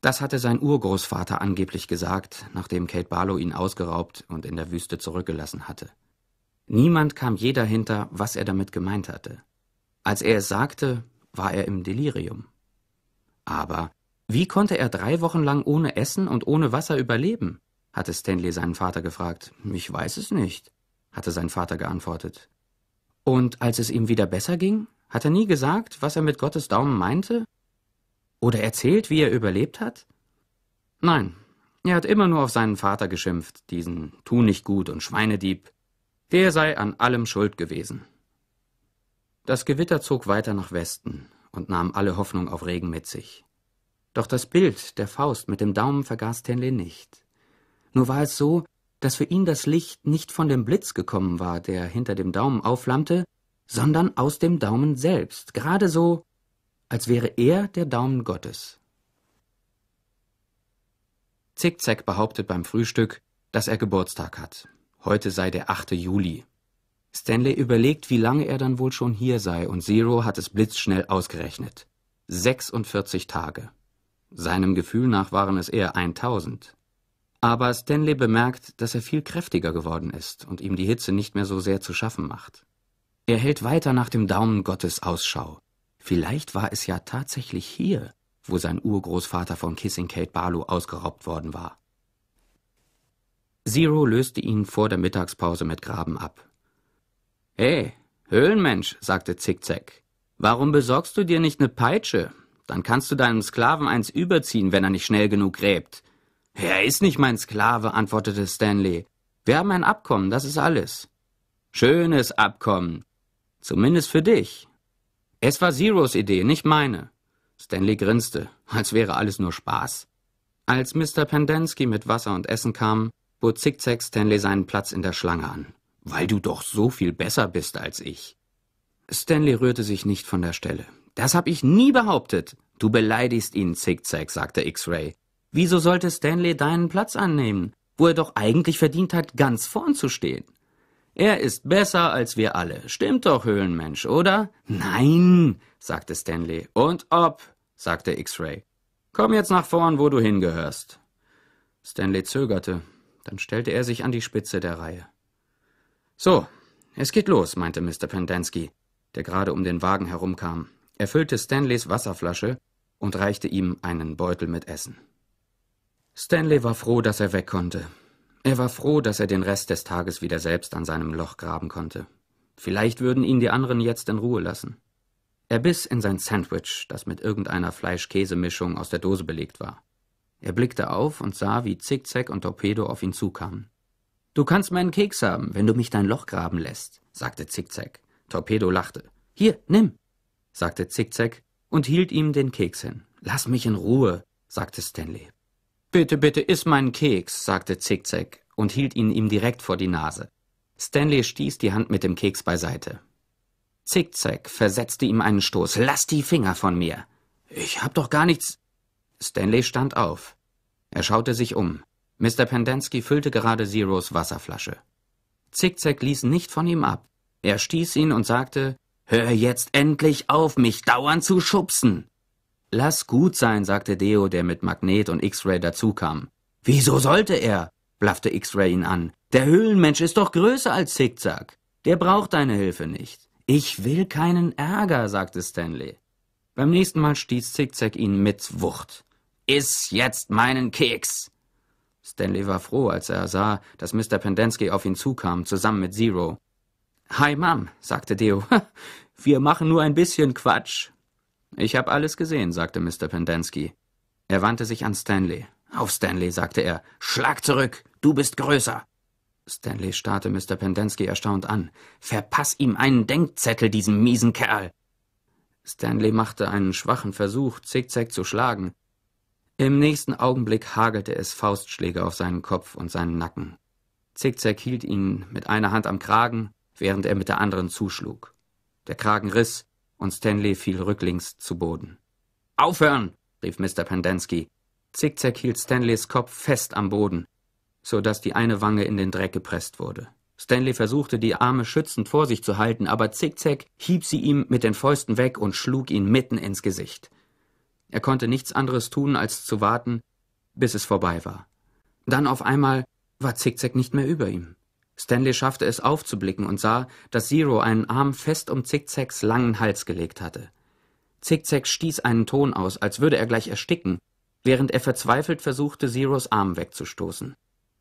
Das hatte sein Urgroßvater angeblich gesagt, nachdem Kate Barlow ihn ausgeraubt und in der Wüste zurückgelassen hatte. Niemand kam je dahinter, was er damit gemeint hatte. Als er es sagte, war er im Delirium. Aber wie konnte er drei Wochen lang ohne Essen und ohne Wasser überleben? hatte Stanley seinen Vater gefragt. Ich weiß es nicht, hatte sein Vater geantwortet. Und als es ihm wieder besser ging, hat er nie gesagt, was er mit Gottes Daumen meinte? Oder erzählt, wie er überlebt hat? Nein, er hat immer nur auf seinen Vater geschimpft, diesen Tu nicht gut und Schweinedieb, der sei an allem schuld gewesen. Das Gewitter zog weiter nach Westen und nahm alle Hoffnung auf Regen mit sich. Doch das Bild der Faust mit dem Daumen vergaß Tenley nicht. Nur war es so, dass für ihn das Licht nicht von dem Blitz gekommen war, der hinter dem Daumen aufflammte, sondern aus dem Daumen selbst, gerade so, als wäre er der Daumen Gottes. Zickzack behauptet beim Frühstück, dass er Geburtstag hat. Heute sei der 8. Juli. Stanley überlegt, wie lange er dann wohl schon hier sei, und Zero hat es blitzschnell ausgerechnet. 46 Tage. Seinem Gefühl nach waren es eher 1000. Aber Stanley bemerkt, dass er viel kräftiger geworden ist und ihm die Hitze nicht mehr so sehr zu schaffen macht. Er hält weiter nach dem Daumen Gottes Ausschau. Vielleicht war es ja tatsächlich hier, wo sein Urgroßvater von Kissing Kate Barlow ausgeraubt worden war. Zero löste ihn vor der Mittagspause mit Graben ab. Hey, Höhlenmensch, sagte Zickzack, warum besorgst du dir nicht eine Peitsche? Dann kannst du deinem Sklaven eins überziehen, wenn er nicht schnell genug gräbt. Er ist nicht mein Sklave, antwortete Stanley. Wir haben ein Abkommen, das ist alles. Schönes Abkommen. Zumindest für dich. Es war Zeros Idee, nicht meine. Stanley grinste, als wäre alles nur Spaß. Als Mr. Pendensky mit Wasser und Essen kam, bot Zickzack Stanley seinen Platz in der Schlange an. Weil du doch so viel besser bist als ich. Stanley rührte sich nicht von der Stelle. Das hab ich nie behauptet. Du beleidigst ihn, Zickzack, sagte X-Ray. Wieso sollte Stanley deinen Platz annehmen, wo er doch eigentlich verdient hat, ganz vorn zu stehen? Er ist besser als wir alle. Stimmt doch, Höhlenmensch, oder? Nein, sagte Stanley. Und ob, sagte X-Ray. Komm jetzt nach vorn, wo du hingehörst. Stanley zögerte. Dann stellte er sich an die Spitze der Reihe. So, es geht los, meinte Mr. Pendensky, der gerade um den Wagen herumkam. Er füllte Stanleys Wasserflasche und reichte ihm einen Beutel mit Essen. Stanley war froh, dass er weg konnte. Er war froh, dass er den Rest des Tages wieder selbst an seinem Loch graben konnte. Vielleicht würden ihn die anderen jetzt in Ruhe lassen. Er biss in sein Sandwich, das mit irgendeiner fleisch mischung aus der Dose belegt war. Er blickte auf und sah, wie Zickzack und Torpedo auf ihn zukamen. Du kannst meinen Keks haben, wenn du mich dein Loch graben lässt, sagte Zickzack. Torpedo lachte. Hier, nimm, sagte Zickzack und hielt ihm den Keks hin. Lass mich in Ruhe, sagte Stanley. Bitte, bitte, iss meinen Keks, sagte Zickzack und hielt ihn ihm direkt vor die Nase. Stanley stieß die Hand mit dem Keks beiseite. Zickzack versetzte ihm einen Stoß. Lass die Finger von mir. Ich hab doch gar nichts. Stanley stand auf. Er schaute sich um. Mr. Pendensky füllte gerade Zeros Wasserflasche. Zickzack ließ nicht von ihm ab. Er stieß ihn und sagte, Hör jetzt endlich auf, mich dauernd zu schubsen! Lass gut sein, sagte Deo, der mit Magnet und X-Ray dazukam. Wieso sollte er? blaffte X-Ray ihn an. Der Höhlenmensch ist doch größer als Zickzack. Der braucht deine Hilfe nicht. Ich will keinen Ärger, sagte Stanley. Beim nächsten Mal stieß Zickzack ihn mit Wucht. Iss jetzt meinen Keks! Stanley war froh, als er sah, dass Mr. Pendensky auf ihn zukam, zusammen mit Zero. Hi, Mom, sagte Deo. Wir machen nur ein bisschen Quatsch. Ich habe alles gesehen, sagte Mr. Pendensky. Er wandte sich an Stanley. Auf, Stanley, sagte er. Schlag zurück! Du bist größer! Stanley starrte Mr. Pendensky erstaunt an. Verpass ihm einen Denkzettel, diesem miesen Kerl! Stanley machte einen schwachen Versuch, Zickzack zu schlagen. Im nächsten Augenblick hagelte es Faustschläge auf seinen Kopf und seinen Nacken. Zickzack hielt ihn mit einer Hand am Kragen, während er mit der anderen zuschlug. Der Kragen riss und Stanley fiel rücklings zu Boden. Aufhören! rief Mr. Pendensky. Zickzack hielt Stanleys Kopf fest am Boden, so dass die eine Wange in den Dreck gepresst wurde. Stanley versuchte, die Arme schützend vor sich zu halten, aber Zickzack hieb sie ihm mit den Fäusten weg und schlug ihn mitten ins Gesicht. Er konnte nichts anderes tun, als zu warten, bis es vorbei war. Dann auf einmal war Zickzack nicht mehr über ihm. Stanley schaffte es aufzublicken und sah, dass Zero einen Arm fest um Zickzacks langen Hals gelegt hatte. Zickzack stieß einen Ton aus, als würde er gleich ersticken, während er verzweifelt versuchte, Zeros Arm wegzustoßen.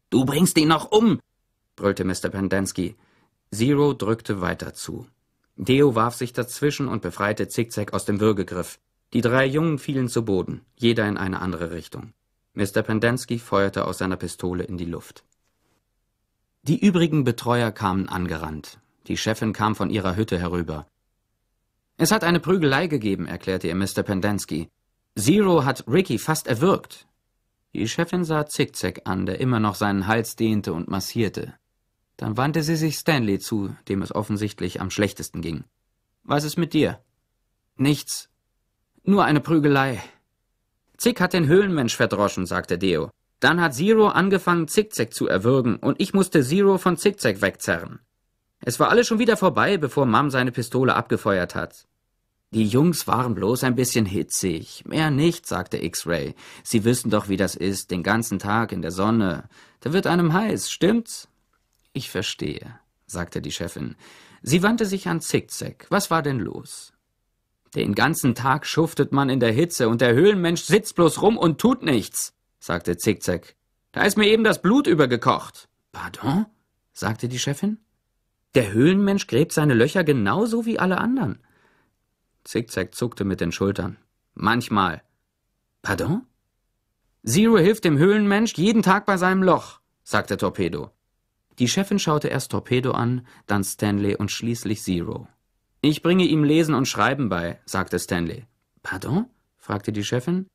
Du bringst ihn noch um! brüllte Mr. Pendensky. Zero drückte weiter zu. Deo warf sich dazwischen und befreite Zickzack aus dem Würgegriff. Die drei Jungen fielen zu Boden, jeder in eine andere Richtung. Mr. Pendensky feuerte aus seiner Pistole in die Luft. Die übrigen Betreuer kamen angerannt. Die Chefin kam von ihrer Hütte herüber. Es hat eine Prügelei gegeben, erklärte ihr Mr. Pendensky. Zero hat Ricky fast erwürgt. Die Chefin sah Zickzack an, der immer noch seinen Hals dehnte und massierte. Dann wandte sie sich Stanley zu, dem es offensichtlich am schlechtesten ging. Was ist mit dir? Nichts, nur eine Prügelei. Zick hat den Höhlenmensch verdroschen, sagte Deo. Dann hat Zero angefangen, Zickzack zu erwürgen, und ich musste Zero von Zickzack wegzerren. Es war alles schon wieder vorbei, bevor Mom seine Pistole abgefeuert hat. Die Jungs waren bloß ein bisschen hitzig. Mehr nicht, sagte X-Ray. Sie wissen doch, wie das ist, den ganzen Tag in der Sonne. Da wird einem heiß, stimmt's? Ich verstehe, sagte die Chefin. Sie wandte sich an Zickzack. Was war denn los? Den ganzen Tag schuftet man in der Hitze und der Höhlenmensch sitzt bloß rum und tut nichts, sagte Zickzack. Da ist mir eben das Blut übergekocht. Pardon? sagte die Chefin. Der Höhlenmensch gräbt seine Löcher genauso wie alle anderen. Zickzack zuckte mit den Schultern. Manchmal. Pardon? Zero hilft dem Höhlenmensch jeden Tag bei seinem Loch, sagte Torpedo. Die Chefin schaute erst Torpedo an, dann Stanley und schließlich Zero. Ich bringe ihm Lesen und Schreiben bei, sagte Stanley. Pardon? fragte die Chefin.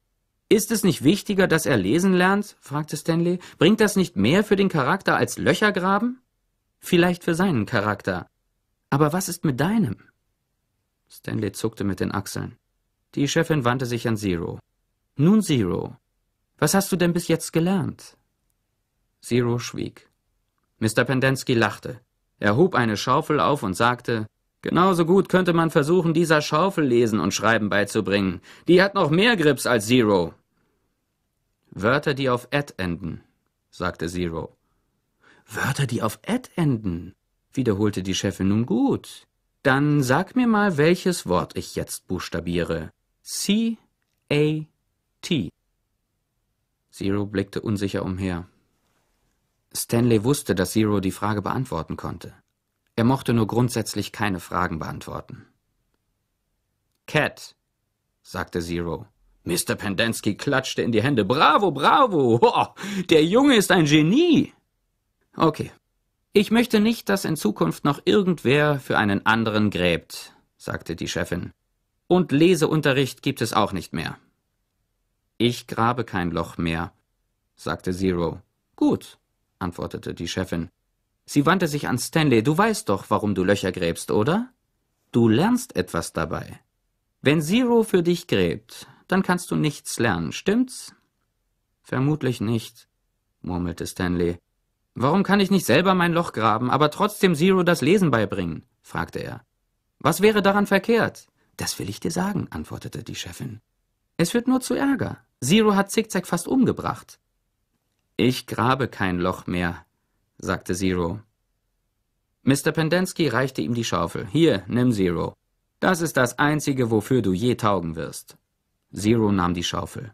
Ist es nicht wichtiger, dass er lesen lernt? fragte Stanley. Bringt das nicht mehr für den Charakter als Löcher graben? Vielleicht für seinen Charakter. Aber was ist mit deinem? Stanley zuckte mit den Achseln. Die Chefin wandte sich an Zero. Nun, Zero, was hast du denn bis jetzt gelernt? Zero schwieg. Mr. Pendensky lachte. Er hob eine Schaufel auf und sagte, Genauso gut könnte man versuchen, dieser Schaufel lesen und schreiben beizubringen. Die hat noch mehr Grips als Zero. Wörter, die auf Ad enden, sagte Zero. Wörter, die auf Ad enden, wiederholte die Chefin nun gut. Dann sag mir mal, welches Wort ich jetzt buchstabiere. C A T. Zero blickte unsicher umher. Stanley wusste, dass Zero die Frage beantworten konnte. Er mochte nur grundsätzlich keine Fragen beantworten. Cat, sagte Zero. Mr. Pendensky klatschte in die Hände. Bravo, bravo! Oh, der Junge ist ein Genie! Okay. Ich möchte nicht, dass in Zukunft noch irgendwer für einen anderen gräbt, sagte die Chefin. Und Leseunterricht gibt es auch nicht mehr. Ich grabe kein Loch mehr, sagte Zero. Gut, antwortete die Chefin. Sie wandte sich an Stanley. Du weißt doch, warum du Löcher gräbst, oder? Du lernst etwas dabei. Wenn Zero für dich gräbt, dann kannst du nichts lernen, stimmt's? Vermutlich nicht, murmelte Stanley. Warum kann ich nicht selber mein Loch graben, aber trotzdem Zero das Lesen beibringen? fragte er. Was wäre daran verkehrt? Das will ich dir sagen, antwortete die Chefin. Es führt nur zu Ärger. Zero hat Zickzack fast umgebracht. Ich grabe kein Loch mehr, sagte Zero. Mr. Pendensky reichte ihm die Schaufel. Hier, nimm Zero. Das ist das Einzige, wofür du je taugen wirst. Zero nahm die Schaufel.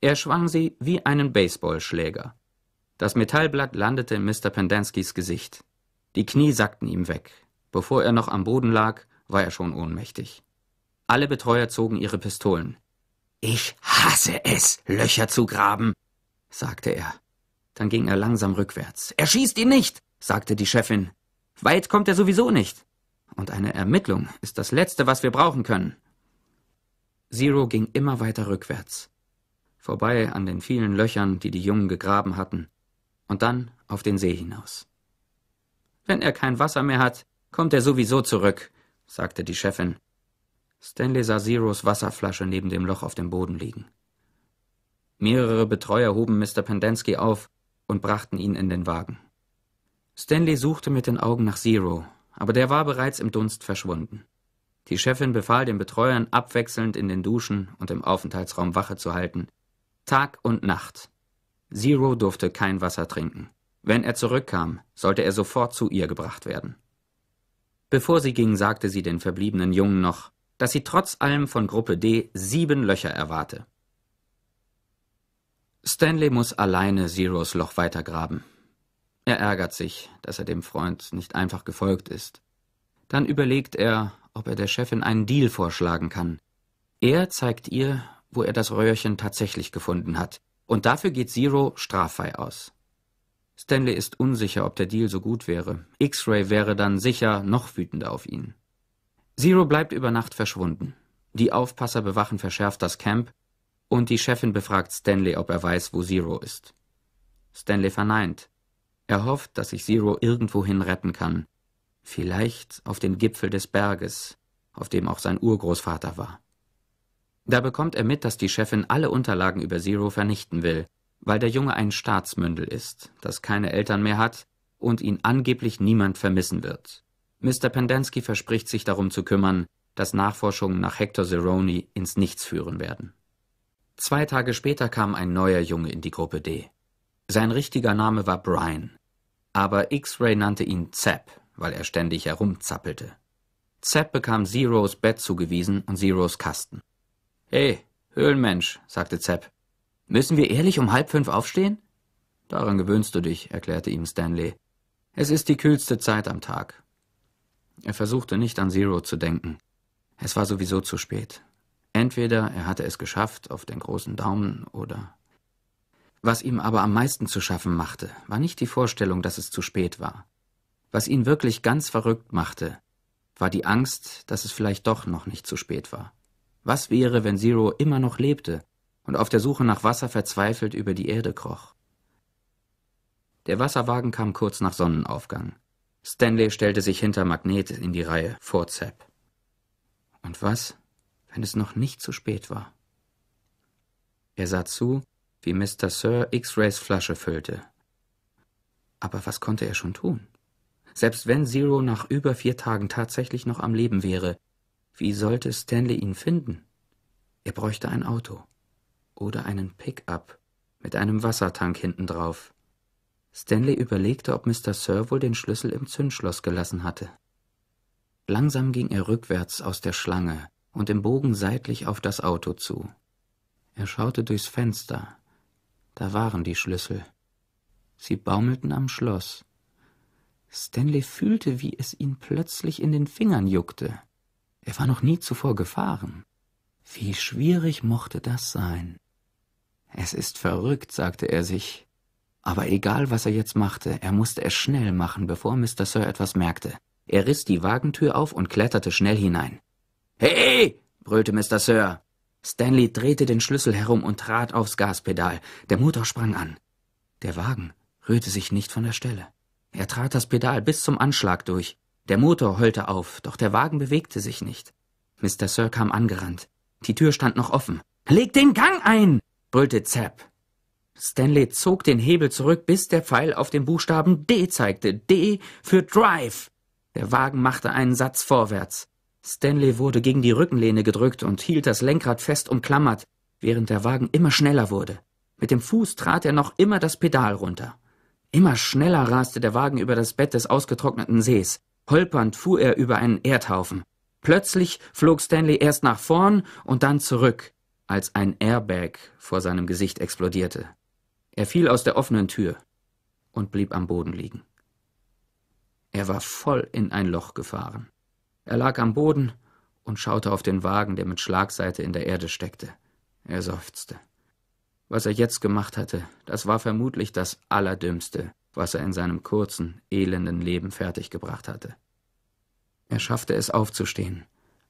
Er schwang sie wie einen Baseballschläger. Das Metallblatt landete in Mr. Pendenskys Gesicht. Die Knie sackten ihm weg. Bevor er noch am Boden lag, war er schon ohnmächtig. Alle Betreuer zogen ihre Pistolen. Ich hasse es, Löcher zu graben, sagte er. Dann ging er langsam rückwärts. Er schießt ihn nicht, sagte die Chefin. Weit kommt er sowieso nicht. Und eine Ermittlung ist das Letzte, was wir brauchen können. Zero ging immer weiter rückwärts, vorbei an den vielen Löchern, die die Jungen gegraben hatten, und dann auf den See hinaus. Wenn er kein Wasser mehr hat, kommt er sowieso zurück, sagte die Chefin. Stanley sah Zeros Wasserflasche neben dem Loch auf dem Boden liegen. Mehrere Betreuer hoben Mr. Pendensky auf und brachten ihn in den Wagen. Stanley suchte mit den Augen nach Zero, aber der war bereits im Dunst verschwunden. Die Chefin befahl den Betreuern, abwechselnd in den Duschen und im Aufenthaltsraum Wache zu halten. Tag und Nacht. Zero durfte kein Wasser trinken. Wenn er zurückkam, sollte er sofort zu ihr gebracht werden. Bevor sie ging, sagte sie den verbliebenen Jungen noch, dass sie trotz allem von Gruppe D sieben Löcher erwarte. Stanley muss alleine Zeros Loch weitergraben. Er ärgert sich, dass er dem Freund nicht einfach gefolgt ist. Dann überlegt er, ob er der Chefin einen Deal vorschlagen kann. Er zeigt ihr, wo er das Röhrchen tatsächlich gefunden hat, und dafür geht Zero straffrei aus. Stanley ist unsicher, ob der Deal so gut wäre. X-Ray wäre dann sicher noch wütender auf ihn. Zero bleibt über Nacht verschwunden. Die Aufpasser bewachen verschärft das Camp und die Chefin befragt Stanley, ob er weiß, wo Zero ist. Stanley verneint. Er hofft, dass sich Zero irgendwohin retten kann. Vielleicht auf den Gipfel des Berges, auf dem auch sein Urgroßvater war. Da bekommt er mit, dass die Chefin alle Unterlagen über Zero vernichten will, weil der Junge ein Staatsmündel ist, das keine Eltern mehr hat und ihn angeblich niemand vermissen wird. Mr. Pendensky verspricht sich darum zu kümmern, dass Nachforschungen nach Hector Zeroni ins Nichts führen werden. Zwei Tage später kam ein neuer Junge in die Gruppe D. Sein richtiger Name war Brian, aber X-Ray nannte ihn Zapp, weil er ständig herumzappelte. Zapp bekam Zeros Bett zugewiesen und Zeros Kasten. Hey, Höhlenmensch, sagte Zapp. Müssen wir ehrlich um halb fünf aufstehen? Daran gewöhnst du dich, erklärte ihm Stanley. Es ist die kühlste Zeit am Tag. Er versuchte nicht an Zero zu denken. Es war sowieso zu spät. Entweder er hatte es geschafft auf den großen Daumen oder. Was ihm aber am meisten zu schaffen machte, war nicht die Vorstellung, dass es zu spät war. Was ihn wirklich ganz verrückt machte, war die Angst, dass es vielleicht doch noch nicht zu spät war. Was wäre, wenn Zero immer noch lebte und auf der Suche nach Wasser verzweifelt über die Erde kroch? Der Wasserwagen kam kurz nach Sonnenaufgang. Stanley stellte sich hinter Magnet in die Reihe vor Zepp. Und was, wenn es noch nicht zu spät war. Er sah zu, wie Mr. Sir X-Rays Flasche füllte. Aber was konnte er schon tun? Selbst wenn Zero nach über vier Tagen tatsächlich noch am Leben wäre, wie sollte Stanley ihn finden? Er bräuchte ein Auto oder einen Pickup mit einem Wassertank hinten drauf. Stanley überlegte, ob Mr. Sir wohl den Schlüssel im Zündschloss gelassen hatte. Langsam ging er rückwärts aus der Schlange, und im Bogen seitlich auf das Auto zu. Er schaute durchs Fenster. Da waren die Schlüssel. Sie baumelten am Schloss. Stanley fühlte, wie es ihn plötzlich in den Fingern juckte. Er war noch nie zuvor gefahren. Wie schwierig mochte das sein? Es ist verrückt, sagte er sich. Aber egal, was er jetzt machte, er musste es schnell machen, bevor Mr. Sir etwas merkte. Er riss die Wagentür auf und kletterte schnell hinein. Hey! brüllte Mr. Sir. Stanley drehte den Schlüssel herum und trat aufs Gaspedal. Der Motor sprang an. Der Wagen rührte sich nicht von der Stelle. Er trat das Pedal bis zum Anschlag durch. Der Motor heulte auf, doch der Wagen bewegte sich nicht. Mr. Sir kam angerannt. Die Tür stand noch offen. Leg den Gang ein! brüllte Zapp. Stanley zog den Hebel zurück, bis der Pfeil auf dem Buchstaben D zeigte. D für Drive. Der Wagen machte einen Satz vorwärts. Stanley wurde gegen die Rückenlehne gedrückt und hielt das Lenkrad fest umklammert, während der Wagen immer schneller wurde. Mit dem Fuß trat er noch immer das Pedal runter. Immer schneller raste der Wagen über das Bett des ausgetrockneten Sees. Holpernd fuhr er über einen Erdhaufen. Plötzlich flog Stanley erst nach vorn und dann zurück, als ein Airbag vor seinem Gesicht explodierte. Er fiel aus der offenen Tür und blieb am Boden liegen. Er war voll in ein Loch gefahren. Er lag am Boden und schaute auf den Wagen, der mit Schlagseite in der Erde steckte. Er seufzte. Was er jetzt gemacht hatte, das war vermutlich das Allerdümmste, was er in seinem kurzen, elenden Leben fertiggebracht hatte. Er schaffte es aufzustehen.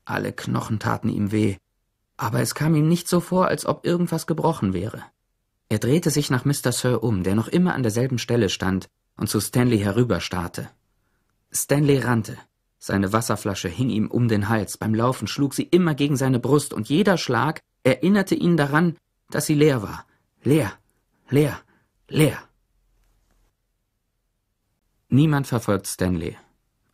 Alle Knochen taten ihm weh, aber es kam ihm nicht so vor, als ob irgendwas gebrochen wäre. Er drehte sich nach Mr. Sir um, der noch immer an derselben Stelle stand und zu Stanley herüberstarrte. Stanley rannte. Seine Wasserflasche hing ihm um den Hals, beim Laufen schlug sie immer gegen seine Brust, und jeder Schlag erinnerte ihn daran, dass sie leer war. Leer, leer, leer. Niemand verfolgt Stanley,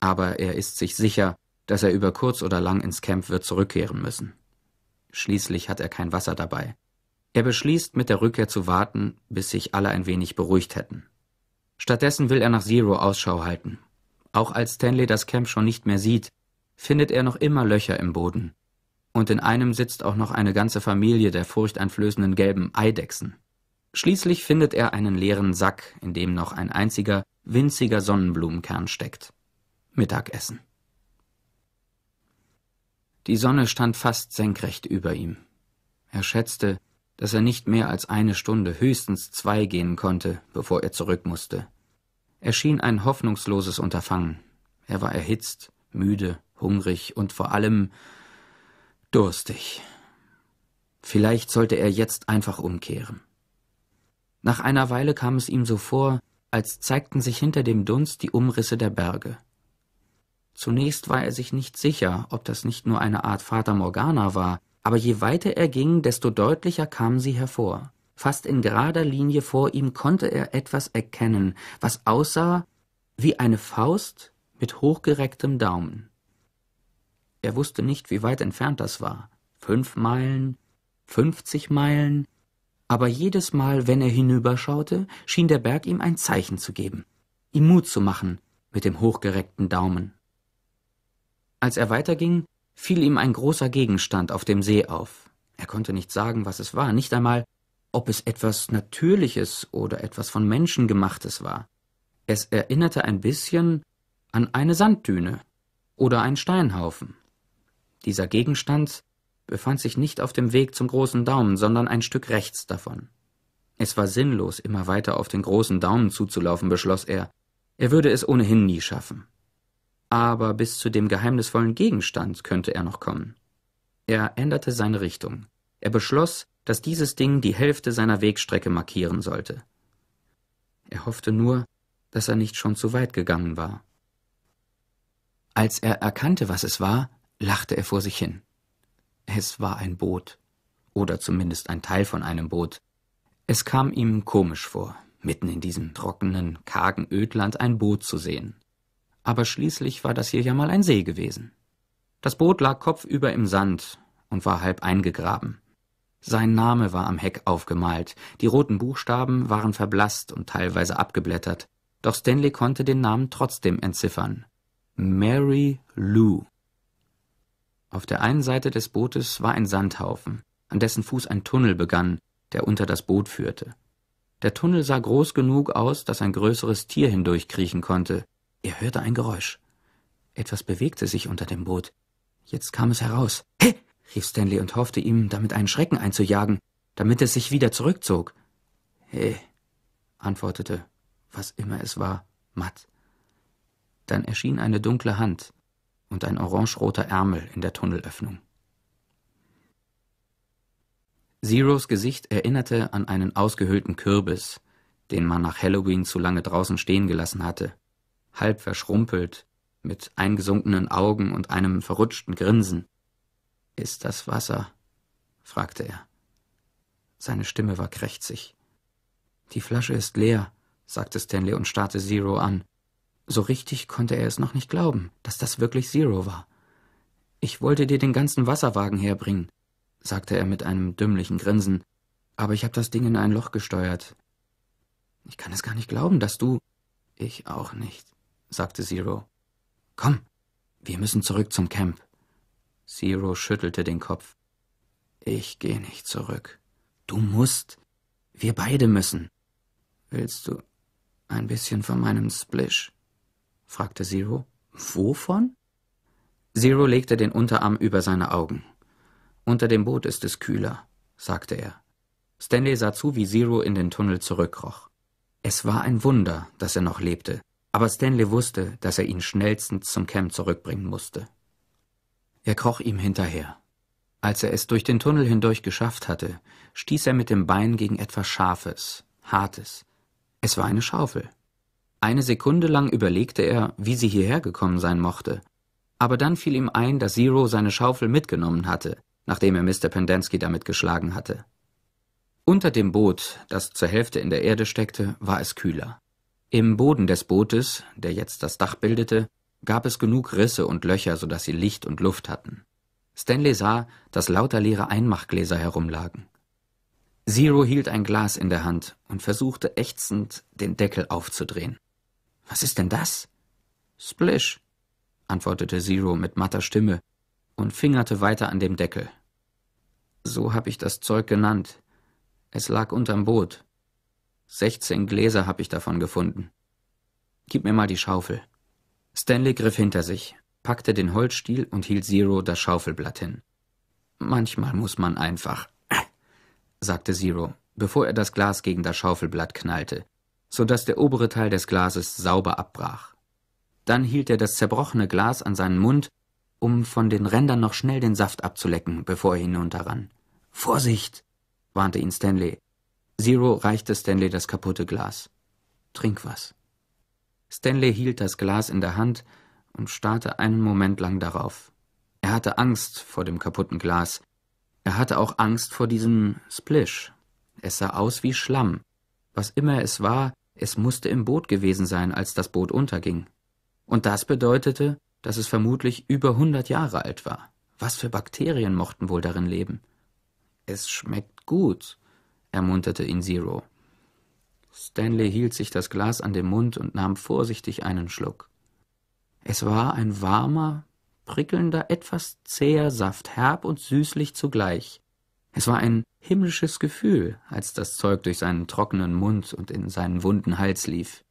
aber er ist sich sicher, dass er über kurz oder lang ins Camp wird zurückkehren müssen. Schließlich hat er kein Wasser dabei. Er beschließt, mit der Rückkehr zu warten, bis sich alle ein wenig beruhigt hätten. Stattdessen will er nach Zero Ausschau halten auch als Stanley das Camp schon nicht mehr sieht, findet er noch immer Löcher im Boden. Und in einem sitzt auch noch eine ganze Familie der furchteinflößenden gelben Eidechsen. Schließlich findet er einen leeren Sack, in dem noch ein einziger, winziger Sonnenblumenkern steckt. Mittagessen. Die Sonne stand fast senkrecht über ihm. Er schätzte, dass er nicht mehr als eine Stunde, höchstens zwei gehen konnte, bevor er zurück musste schien ein hoffnungsloses Unterfangen. Er war erhitzt, müde, hungrig und vor allem durstig. Vielleicht sollte er jetzt einfach umkehren. Nach einer Weile kam es ihm so vor, als zeigten sich hinter dem Dunst die Umrisse der Berge. Zunächst war er sich nicht sicher, ob das nicht nur eine Art Fata Morgana war, aber je weiter er ging, desto deutlicher kamen sie hervor. Fast in gerader Linie vor ihm konnte er etwas erkennen, was aussah wie eine Faust mit hochgerecktem Daumen. Er wusste nicht, wie weit entfernt das war. Fünf Meilen, fünfzig Meilen. Aber jedes Mal, wenn er hinüberschaute, schien der Berg ihm ein Zeichen zu geben, ihm Mut zu machen mit dem hochgereckten Daumen. Als er weiterging, fiel ihm ein großer Gegenstand auf dem See auf. Er konnte nicht sagen, was es war, nicht einmal, ob es etwas Natürliches oder etwas von Menschen gemachtes war. Es erinnerte ein bisschen an eine Sanddüne oder einen Steinhaufen. Dieser Gegenstand befand sich nicht auf dem Weg zum großen Daumen, sondern ein Stück rechts davon. Es war sinnlos, immer weiter auf den großen Daumen zuzulaufen, beschloss er. Er würde es ohnehin nie schaffen. Aber bis zu dem geheimnisvollen Gegenstand könnte er noch kommen. Er änderte seine Richtung. Er beschloss, dass dieses Ding die Hälfte seiner Wegstrecke markieren sollte. Er hoffte nur, dass er nicht schon zu weit gegangen war. Als er erkannte, was es war, lachte er vor sich hin. Es war ein Boot, oder zumindest ein Teil von einem Boot. Es kam ihm komisch vor, mitten in diesem trockenen, kargen Ödland ein Boot zu sehen. Aber schließlich war das hier ja mal ein See gewesen. Das Boot lag kopfüber im Sand und war halb eingegraben. Sein Name war am Heck aufgemalt, die roten Buchstaben waren verblasst und teilweise abgeblättert, doch Stanley konnte den Namen trotzdem entziffern. Mary Lou. Auf der einen Seite des Bootes war ein Sandhaufen, an dessen Fuß ein Tunnel begann, der unter das Boot führte. Der Tunnel sah groß genug aus, dass ein größeres Tier hindurchkriechen konnte. Er hörte ein Geräusch. Etwas bewegte sich unter dem Boot. Jetzt kam es heraus. Hey! rief Stanley und hoffte ihm, damit einen Schrecken einzujagen, damit es sich wieder zurückzog. He, antwortete, was immer es war, matt. Dann erschien eine dunkle Hand und ein orangeroter Ärmel in der Tunnelöffnung. Zeros Gesicht erinnerte an einen ausgehöhlten Kürbis, den man nach Halloween zu lange draußen stehen gelassen hatte, halb verschrumpelt, mit eingesunkenen Augen und einem verrutschten Grinsen. Ist das Wasser? fragte er. Seine Stimme war krächzig. Die Flasche ist leer, sagte Stanley und starrte Zero an. So richtig konnte er es noch nicht glauben, dass das wirklich Zero war. Ich wollte dir den ganzen Wasserwagen herbringen, sagte er mit einem dümmlichen Grinsen, aber ich habe das Ding in ein Loch gesteuert. Ich kann es gar nicht glauben, dass du. Ich auch nicht, sagte Zero. Komm, wir müssen zurück zum Camp. Zero schüttelte den Kopf. Ich gehe nicht zurück. Du musst. Wir beide müssen. Willst du ein bisschen von meinem Splish? fragte Zero. Wovon? Zero legte den Unterarm über seine Augen. Unter dem Boot ist es kühler, sagte er. Stanley sah zu, wie Zero in den Tunnel zurückkroch. Es war ein Wunder, dass er noch lebte, aber Stanley wusste, dass er ihn schnellstens zum Camp zurückbringen musste. Er kroch ihm hinterher. Als er es durch den Tunnel hindurch geschafft hatte, stieß er mit dem Bein gegen etwas Scharfes, Hartes. Es war eine Schaufel. Eine Sekunde lang überlegte er, wie sie hierher gekommen sein mochte. Aber dann fiel ihm ein, dass Zero seine Schaufel mitgenommen hatte, nachdem er Mr. Pendensky damit geschlagen hatte. Unter dem Boot, das zur Hälfte in der Erde steckte, war es kühler. Im Boden des Bootes, der jetzt das Dach bildete, gab es genug Risse und Löcher, so sodass sie Licht und Luft hatten. Stanley sah, dass lauter leere Einmachgläser herumlagen. Zero hielt ein Glas in der Hand und versuchte ächzend, den Deckel aufzudrehen. Was ist denn das? Splish, antwortete Zero mit matter Stimme und fingerte weiter an dem Deckel. So habe ich das Zeug genannt. Es lag unterm Boot. Sechzehn Gläser habe ich davon gefunden. Gib mir mal die Schaufel. Stanley griff hinter sich, packte den Holzstiel und hielt Zero das Schaufelblatt hin. Manchmal muss man einfach, sagte Zero, bevor er das Glas gegen das Schaufelblatt knallte, so dass der obere Teil des Glases sauber abbrach. Dann hielt er das zerbrochene Glas an seinen Mund, um von den Rändern noch schnell den Saft abzulecken, bevor er hinunterrann. Vorsicht! warnte ihn Stanley. Zero reichte Stanley das kaputte Glas. Trink was. Stanley hielt das Glas in der Hand und starrte einen Moment lang darauf. Er hatte Angst vor dem kaputten Glas. Er hatte auch Angst vor diesem Splish. Es sah aus wie Schlamm. Was immer es war, es musste im Boot gewesen sein, als das Boot unterging. Und das bedeutete, dass es vermutlich über hundert Jahre alt war. Was für Bakterien mochten wohl darin leben? Es schmeckt gut, ermunterte ihn Zero. Stanley hielt sich das Glas an den Mund und nahm vorsichtig einen Schluck. Es war ein warmer, prickelnder, etwas zäher Saft, herb und süßlich zugleich. Es war ein himmlisches Gefühl, als das Zeug durch seinen trockenen Mund und in seinen wunden Hals lief.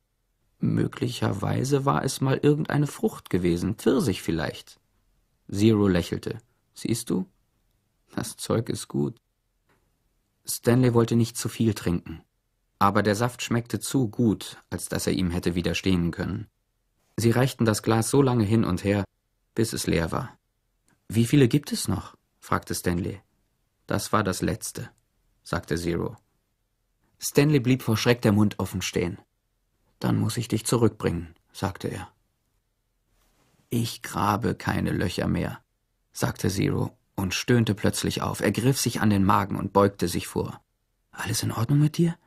Möglicherweise war es mal irgendeine Frucht gewesen, Pfirsich vielleicht. Zero lächelte. Siehst du? Das Zeug ist gut. Stanley wollte nicht zu viel trinken aber der Saft schmeckte zu gut, als dass er ihm hätte widerstehen können. Sie reichten das Glas so lange hin und her, bis es leer war. Wie viele gibt es noch? fragte Stanley. Das war das letzte, sagte Zero. Stanley blieb vor Schreck der Mund offen stehen. Dann muss ich dich zurückbringen, sagte er. Ich grabe keine Löcher mehr, sagte Zero und stöhnte plötzlich auf. ergriff sich an den Magen und beugte sich vor. Alles in Ordnung mit dir?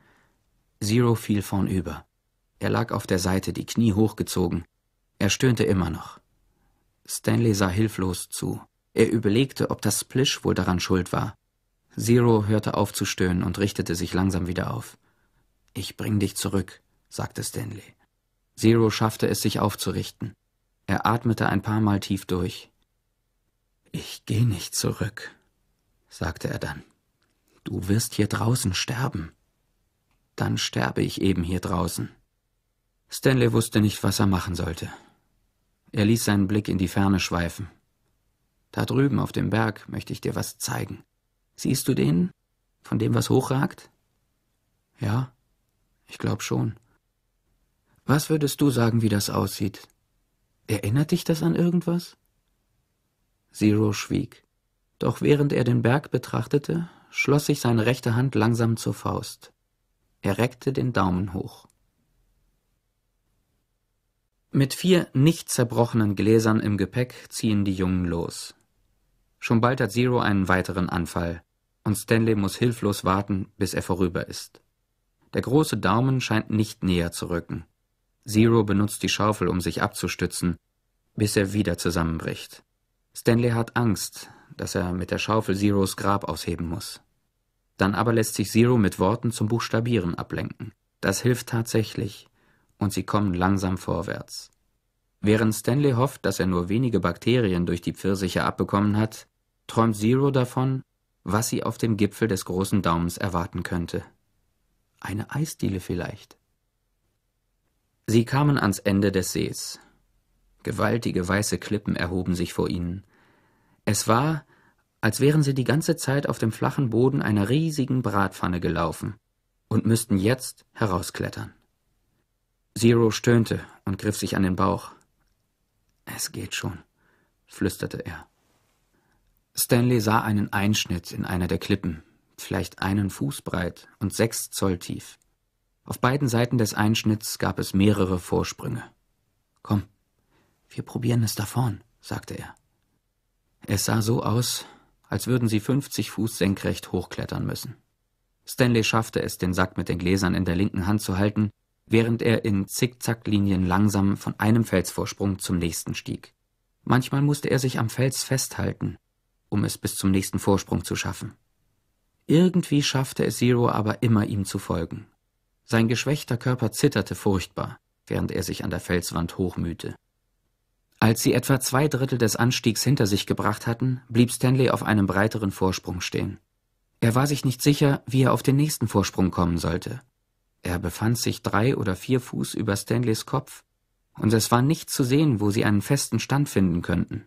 Zero fiel vornüber. Er lag auf der Seite, die Knie hochgezogen. Er stöhnte immer noch. Stanley sah hilflos zu. Er überlegte, ob das Splish wohl daran schuld war. Zero hörte auf zu stöhnen und richtete sich langsam wieder auf. Ich bring dich zurück, sagte Stanley. Zero schaffte es, sich aufzurichten. Er atmete ein paar Mal tief durch. Ich geh nicht zurück, sagte er dann. Du wirst hier draußen sterben. Dann sterbe ich eben hier draußen. Stanley wusste nicht, was er machen sollte. Er ließ seinen Blick in die Ferne schweifen. Da drüben auf dem Berg möchte ich dir was zeigen. Siehst du den, von dem was hochragt? Ja, ich glaube schon. Was würdest du sagen, wie das aussieht? Erinnert dich das an irgendwas? Zero schwieg. Doch während er den Berg betrachtete, schloss sich seine rechte Hand langsam zur Faust. Er reckte den Daumen hoch. Mit vier nicht zerbrochenen Gläsern im Gepäck ziehen die Jungen los. Schon bald hat Zero einen weiteren Anfall, und Stanley muss hilflos warten, bis er vorüber ist. Der große Daumen scheint nicht näher zu rücken. Zero benutzt die Schaufel, um sich abzustützen, bis er wieder zusammenbricht. Stanley hat Angst, dass er mit der Schaufel Zeros Grab ausheben muss. Dann aber lässt sich Zero mit Worten zum Buchstabieren ablenken. Das hilft tatsächlich, und sie kommen langsam vorwärts. Während Stanley hofft, dass er nur wenige Bakterien durch die Pfirsiche abbekommen hat, träumt Zero davon, was sie auf dem Gipfel des großen Daumens erwarten könnte. Eine Eisdiele vielleicht. Sie kamen ans Ende des Sees. Gewaltige weiße Klippen erhoben sich vor ihnen. Es war, als wären sie die ganze Zeit auf dem flachen Boden einer riesigen Bratpfanne gelaufen und müssten jetzt herausklettern. Zero stöhnte und griff sich an den Bauch. Es geht schon, flüsterte er. Stanley sah einen Einschnitt in einer der Klippen, vielleicht einen Fuß breit und sechs Zoll tief. Auf beiden Seiten des Einschnitts gab es mehrere Vorsprünge. Komm, wir probieren es da vorn, sagte er. Es sah so aus, als würden sie 50 Fuß senkrecht hochklettern müssen. Stanley schaffte es, den Sack mit den Gläsern in der linken Hand zu halten, während er in Zickzacklinien langsam von einem Felsvorsprung zum nächsten stieg. Manchmal musste er sich am Fels festhalten, um es bis zum nächsten Vorsprung zu schaffen. Irgendwie schaffte es Zero aber immer, ihm zu folgen. Sein geschwächter Körper zitterte furchtbar, während er sich an der Felswand hochmühte. Als sie etwa zwei Drittel des Anstiegs hinter sich gebracht hatten, blieb Stanley auf einem breiteren Vorsprung stehen. Er war sich nicht sicher, wie er auf den nächsten Vorsprung kommen sollte. Er befand sich drei oder vier Fuß über Stanleys Kopf, und es war nicht zu sehen, wo sie einen festen Stand finden könnten.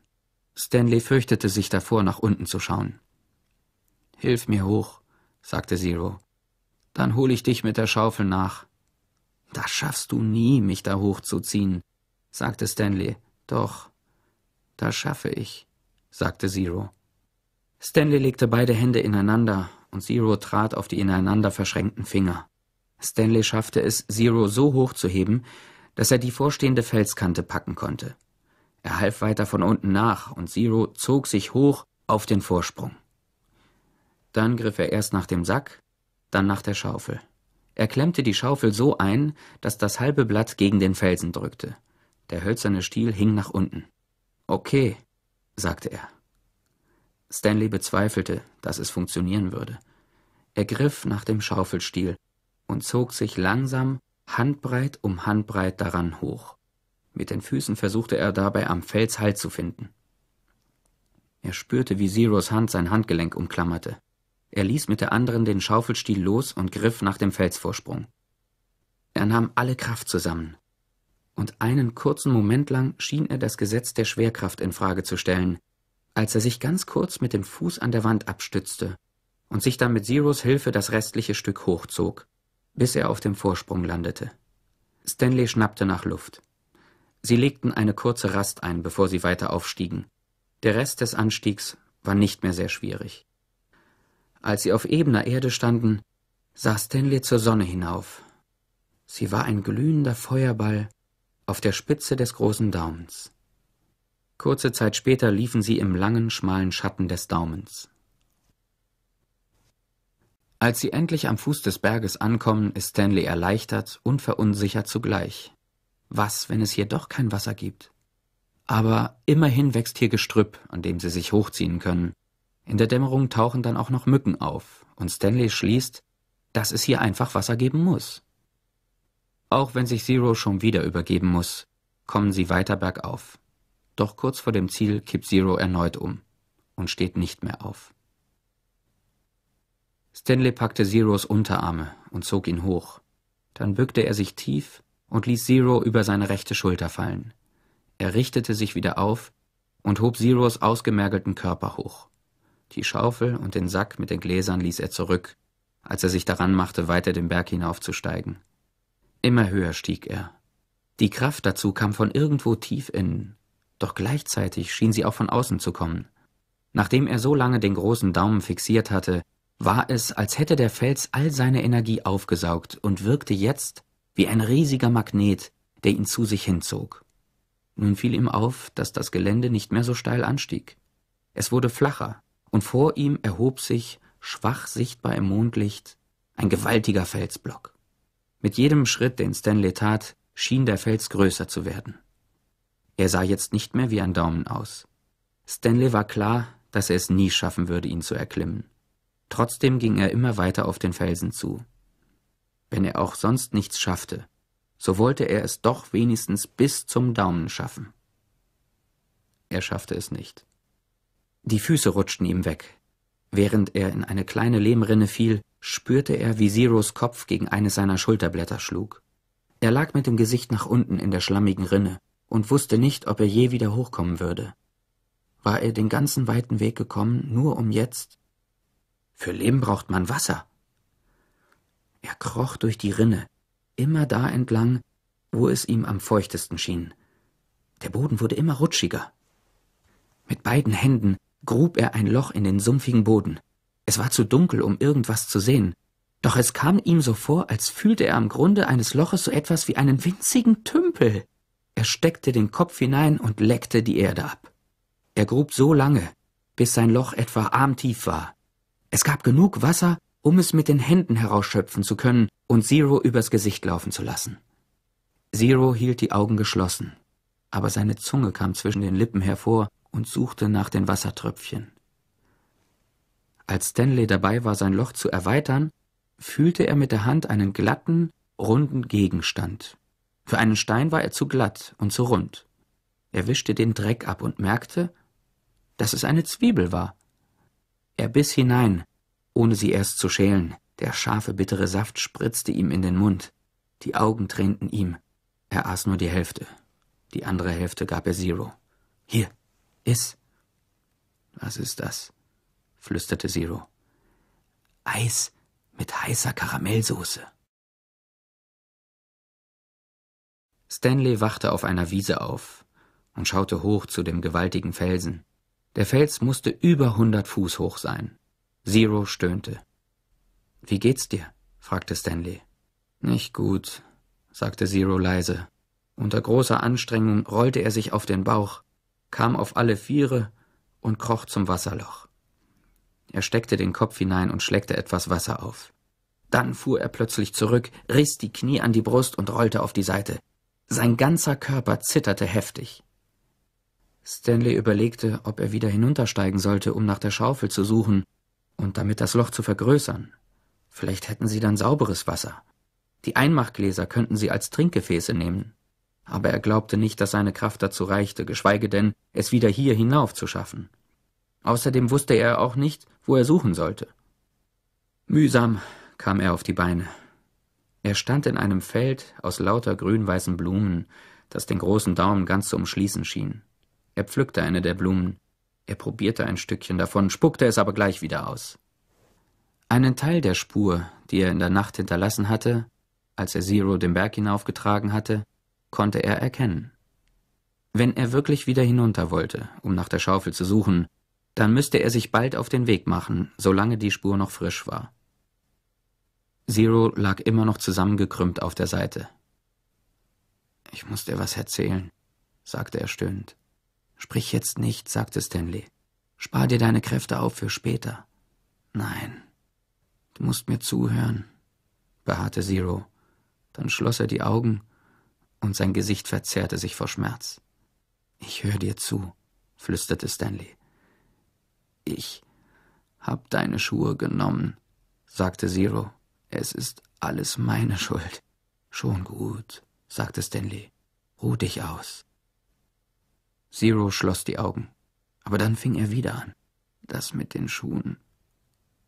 Stanley fürchtete sich davor, nach unten zu schauen. Hilf mir hoch, sagte Zero. Dann hole ich dich mit der Schaufel nach. Das schaffst du nie, mich da hochzuziehen, sagte Stanley doch, das schaffe ich, sagte Zero. Stanley legte beide Hände ineinander und Zero trat auf die ineinander verschränkten Finger. Stanley schaffte es, Zero so hoch zu heben, dass er die vorstehende Felskante packen konnte. Er half weiter von unten nach und Zero zog sich hoch auf den Vorsprung. Dann griff er erst nach dem Sack, dann nach der Schaufel. Er klemmte die Schaufel so ein, dass das halbe Blatt gegen den Felsen drückte. Der hölzerne Stiel hing nach unten. Okay, sagte er. Stanley bezweifelte, dass es funktionieren würde. Er griff nach dem Schaufelstiel und zog sich langsam Handbreit um Handbreit daran hoch. Mit den Füßen versuchte er dabei am Fels Halt zu finden. Er spürte, wie Zeros Hand sein Handgelenk umklammerte. Er ließ mit der anderen den Schaufelstiel los und griff nach dem Felsvorsprung. Er nahm alle Kraft zusammen, und einen kurzen Moment lang schien er das Gesetz der Schwerkraft in Frage zu stellen, als er sich ganz kurz mit dem Fuß an der Wand abstützte und sich dann mit Zeros Hilfe das restliche Stück hochzog, bis er auf dem Vorsprung landete. Stanley schnappte nach Luft. Sie legten eine kurze Rast ein, bevor sie weiter aufstiegen. Der Rest des Anstiegs war nicht mehr sehr schwierig. Als sie auf ebener Erde standen, sah Stanley zur Sonne hinauf. Sie war ein glühender Feuerball, auf der Spitze des großen Daumens. Kurze Zeit später liefen sie im langen, schmalen Schatten des Daumens. Als sie endlich am Fuß des Berges ankommen, ist Stanley erleichtert und verunsichert zugleich. Was, wenn es hier doch kein Wasser gibt? Aber immerhin wächst hier Gestrüpp, an dem sie sich hochziehen können. In der Dämmerung tauchen dann auch noch Mücken auf, und Stanley schließt, dass es hier einfach Wasser geben muss. Auch wenn sich Zero schon wieder übergeben muss, kommen sie weiter bergauf. Doch kurz vor dem Ziel kippt Zero erneut um und steht nicht mehr auf. Stanley packte Zeros Unterarme und zog ihn hoch. Dann bückte er sich tief und ließ Zero über seine rechte Schulter fallen. Er richtete sich wieder auf und hob Zeros ausgemergelten Körper hoch. Die Schaufel und den Sack mit den Gläsern ließ er zurück, als er sich daran machte, weiter den Berg hinaufzusteigen. Immer höher stieg er. Die Kraft dazu kam von irgendwo tief innen, doch gleichzeitig schien sie auch von außen zu kommen. Nachdem er so lange den großen Daumen fixiert hatte, war es, als hätte der Fels all seine Energie aufgesaugt und wirkte jetzt wie ein riesiger Magnet, der ihn zu sich hinzog. Nun fiel ihm auf, dass das Gelände nicht mehr so steil anstieg. Es wurde flacher, und vor ihm erhob sich, schwach sichtbar im Mondlicht, ein gewaltiger Felsblock. Mit jedem Schritt, den Stanley tat, schien der Fels größer zu werden. Er sah jetzt nicht mehr wie ein Daumen aus. Stanley war klar, dass er es nie schaffen würde, ihn zu erklimmen. Trotzdem ging er immer weiter auf den Felsen zu. Wenn er auch sonst nichts schaffte, so wollte er es doch wenigstens bis zum Daumen schaffen. Er schaffte es nicht. Die Füße rutschten ihm weg. Während er in eine kleine Lehmrinne fiel, spürte er, wie Zeros Kopf gegen eine seiner Schulterblätter schlug. Er lag mit dem Gesicht nach unten in der schlammigen Rinne und wusste nicht, ob er je wieder hochkommen würde. War er den ganzen weiten Weg gekommen, nur um jetzt? Für Leben braucht man Wasser. Er kroch durch die Rinne, immer da entlang, wo es ihm am feuchtesten schien. Der Boden wurde immer rutschiger. Mit beiden Händen grub er ein Loch in den sumpfigen Boden. Es war zu dunkel, um irgendwas zu sehen. Doch es kam ihm so vor, als fühlte er am Grunde eines Loches so etwas wie einen winzigen Tümpel. Er steckte den Kopf hinein und leckte die Erde ab. Er grub so lange, bis sein Loch etwa armtief war. Es gab genug Wasser, um es mit den Händen herausschöpfen zu können und Zero übers Gesicht laufen zu lassen. Zero hielt die Augen geschlossen, aber seine Zunge kam zwischen den Lippen hervor und suchte nach den Wassertröpfchen. Als Stanley dabei war, sein Loch zu erweitern, fühlte er mit der Hand einen glatten, runden Gegenstand. Für einen Stein war er zu glatt und zu rund. Er wischte den Dreck ab und merkte, dass es eine Zwiebel war. Er biss hinein, ohne sie erst zu schälen. Der scharfe, bittere Saft spritzte ihm in den Mund. Die Augen tränten ihm. Er aß nur die Hälfte. Die andere Hälfte gab er Zero. Hier, iss. Was ist das? flüsterte Zero. Eis mit heißer Karamellsoße. Stanley wachte auf einer Wiese auf und schaute hoch zu dem gewaltigen Felsen. Der Fels musste über hundert Fuß hoch sein. Zero stöhnte. Wie geht's dir? fragte Stanley. Nicht gut, sagte Zero leise. Unter großer Anstrengung rollte er sich auf den Bauch, kam auf alle Viere und kroch zum Wasserloch. Er steckte den Kopf hinein und schleckte etwas Wasser auf. Dann fuhr er plötzlich zurück, riss die Knie an die Brust und rollte auf die Seite. Sein ganzer Körper zitterte heftig. Stanley überlegte, ob er wieder hinuntersteigen sollte, um nach der Schaufel zu suchen und damit das Loch zu vergrößern. Vielleicht hätten sie dann sauberes Wasser. Die Einmachgläser könnten sie als Trinkgefäße nehmen. Aber er glaubte nicht, dass seine Kraft dazu reichte, geschweige denn, es wieder hier hinauf zu schaffen. Außerdem wusste er auch nicht, wo er suchen sollte. Mühsam kam er auf die Beine. Er stand in einem Feld aus lauter grün-weißen Blumen, das den großen Daumen ganz zu umschließen schien. Er pflückte eine der Blumen. Er probierte ein Stückchen davon, spuckte es aber gleich wieder aus. Einen Teil der Spur, die er in der Nacht hinterlassen hatte, als er Zero den Berg hinaufgetragen hatte, konnte er erkennen. Wenn er wirklich wieder hinunter wollte, um nach der Schaufel zu suchen, dann müsste er sich bald auf den Weg machen, solange die Spur noch frisch war. Zero lag immer noch zusammengekrümmt auf der Seite. Ich muss dir was erzählen, sagte er stöhnend. Sprich jetzt nicht, sagte Stanley. Spar dir deine Kräfte auf für später. Nein. Du musst mir zuhören, beharrte Zero. Dann schloss er die Augen und sein Gesicht verzerrte sich vor Schmerz. Ich höre dir zu, flüsterte Stanley. Ich hab deine Schuhe genommen, sagte Zero. Es ist alles meine Schuld. Schon gut, sagte Stanley. Ruh dich aus. Zero schloss die Augen. Aber dann fing er wieder an. Das mit den Schuhen.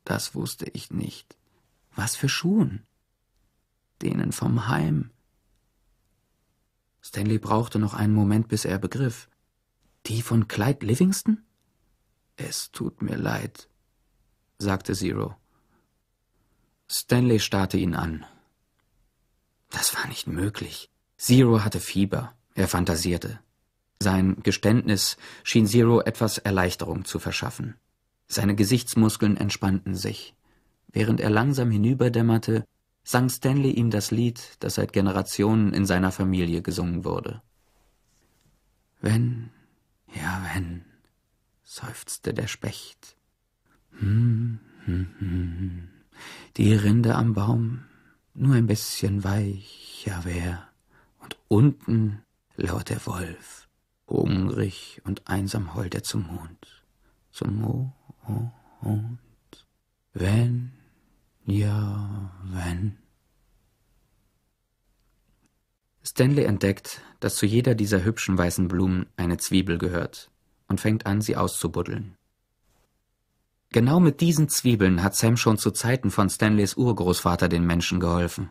Das wusste ich nicht. Was für Schuhen? Denen vom Heim. Stanley brauchte noch einen Moment, bis er begriff. Die von Clyde Livingston? Es tut mir leid, sagte Zero. Stanley starrte ihn an. Das war nicht möglich. Zero hatte Fieber. Er fantasierte. Sein Geständnis schien Zero etwas Erleichterung zu verschaffen. Seine Gesichtsmuskeln entspannten sich. Während er langsam hinüberdämmerte, sang Stanley ihm das Lied, das seit Generationen in seiner Familie gesungen wurde. Wenn, ja wenn, seufzte der Specht. Hm, hm, hm, hm, die Rinde am Baum nur ein bisschen weicher wär, und unten lauert der Wolf, hungrig und einsam heult er zum Mond, zum Mond. Wenn, ja, wenn. Stanley entdeckt, dass zu jeder dieser hübschen weißen Blumen eine Zwiebel gehört und fängt an, sie auszubuddeln. Genau mit diesen Zwiebeln hat Sam schon zu Zeiten von Stanleys Urgroßvater den Menschen geholfen.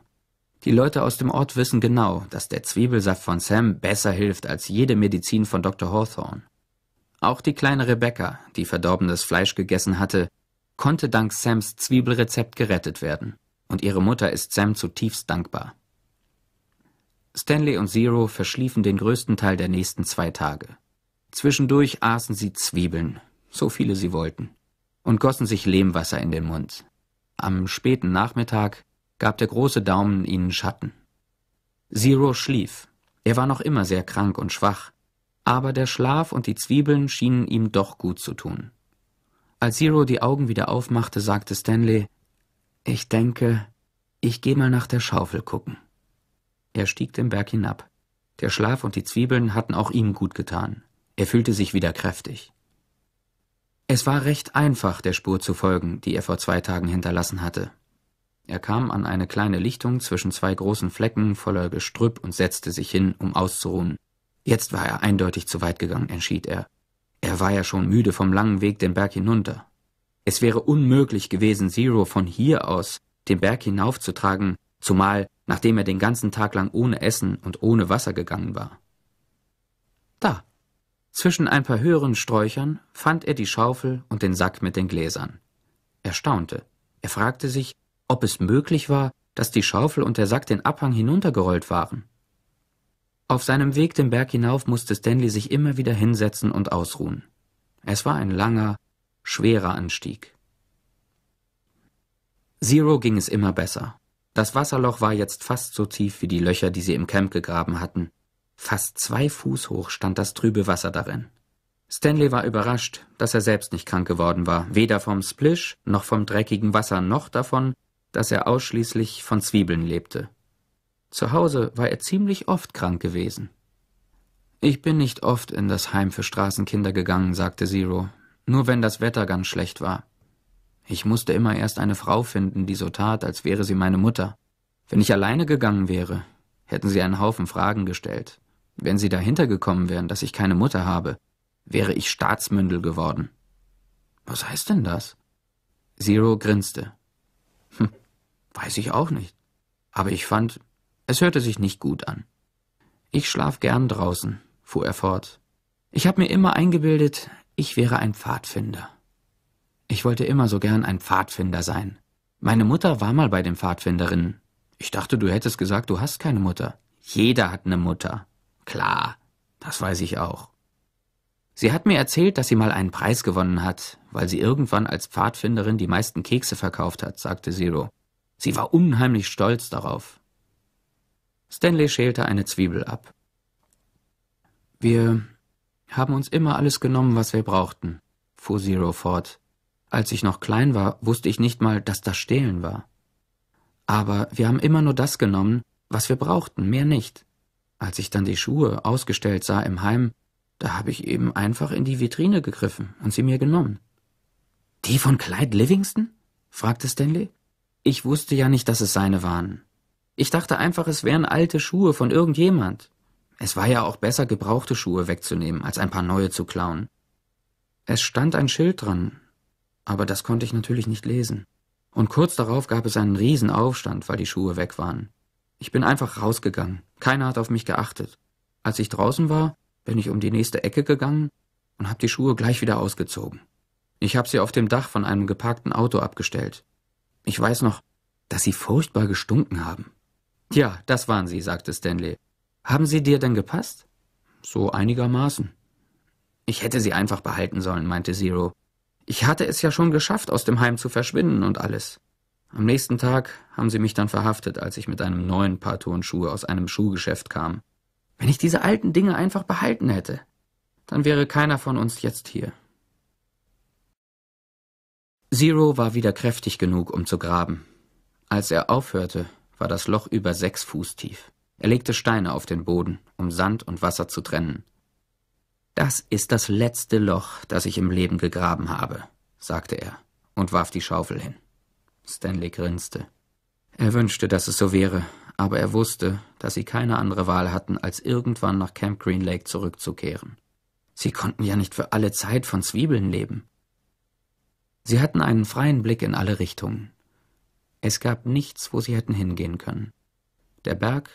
Die Leute aus dem Ort wissen genau, dass der Zwiebelsaft von Sam besser hilft als jede Medizin von Dr. Hawthorne. Auch die kleine Rebecca, die verdorbenes Fleisch gegessen hatte, konnte dank Sams Zwiebelrezept gerettet werden, und ihre Mutter ist Sam zutiefst dankbar. Stanley und Zero verschliefen den größten Teil der nächsten zwei Tage. Zwischendurch aßen sie Zwiebeln, so viele sie wollten, und gossen sich Lehmwasser in den Mund. Am späten Nachmittag gab der große Daumen ihnen Schatten. Zero schlief. Er war noch immer sehr krank und schwach, aber der Schlaf und die Zwiebeln schienen ihm doch gut zu tun. Als Zero die Augen wieder aufmachte, sagte Stanley, ich denke, ich gehe mal nach der Schaufel gucken. Er stieg den Berg hinab. Der Schlaf und die Zwiebeln hatten auch ihm gut getan. Er fühlte sich wieder kräftig. Es war recht einfach, der Spur zu folgen, die er vor zwei Tagen hinterlassen hatte. Er kam an eine kleine Lichtung zwischen zwei großen Flecken voller Gestrüpp und setzte sich hin, um auszuruhen. Jetzt war er eindeutig zu weit gegangen, entschied er. Er war ja schon müde vom langen Weg den Berg hinunter. Es wäre unmöglich gewesen, Zero von hier aus den Berg hinaufzutragen, zumal nachdem er den ganzen Tag lang ohne Essen und ohne Wasser gegangen war. Da, zwischen ein paar höheren Sträuchern fand er die Schaufel und den Sack mit den Gläsern. Er staunte. Er fragte sich, ob es möglich war, dass die Schaufel und der Sack den Abhang hinuntergerollt waren. Auf seinem Weg den Berg hinauf musste Stanley sich immer wieder hinsetzen und ausruhen. Es war ein langer, schwerer Anstieg. Zero ging es immer besser. Das Wasserloch war jetzt fast so tief wie die Löcher, die sie im Camp gegraben hatten, Fast zwei Fuß hoch stand das trübe Wasser darin. Stanley war überrascht, dass er selbst nicht krank geworden war, weder vom Splish noch vom dreckigen Wasser noch davon, dass er ausschließlich von Zwiebeln lebte. Zu Hause war er ziemlich oft krank gewesen. Ich bin nicht oft in das Heim für Straßenkinder gegangen, sagte Zero, nur wenn das Wetter ganz schlecht war. Ich musste immer erst eine Frau finden, die so tat, als wäre sie meine Mutter. Wenn ich alleine gegangen wäre, hätten sie einen Haufen Fragen gestellt, wenn sie dahinter gekommen wären, dass ich keine Mutter habe, wäre ich Staatsmündel geworden. Was heißt denn das? Zero grinste. Hm, weiß ich auch nicht. Aber ich fand, es hörte sich nicht gut an. Ich schlaf gern draußen, fuhr er fort. Ich habe mir immer eingebildet, ich wäre ein Pfadfinder. Ich wollte immer so gern ein Pfadfinder sein. Meine Mutter war mal bei den Pfadfinderinnen. Ich dachte, du hättest gesagt, du hast keine Mutter. Jeder hat eine Mutter. Klar, das weiß ich auch. Sie hat mir erzählt, dass sie mal einen Preis gewonnen hat, weil sie irgendwann als Pfadfinderin die meisten Kekse verkauft hat, sagte Zero. Sie war unheimlich stolz darauf. Stanley schälte eine Zwiebel ab. Wir haben uns immer alles genommen, was wir brauchten, fuhr Zero fort. Als ich noch klein war, wusste ich nicht mal, dass das Stehlen war. Aber wir haben immer nur das genommen, was wir brauchten, mehr nicht. Als ich dann die Schuhe ausgestellt sah im Heim, da habe ich eben einfach in die Vitrine gegriffen und sie mir genommen. Die von Clyde Livingston? fragte Stanley. Ich wusste ja nicht, dass es seine waren. Ich dachte einfach, es wären alte Schuhe von irgendjemand. Es war ja auch besser, gebrauchte Schuhe wegzunehmen, als ein paar neue zu klauen. Es stand ein Schild dran, aber das konnte ich natürlich nicht lesen. Und kurz darauf gab es einen Riesenaufstand, weil die Schuhe weg waren. Ich bin einfach rausgegangen. Keiner hat auf mich geachtet. Als ich draußen war, bin ich um die nächste Ecke gegangen und habe die Schuhe gleich wieder ausgezogen. Ich habe sie auf dem Dach von einem geparkten Auto abgestellt. Ich weiß noch, dass sie furchtbar gestunken haben. Ja, das waren sie, sagte Stanley. Haben sie dir denn gepasst? So einigermaßen. Ich hätte sie einfach behalten sollen, meinte Zero. Ich hatte es ja schon geschafft, aus dem Heim zu verschwinden und alles. Am nächsten Tag haben sie mich dann verhaftet, als ich mit einem neuen Paar Turnschuhe aus einem Schuhgeschäft kam. Wenn ich diese alten Dinge einfach behalten hätte, dann wäre keiner von uns jetzt hier. Zero war wieder kräftig genug, um zu graben. Als er aufhörte, war das Loch über sechs Fuß tief. Er legte Steine auf den Boden, um Sand und Wasser zu trennen. Das ist das letzte Loch, das ich im Leben gegraben habe, sagte er und warf die Schaufel hin. Stanley grinste. Er wünschte, dass es so wäre, aber er wusste, dass sie keine andere Wahl hatten, als irgendwann nach Camp Green Lake zurückzukehren. Sie konnten ja nicht für alle Zeit von Zwiebeln leben. Sie hatten einen freien Blick in alle Richtungen. Es gab nichts, wo sie hätten hingehen können. Der Berg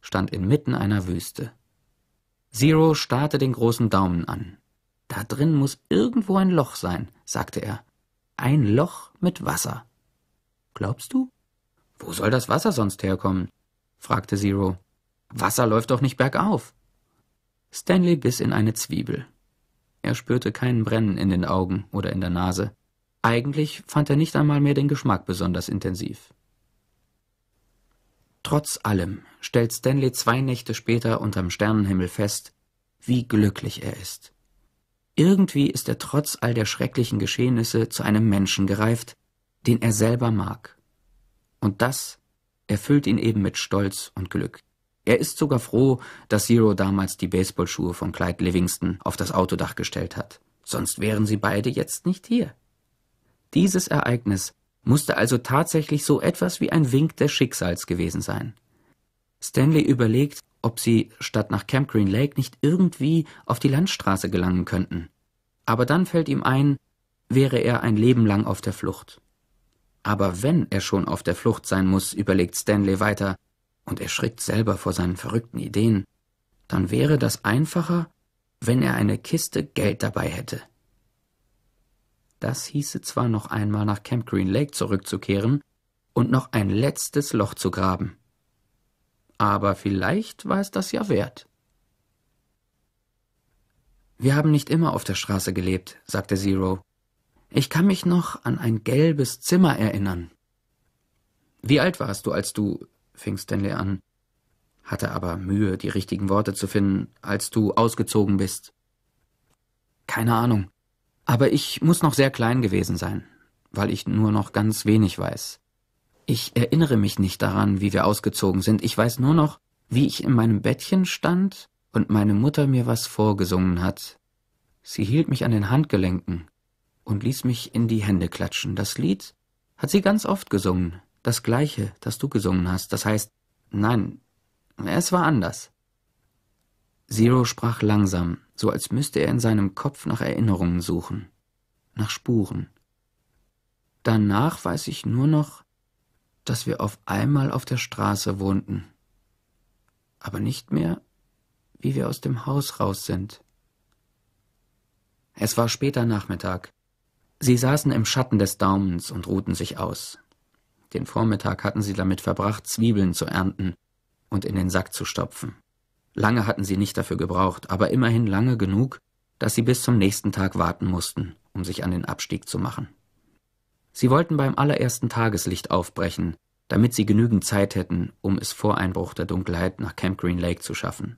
stand inmitten einer Wüste. Zero starrte den großen Daumen an. Da drin muss irgendwo ein Loch sein, sagte er. Ein Loch mit Wasser. Glaubst du? Wo soll das Wasser sonst herkommen? fragte Zero. Wasser läuft doch nicht bergauf. Stanley biss in eine Zwiebel. Er spürte keinen Brennen in den Augen oder in der Nase. Eigentlich fand er nicht einmal mehr den Geschmack besonders intensiv. Trotz allem stellt Stanley zwei Nächte später unterm Sternenhimmel fest, wie glücklich er ist. Irgendwie ist er trotz all der schrecklichen Geschehnisse zu einem Menschen gereift, den er selber mag. Und das erfüllt ihn eben mit Stolz und Glück. Er ist sogar froh, dass Zero damals die Baseballschuhe von Clyde Livingston auf das Autodach gestellt hat. Sonst wären sie beide jetzt nicht hier. Dieses Ereignis musste also tatsächlich so etwas wie ein Wink des Schicksals gewesen sein. Stanley überlegt, ob sie statt nach Camp Green Lake nicht irgendwie auf die Landstraße gelangen könnten. Aber dann fällt ihm ein, wäre er ein Leben lang auf der Flucht. Aber wenn er schon auf der Flucht sein muss, überlegt Stanley weiter und erschrickt selber vor seinen verrückten Ideen, dann wäre das einfacher, wenn er eine Kiste Geld dabei hätte. Das hieße zwar noch einmal nach Camp Green Lake zurückzukehren und noch ein letztes Loch zu graben. Aber vielleicht war es das ja wert. Wir haben nicht immer auf der Straße gelebt, sagte Zero. Ich kann mich noch an ein gelbes Zimmer erinnern. Wie alt warst du, als du, fing Stanley an, hatte aber Mühe, die richtigen Worte zu finden, als du ausgezogen bist. Keine Ahnung. Aber ich muss noch sehr klein gewesen sein, weil ich nur noch ganz wenig weiß. Ich erinnere mich nicht daran, wie wir ausgezogen sind. Ich weiß nur noch, wie ich in meinem Bettchen stand und meine Mutter mir was vorgesungen hat. Sie hielt mich an den Handgelenken und ließ mich in die Hände klatschen. Das Lied hat sie ganz oft gesungen. Das gleiche, das du gesungen hast. Das heißt, nein, es war anders. Zero sprach langsam, so als müsste er in seinem Kopf nach Erinnerungen suchen, nach Spuren. Danach weiß ich nur noch, dass wir auf einmal auf der Straße wohnten, aber nicht mehr, wie wir aus dem Haus raus sind. Es war später Nachmittag. Sie saßen im Schatten des Daumens und ruhten sich aus. Den Vormittag hatten sie damit verbracht, Zwiebeln zu ernten und in den Sack zu stopfen. Lange hatten sie nicht dafür gebraucht, aber immerhin lange genug, dass sie bis zum nächsten Tag warten mussten, um sich an den Abstieg zu machen. Sie wollten beim allerersten Tageslicht aufbrechen, damit sie genügend Zeit hätten, um es vor Einbruch der Dunkelheit nach Camp Green Lake zu schaffen.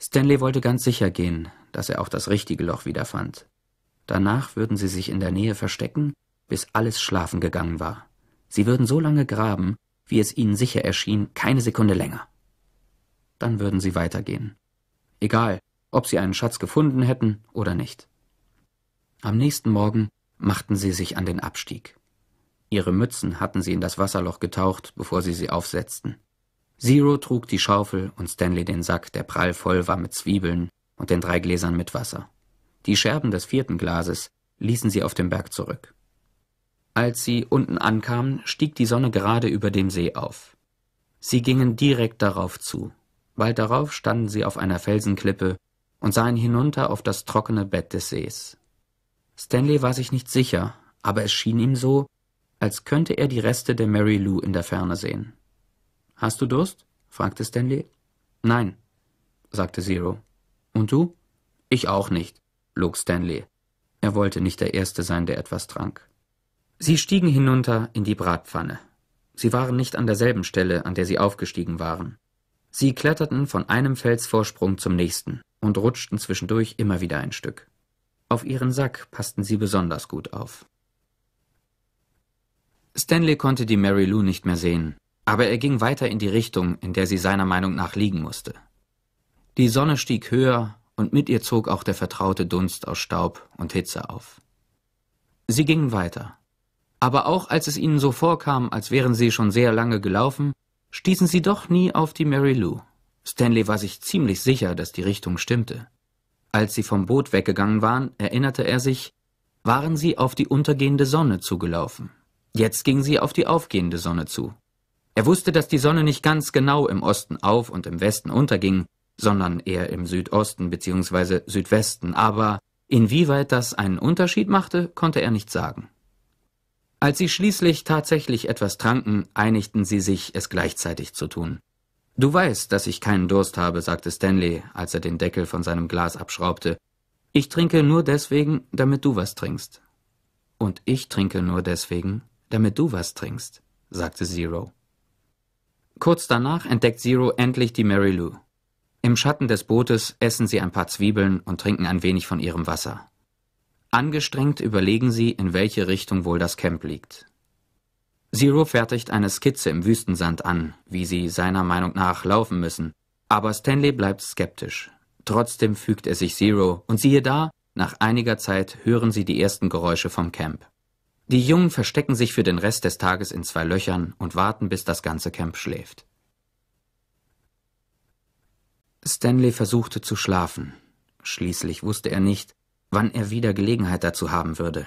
Stanley wollte ganz sicher gehen, dass er auch das richtige Loch wiederfand. Danach würden sie sich in der Nähe verstecken, bis alles schlafen gegangen war. Sie würden so lange graben, wie es ihnen sicher erschien, keine Sekunde länger. Dann würden sie weitergehen. Egal, ob sie einen Schatz gefunden hätten oder nicht. Am nächsten Morgen machten sie sich an den Abstieg. Ihre Mützen hatten sie in das Wasserloch getaucht, bevor sie sie aufsetzten. Zero trug die Schaufel und Stanley den Sack, der prall voll war mit Zwiebeln und den drei Gläsern mit Wasser. Die Scherben des vierten Glases ließen sie auf dem Berg zurück. Als sie unten ankamen, stieg die Sonne gerade über dem See auf. Sie gingen direkt darauf zu. Bald darauf standen sie auf einer Felsenklippe und sahen hinunter auf das trockene Bett des Sees. Stanley war sich nicht sicher, aber es schien ihm so, als könnte er die Reste der Mary Lou in der Ferne sehen. Hast du Durst? fragte Stanley. Nein, sagte Zero. Und du? Ich auch nicht log Stanley. Er wollte nicht der Erste sein, der etwas trank. Sie stiegen hinunter in die Bratpfanne. Sie waren nicht an derselben Stelle, an der sie aufgestiegen waren. Sie kletterten von einem Felsvorsprung zum nächsten und rutschten zwischendurch immer wieder ein Stück. Auf ihren Sack passten sie besonders gut auf. Stanley konnte die Mary Lou nicht mehr sehen, aber er ging weiter in die Richtung, in der sie seiner Meinung nach liegen musste. Die Sonne stieg höher und mit ihr zog auch der vertraute Dunst aus Staub und Hitze auf. Sie gingen weiter. Aber auch als es ihnen so vorkam, als wären sie schon sehr lange gelaufen, stießen sie doch nie auf die Mary Lou. Stanley war sich ziemlich sicher, dass die Richtung stimmte. Als sie vom Boot weggegangen waren, erinnerte er sich, waren sie auf die untergehende Sonne zugelaufen. Jetzt gingen sie auf die aufgehende Sonne zu. Er wusste, dass die Sonne nicht ganz genau im Osten auf und im Westen unterging, sondern eher im Südosten bzw. Südwesten, aber inwieweit das einen Unterschied machte, konnte er nicht sagen. Als sie schließlich tatsächlich etwas tranken, einigten sie sich, es gleichzeitig zu tun. Du weißt, dass ich keinen Durst habe, sagte Stanley, als er den Deckel von seinem Glas abschraubte. Ich trinke nur deswegen, damit du was trinkst. Und ich trinke nur deswegen, damit du was trinkst, sagte Zero. Kurz danach entdeckt Zero endlich die Mary Lou. Im Schatten des Bootes essen sie ein paar Zwiebeln und trinken ein wenig von ihrem Wasser. Angestrengt überlegen sie, in welche Richtung wohl das Camp liegt. Zero fertigt eine Skizze im Wüstensand an, wie sie seiner Meinung nach laufen müssen, aber Stanley bleibt skeptisch. Trotzdem fügt er sich Zero und siehe da, nach einiger Zeit hören sie die ersten Geräusche vom Camp. Die Jungen verstecken sich für den Rest des Tages in zwei Löchern und warten, bis das ganze Camp schläft. Stanley versuchte zu schlafen. Schließlich wusste er nicht, wann er wieder Gelegenheit dazu haben würde.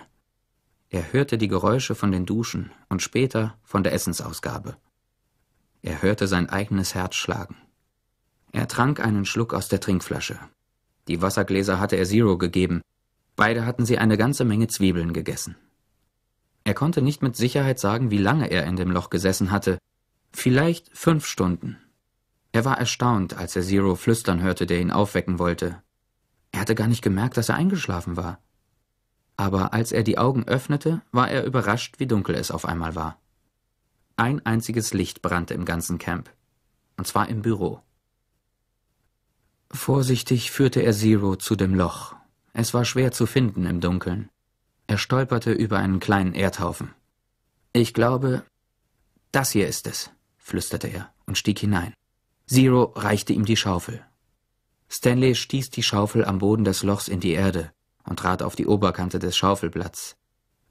Er hörte die Geräusche von den Duschen und später von der Essensausgabe. Er hörte sein eigenes Herz schlagen. Er trank einen Schluck aus der Trinkflasche. Die Wassergläser hatte er Zero gegeben. Beide hatten sie eine ganze Menge Zwiebeln gegessen. Er konnte nicht mit Sicherheit sagen, wie lange er in dem Loch gesessen hatte. Vielleicht fünf Stunden, er war erstaunt, als er Zero flüstern hörte, der ihn aufwecken wollte. Er hatte gar nicht gemerkt, dass er eingeschlafen war. Aber als er die Augen öffnete, war er überrascht, wie dunkel es auf einmal war. Ein einziges Licht brannte im ganzen Camp, und zwar im Büro. Vorsichtig führte er Zero zu dem Loch. Es war schwer zu finden im Dunkeln. Er stolperte über einen kleinen Erdhaufen. Ich glaube, das hier ist es, flüsterte er und stieg hinein. Zero reichte ihm die Schaufel. Stanley stieß die Schaufel am Boden des Lochs in die Erde und trat auf die Oberkante des Schaufelblatts.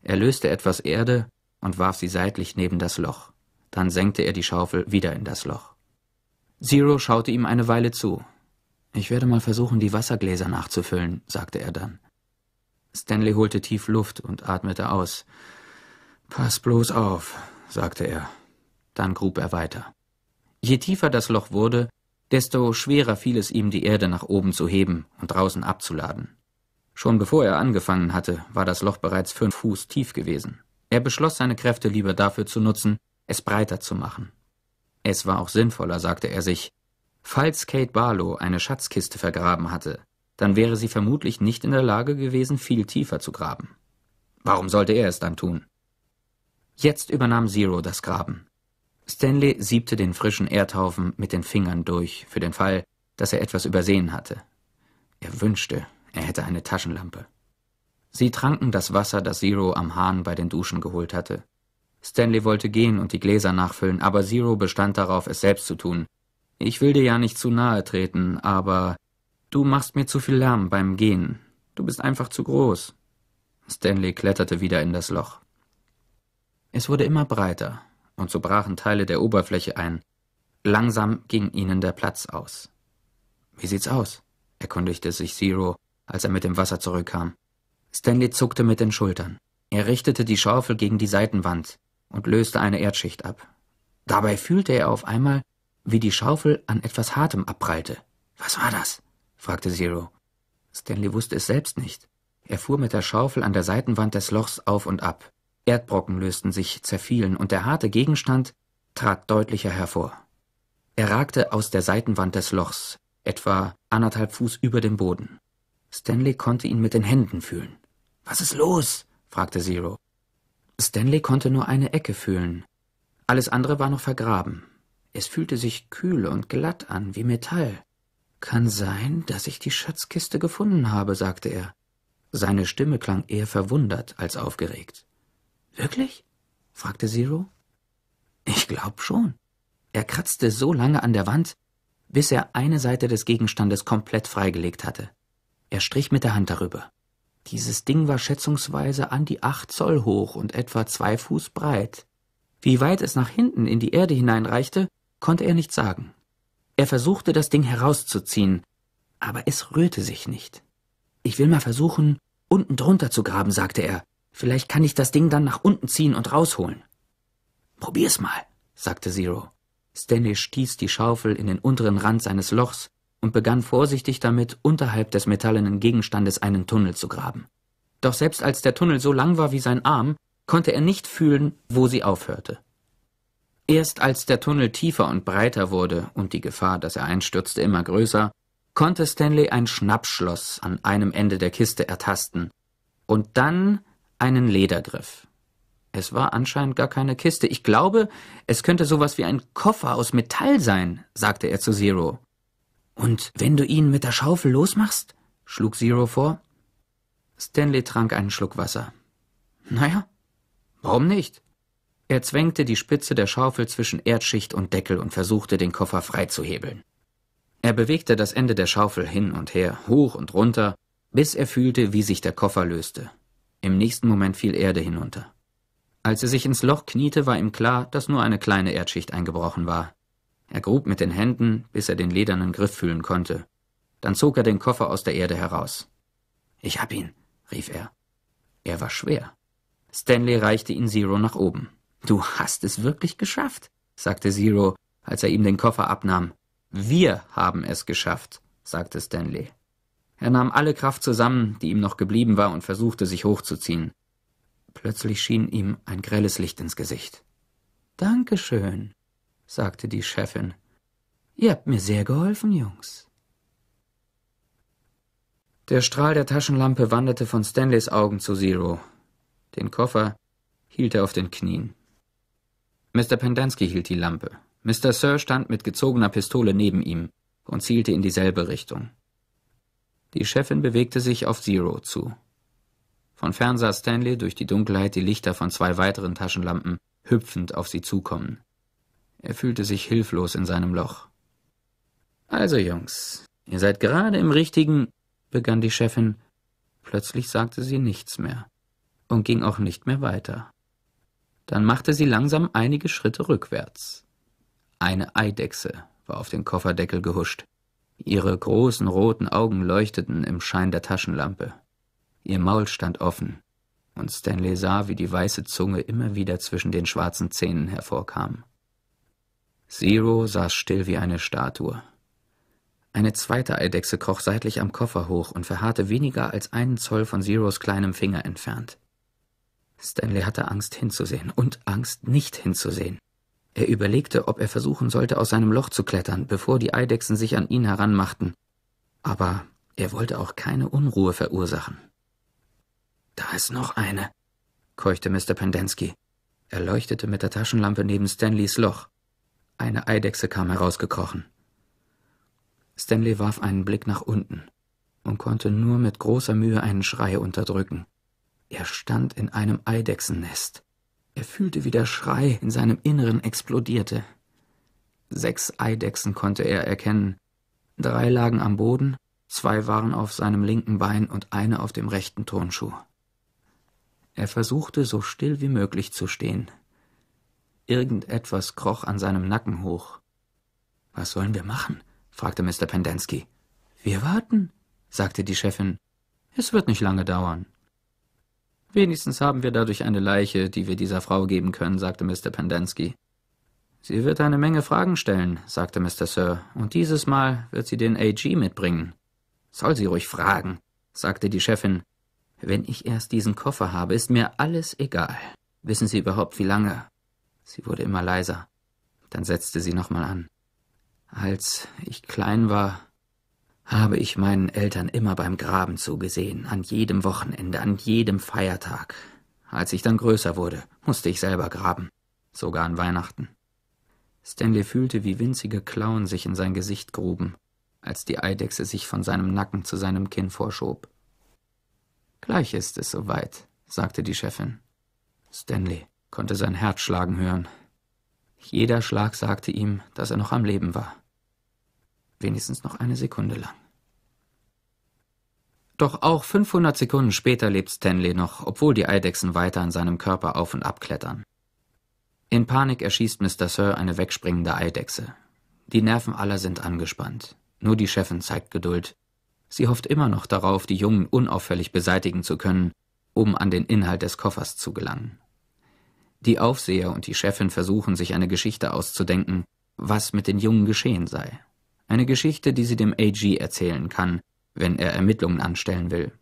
Er löste etwas Erde und warf sie seitlich neben das Loch. Dann senkte er die Schaufel wieder in das Loch. Zero schaute ihm eine Weile zu. Ich werde mal versuchen, die Wassergläser nachzufüllen, sagte er dann. Stanley holte tief Luft und atmete aus. Pass bloß auf, sagte er. Dann grub er weiter. Je tiefer das Loch wurde, desto schwerer fiel es ihm, die Erde nach oben zu heben und draußen abzuladen. Schon bevor er angefangen hatte, war das Loch bereits fünf Fuß tief gewesen. Er beschloss, seine Kräfte lieber dafür zu nutzen, es breiter zu machen. Es war auch sinnvoller, sagte er sich. Falls Kate Barlow eine Schatzkiste vergraben hatte, dann wäre sie vermutlich nicht in der Lage gewesen, viel tiefer zu graben. Warum sollte er es dann tun? Jetzt übernahm Zero das Graben. Stanley siebte den frischen Erdhaufen mit den Fingern durch, für den Fall, dass er etwas übersehen hatte. Er wünschte, er hätte eine Taschenlampe. Sie tranken das Wasser, das Zero am Hahn bei den Duschen geholt hatte. Stanley wollte gehen und die Gläser nachfüllen, aber Zero bestand darauf, es selbst zu tun. Ich will dir ja nicht zu nahe treten, aber du machst mir zu viel Lärm beim Gehen. Du bist einfach zu groß. Stanley kletterte wieder in das Loch. Es wurde immer breiter, und so brachen Teile der Oberfläche ein. Langsam ging ihnen der Platz aus. Wie sieht's aus? erkundigte sich Zero, als er mit dem Wasser zurückkam. Stanley zuckte mit den Schultern. Er richtete die Schaufel gegen die Seitenwand und löste eine Erdschicht ab. Dabei fühlte er auf einmal, wie die Schaufel an etwas Hartem abprallte. Was war das? fragte Zero. Stanley wusste es selbst nicht. Er fuhr mit der Schaufel an der Seitenwand des Lochs auf und ab. Erdbrocken lösten sich, zerfielen, und der harte Gegenstand trat deutlicher hervor. Er ragte aus der Seitenwand des Lochs, etwa anderthalb Fuß über dem Boden. Stanley konnte ihn mit den Händen fühlen. Was ist los? fragte Zero. Stanley konnte nur eine Ecke fühlen. Alles andere war noch vergraben. Es fühlte sich kühl und glatt an, wie Metall. Kann sein, dass ich die Schatzkiste gefunden habe, sagte er. Seine Stimme klang eher verwundert als aufgeregt. Wirklich? fragte Zero. Ich glaub schon. Er kratzte so lange an der Wand, bis er eine Seite des Gegenstandes komplett freigelegt hatte. Er strich mit der Hand darüber. Dieses Ding war schätzungsweise an die acht Zoll hoch und etwa zwei Fuß breit. Wie weit es nach hinten in die Erde hineinreichte, konnte er nicht sagen. Er versuchte, das Ding herauszuziehen, aber es rührte sich nicht. Ich will mal versuchen, unten drunter zu graben, sagte er. Vielleicht kann ich das Ding dann nach unten ziehen und rausholen. Probier's mal, sagte Zero. Stanley stieß die Schaufel in den unteren Rand seines Lochs und begann vorsichtig damit, unterhalb des metallenen Gegenstandes einen Tunnel zu graben. Doch selbst als der Tunnel so lang war wie sein Arm, konnte er nicht fühlen, wo sie aufhörte. Erst als der Tunnel tiefer und breiter wurde und die Gefahr, dass er einstürzte, immer größer, konnte Stanley ein Schnappschloss an einem Ende der Kiste ertasten. Und dann einen Ledergriff. Es war anscheinend gar keine Kiste. Ich glaube, es könnte sowas wie ein Koffer aus Metall sein, sagte er zu Zero. Und wenn du ihn mit der Schaufel losmachst? schlug Zero vor. Stanley trank einen Schluck Wasser. Naja, warum nicht? Er zwängte die Spitze der Schaufel zwischen Erdschicht und Deckel und versuchte, den Koffer freizuhebeln. Er bewegte das Ende der Schaufel hin und her, hoch und runter, bis er fühlte, wie sich der Koffer löste. Im nächsten Moment fiel Erde hinunter. Als er sich ins Loch kniete, war ihm klar, dass nur eine kleine Erdschicht eingebrochen war. Er grub mit den Händen, bis er den ledernen Griff fühlen konnte. Dann zog er den Koffer aus der Erde heraus. Ich hab ihn, rief er. Er war schwer. Stanley reichte ihn Zero nach oben. Du hast es wirklich geschafft, sagte Zero, als er ihm den Koffer abnahm. Wir haben es geschafft, sagte Stanley. Er nahm alle Kraft zusammen, die ihm noch geblieben war, und versuchte, sich hochzuziehen. Plötzlich schien ihm ein grelles Licht ins Gesicht. Dankeschön, sagte die Chefin. Ihr habt mir sehr geholfen, Jungs. Der Strahl der Taschenlampe wanderte von Stanleys Augen zu Zero. Den Koffer hielt er auf den Knien. Mr. Pendansky hielt die Lampe. Mr. Sir stand mit gezogener Pistole neben ihm und zielte in dieselbe Richtung. Die Chefin bewegte sich auf Zero zu. Von fern sah Stanley durch die Dunkelheit die Lichter von zwei weiteren Taschenlampen hüpfend auf sie zukommen. Er fühlte sich hilflos in seinem Loch. Also, Jungs, ihr seid gerade im richtigen, begann die Chefin. Plötzlich sagte sie nichts mehr und ging auch nicht mehr weiter. Dann machte sie langsam einige Schritte rückwärts. Eine Eidechse war auf den Kofferdeckel gehuscht. Ihre großen roten Augen leuchteten im Schein der Taschenlampe. Ihr Maul stand offen, und Stanley sah, wie die weiße Zunge immer wieder zwischen den schwarzen Zähnen hervorkam. Zero saß still wie eine Statue. Eine zweite Eidechse kroch seitlich am Koffer hoch und verharrte weniger als einen Zoll von Zeros kleinem Finger entfernt. Stanley hatte Angst hinzusehen und Angst nicht hinzusehen. Er überlegte, ob er versuchen sollte, aus seinem Loch zu klettern, bevor die Eidechsen sich an ihn heranmachten. Aber er wollte auch keine Unruhe verursachen. Da ist noch eine, keuchte Mr. Pendensky. Er leuchtete mit der Taschenlampe neben Stanleys Loch. Eine Eidechse kam herausgekrochen. Stanley warf einen Blick nach unten und konnte nur mit großer Mühe einen Schrei unterdrücken. Er stand in einem Eidechsennest. Er fühlte, wie der Schrei in seinem Inneren explodierte. Sechs Eidechsen konnte er erkennen. Drei lagen am Boden, zwei waren auf seinem linken Bein und eine auf dem rechten Turnschuh. Er versuchte, so still wie möglich zu stehen. Irgendetwas kroch an seinem Nacken hoch. Was sollen wir machen? fragte Mr. Pendensky. Wir warten, sagte die Chefin. Es wird nicht lange dauern. Wenigstens haben wir dadurch eine Leiche, die wir dieser Frau geben können, sagte Mr. Pendensky. Sie wird eine Menge Fragen stellen, sagte Mr. Sir, und dieses Mal wird sie den AG mitbringen. Soll sie ruhig fragen, sagte die Chefin. Wenn ich erst diesen Koffer habe, ist mir alles egal. Wissen Sie überhaupt, wie lange? Sie wurde immer leiser. Dann setzte sie nochmal an. Als ich klein war, habe ich meinen Eltern immer beim Graben zugesehen, an jedem Wochenende, an jedem Feiertag. Als ich dann größer wurde, musste ich selber graben, sogar an Weihnachten. Stanley fühlte, wie winzige Klauen sich in sein Gesicht gruben, als die Eidechse sich von seinem Nacken zu seinem Kinn vorschob. Gleich ist es soweit, sagte die Chefin. Stanley konnte sein Herz schlagen hören. Jeder Schlag sagte ihm, dass er noch am Leben war wenigstens noch eine Sekunde lang. Doch auch 500 Sekunden später lebt Stanley noch, obwohl die Eidechsen weiter an seinem Körper auf und ab klettern. In Panik erschießt Mr. Sir eine wegspringende Eidechse. Die Nerven aller sind angespannt. Nur die Chefin zeigt Geduld. Sie hofft immer noch darauf, die Jungen unauffällig beseitigen zu können, um an den Inhalt des Koffers zu gelangen. Die Aufseher und die Chefin versuchen sich eine Geschichte auszudenken, was mit den Jungen geschehen sei. Eine Geschichte, die sie dem AG erzählen kann, wenn er Ermittlungen anstellen will.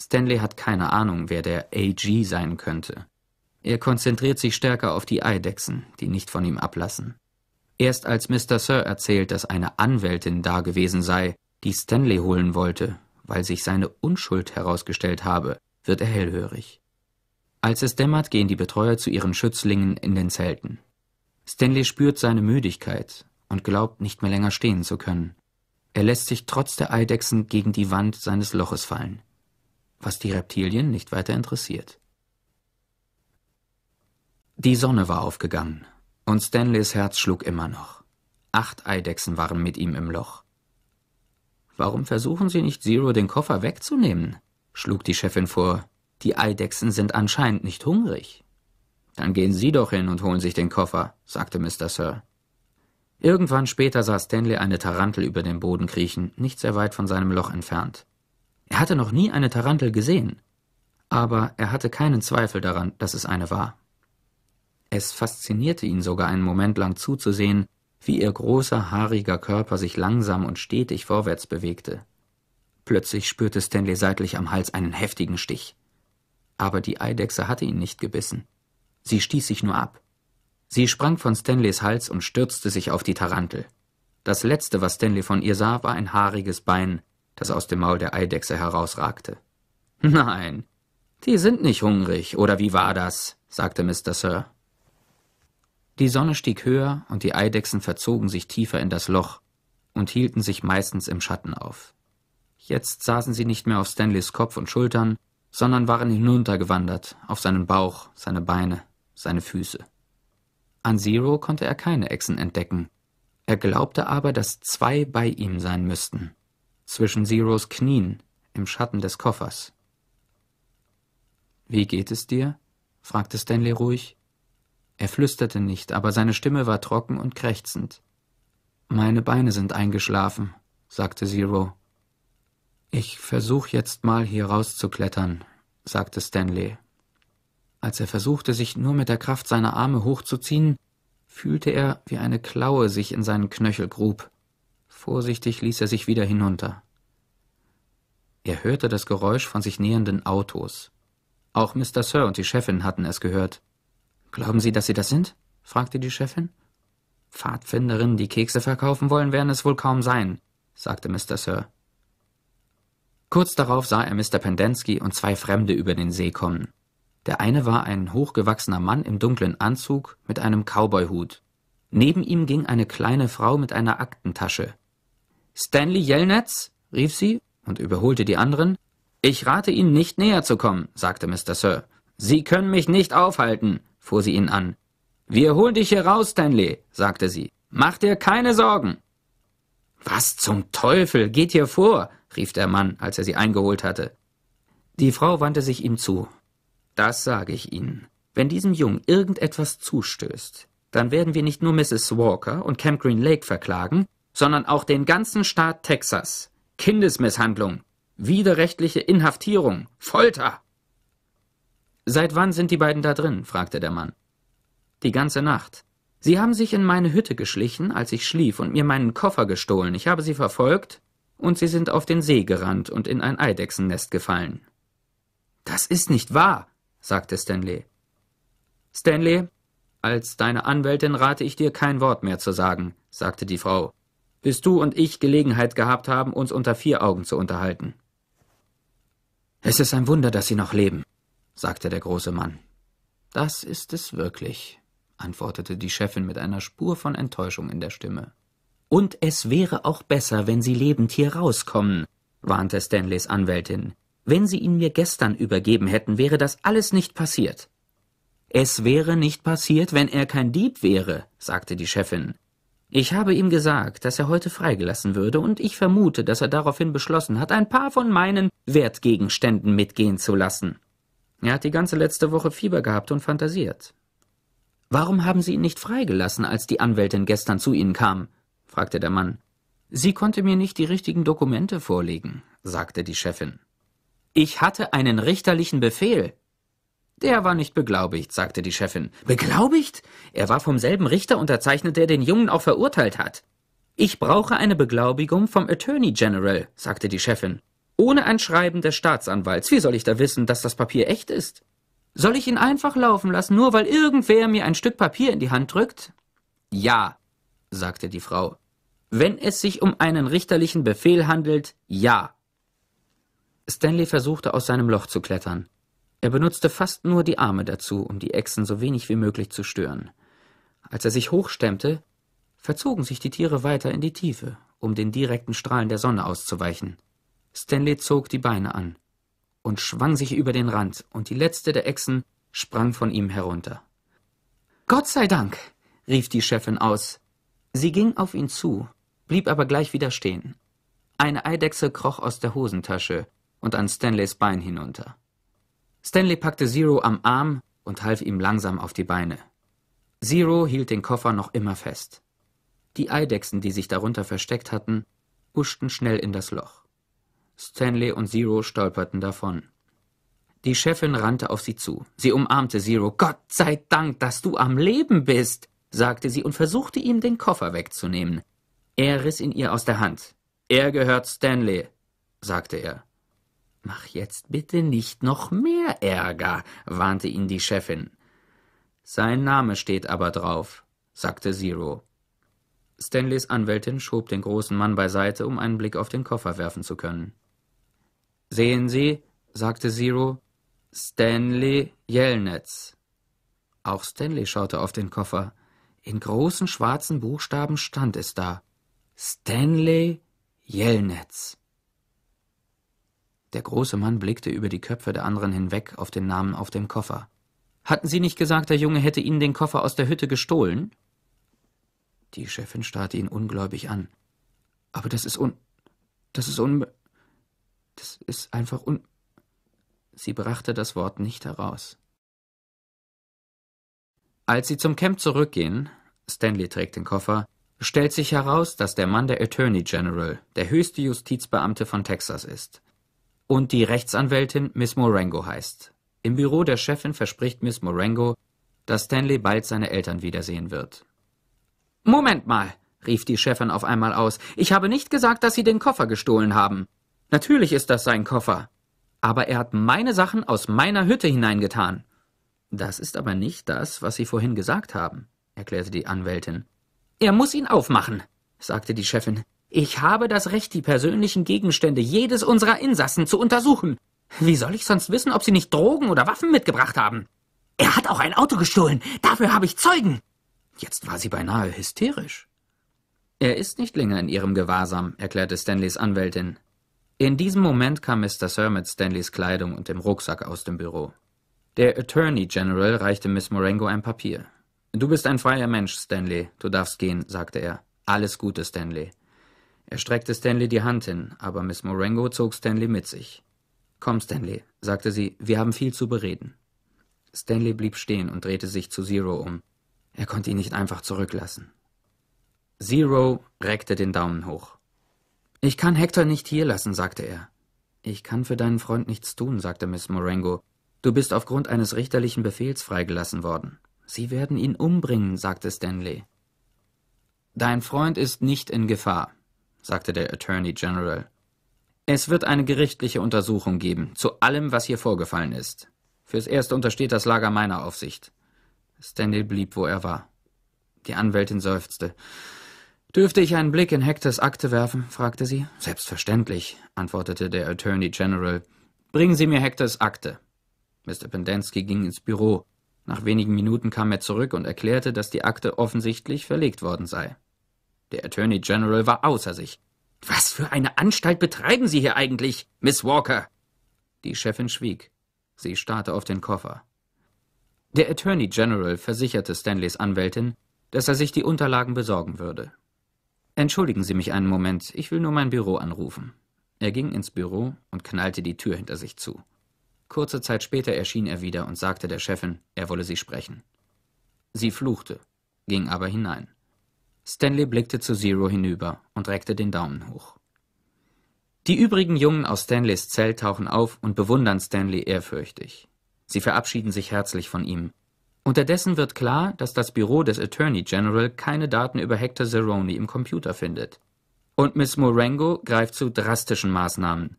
Stanley hat keine Ahnung, wer der AG sein könnte. Er konzentriert sich stärker auf die Eidechsen, die nicht von ihm ablassen. Erst als Mr. Sir erzählt, dass eine Anwältin da gewesen sei, die Stanley holen wollte, weil sich seine Unschuld herausgestellt habe, wird er hellhörig. Als es dämmert, gehen die Betreuer zu ihren Schützlingen in den Zelten. Stanley spürt seine Müdigkeit, und glaubt nicht mehr länger stehen zu können. Er lässt sich trotz der Eidechsen gegen die Wand seines Loches fallen, was die Reptilien nicht weiter interessiert. Die Sonne war aufgegangen, und Stanleys Herz schlug immer noch. Acht Eidechsen waren mit ihm im Loch. Warum versuchen Sie nicht, Zero den Koffer wegzunehmen? schlug die Chefin vor. Die Eidechsen sind anscheinend nicht hungrig. Dann gehen Sie doch hin und holen sich den Koffer, sagte Mr. Sir. Irgendwann später sah Stanley eine Tarantel über dem Boden kriechen, nicht sehr weit von seinem Loch entfernt. Er hatte noch nie eine Tarantel gesehen, aber er hatte keinen Zweifel daran, dass es eine war. Es faszinierte ihn sogar einen Moment lang zuzusehen, wie ihr großer, haariger Körper sich langsam und stetig vorwärts bewegte. Plötzlich spürte Stanley seitlich am Hals einen heftigen Stich. Aber die Eidechse hatte ihn nicht gebissen. Sie stieß sich nur ab. Sie sprang von Stanleys Hals und stürzte sich auf die Tarantel. Das letzte, was Stanley von ihr sah, war ein haariges Bein, das aus dem Maul der Eidechse herausragte. Nein, die sind nicht hungrig, oder wie war das? sagte Mr. Sir. Die Sonne stieg höher und die Eidechsen verzogen sich tiefer in das Loch und hielten sich meistens im Schatten auf. Jetzt saßen sie nicht mehr auf Stanleys Kopf und Schultern, sondern waren hinuntergewandert auf seinen Bauch, seine Beine, seine Füße. An Zero konnte er keine Echsen entdecken. Er glaubte aber, dass zwei bei ihm sein müssten. Zwischen Zeros Knien, im Schatten des Koffers. Wie geht es dir? fragte Stanley ruhig. Er flüsterte nicht, aber seine Stimme war trocken und krächzend. Meine Beine sind eingeschlafen, sagte Zero. Ich versuche jetzt mal hier rauszuklettern, sagte Stanley als er versuchte, sich nur mit der Kraft seiner Arme hochzuziehen, fühlte er, wie eine Klaue sich in seinen Knöchel grub. Vorsichtig ließ er sich wieder hinunter. Er hörte das Geräusch von sich nähernden Autos. Auch Mr. Sir und die Chefin hatten es gehört. Glauben Sie, dass Sie das sind? fragte die Chefin. Pfadfinderinnen, die Kekse verkaufen wollen, werden es wohl kaum sein, sagte Mr. Sir. Kurz darauf sah er Mr. Pendensky und zwei Fremde über den See kommen. Der eine war ein hochgewachsener Mann im dunklen Anzug mit einem Cowboyhut. Neben ihm ging eine kleine Frau mit einer Aktentasche. Stanley Jellnetz? rief sie und überholte die anderen. Ich rate Ihnen nicht näher zu kommen, sagte Mr. Sir. Sie können mich nicht aufhalten, fuhr sie ihn an. Wir holen dich hier raus, Stanley, sagte sie. Mach dir keine Sorgen. Was zum Teufel geht hier vor? rief der Mann, als er sie eingeholt hatte. Die Frau wandte sich ihm zu. Das sage ich Ihnen. Wenn diesem Jungen irgendetwas zustößt, dann werden wir nicht nur Mrs. Walker und Camp Green Lake verklagen, sondern auch den ganzen Staat Texas. Kindesmisshandlung, widerrechtliche Inhaftierung, Folter. Seit wann sind die beiden da drin? fragte der Mann. Die ganze Nacht. Sie haben sich in meine Hütte geschlichen, als ich schlief, und mir meinen Koffer gestohlen. Ich habe sie verfolgt, und sie sind auf den See gerannt und in ein Eidechsennest gefallen. Das ist nicht wahr sagte Stanley. Stanley, als deine Anwältin rate ich dir kein Wort mehr zu sagen, sagte die Frau, bis du und ich Gelegenheit gehabt haben, uns unter vier Augen zu unterhalten. Es ist ein Wunder, dass Sie noch leben, sagte der große Mann. Das ist es wirklich, antwortete die Chefin mit einer Spur von Enttäuschung in der Stimme. Und es wäre auch besser, wenn Sie lebend hier rauskommen, warnte Stanleys Anwältin. Wenn Sie ihn mir gestern übergeben hätten, wäre das alles nicht passiert. Es wäre nicht passiert, wenn er kein Dieb wäre, sagte die Chefin. Ich habe ihm gesagt, dass er heute freigelassen würde, und ich vermute, dass er daraufhin beschlossen hat, ein paar von meinen Wertgegenständen mitgehen zu lassen. Er hat die ganze letzte Woche Fieber gehabt und fantasiert. Warum haben Sie ihn nicht freigelassen, als die Anwältin gestern zu Ihnen kam? fragte der Mann. Sie konnte mir nicht die richtigen Dokumente vorlegen, sagte die Chefin. Ich hatte einen richterlichen Befehl. Der war nicht beglaubigt, sagte die Chefin. Beglaubigt? Er war vom selben Richter unterzeichnet, der den Jungen auch verurteilt hat. Ich brauche eine Beglaubigung vom Attorney General, sagte die Chefin. Ohne ein Schreiben des Staatsanwalts. Wie soll ich da wissen, dass das Papier echt ist? Soll ich ihn einfach laufen lassen, nur weil irgendwer mir ein Stück Papier in die Hand drückt? Ja, sagte die Frau. Wenn es sich um einen richterlichen Befehl handelt, ja. Stanley versuchte aus seinem Loch zu klettern. Er benutzte fast nur die Arme dazu, um die Echsen so wenig wie möglich zu stören. Als er sich hochstemmte, verzogen sich die Tiere weiter in die Tiefe, um den direkten Strahlen der Sonne auszuweichen. Stanley zog die Beine an und schwang sich über den Rand, und die letzte der Echsen sprang von ihm herunter. Gott sei Dank, rief die Chefin aus. Sie ging auf ihn zu, blieb aber gleich wieder stehen. Eine Eidechse kroch aus der Hosentasche und an Stanleys Bein hinunter. Stanley packte Zero am Arm und half ihm langsam auf die Beine. Zero hielt den Koffer noch immer fest. Die Eidechsen, die sich darunter versteckt hatten, huschten schnell in das Loch. Stanley und Zero stolperten davon. Die Chefin rannte auf sie zu. Sie umarmte Zero. Gott sei Dank, dass du am Leben bist, sagte sie und versuchte ihm den Koffer wegzunehmen. Er riss ihn ihr aus der Hand. Er gehört Stanley, sagte er. Mach jetzt bitte nicht noch mehr Ärger, warnte ihn die Chefin. Sein Name steht aber drauf, sagte Zero. Stanleys Anwältin schob den großen Mann beiseite, um einen Blick auf den Koffer werfen zu können. Sehen Sie, sagte Zero, Stanley Jelnetz. Auch Stanley schaute auf den Koffer. In großen schwarzen Buchstaben stand es da. Stanley Jelnetz. Der große Mann blickte über die Köpfe der anderen hinweg auf den Namen auf dem Koffer. Hatten Sie nicht gesagt, der Junge hätte Ihnen den Koffer aus der Hütte gestohlen? Die Chefin starrte ihn ungläubig an. Aber das ist un. Das ist un. Das ist einfach un. Sie brachte das Wort nicht heraus. Als sie zum Camp zurückgehen, Stanley trägt den Koffer, stellt sich heraus, dass der Mann der Attorney General, der höchste Justizbeamte von Texas ist und die Rechtsanwältin Miss Morengo heißt. Im Büro der Chefin verspricht Miss Morengo, dass Stanley bald seine Eltern wiedersehen wird. Moment mal, rief die Chefin auf einmal aus. Ich habe nicht gesagt, dass Sie den Koffer gestohlen haben. Natürlich ist das sein Koffer. Aber er hat meine Sachen aus meiner Hütte hineingetan. Das ist aber nicht das, was Sie vorhin gesagt haben, erklärte die Anwältin. Er muss ihn aufmachen, sagte die Chefin. Ich habe das Recht, die persönlichen Gegenstände jedes unserer Insassen zu untersuchen. Wie soll ich sonst wissen, ob sie nicht Drogen oder Waffen mitgebracht haben? Er hat auch ein Auto gestohlen. Dafür habe ich Zeugen. Jetzt war sie beinahe hysterisch. Er ist nicht länger in Ihrem Gewahrsam, erklärte Stanleys Anwältin. In diesem Moment kam Mr. Sir mit Stanleys Kleidung und dem Rucksack aus dem Büro. Der Attorney General reichte Miss Morengo ein Papier. Du bist ein freier Mensch, Stanley. Du darfst gehen, sagte er. Alles Gute, Stanley. Er streckte Stanley die Hand hin, aber Miss Morengo zog Stanley mit sich. Komm, Stanley, sagte sie, wir haben viel zu bereden. Stanley blieb stehen und drehte sich zu Zero um. Er konnte ihn nicht einfach zurücklassen. Zero reckte den Daumen hoch. Ich kann Hector nicht hier lassen, sagte er. Ich kann für deinen Freund nichts tun, sagte Miss Morengo. Du bist aufgrund eines richterlichen Befehls freigelassen worden. Sie werden ihn umbringen, sagte Stanley. Dein Freund ist nicht in Gefahr, sagte der Attorney General. Es wird eine gerichtliche Untersuchung geben zu allem, was hier vorgefallen ist. Fürs Erste untersteht das Lager meiner Aufsicht. Stanley blieb, wo er war. Die Anwältin seufzte. Dürfte ich einen Blick in Hectors Akte werfen? fragte sie. Selbstverständlich, antwortete der Attorney General. Bringen Sie mir Hectors Akte. Mr. Pendensky ging ins Büro. Nach wenigen Minuten kam er zurück und erklärte, dass die Akte offensichtlich verlegt worden sei. Der Attorney General war außer sich. Was für eine Anstalt betreiben Sie hier eigentlich, Miss Walker? Die Chefin schwieg. Sie starrte auf den Koffer. Der Attorney General versicherte Stanleys Anwältin, dass er sich die Unterlagen besorgen würde. Entschuldigen Sie mich einen Moment, ich will nur mein Büro anrufen. Er ging ins Büro und knallte die Tür hinter sich zu. Kurze Zeit später erschien er wieder und sagte der Chefin, er wolle sie sprechen. Sie fluchte, ging aber hinein. Stanley blickte zu Zero hinüber und reckte den Daumen hoch. Die übrigen Jungen aus Stanleys Zelt tauchen auf und bewundern Stanley ehrfürchtig. Sie verabschieden sich herzlich von ihm. Unterdessen wird klar, dass das Büro des Attorney General keine Daten über Hector Zeroni im Computer findet. Und Miss Morango greift zu drastischen Maßnahmen.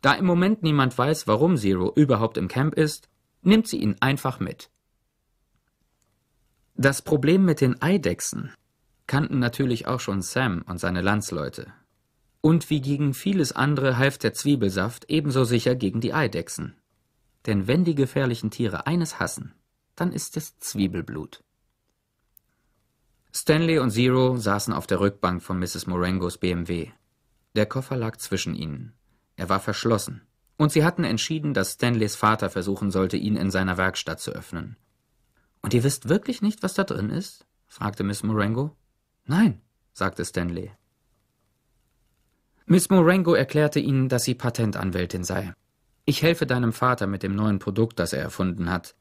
Da im Moment niemand weiß, warum Zero überhaupt im Camp ist, nimmt sie ihn einfach mit. Das Problem mit den Eidechsen kannten natürlich auch schon Sam und seine Landsleute. Und wie gegen vieles andere half der Zwiebelsaft ebenso sicher gegen die Eidechsen. Denn wenn die gefährlichen Tiere eines hassen, dann ist es Zwiebelblut. Stanley und Zero saßen auf der Rückbank von Mrs. Morangos BMW. Der Koffer lag zwischen ihnen. Er war verschlossen. Und sie hatten entschieden, dass Stanleys Vater versuchen sollte, ihn in seiner Werkstatt zu öffnen. Und ihr wisst wirklich nicht, was da drin ist? fragte Miss Morango. Nein, sagte Stanley. Miss Morengo erklärte ihnen, dass sie Patentanwältin sei. Ich helfe deinem Vater mit dem neuen Produkt, das er erfunden hat.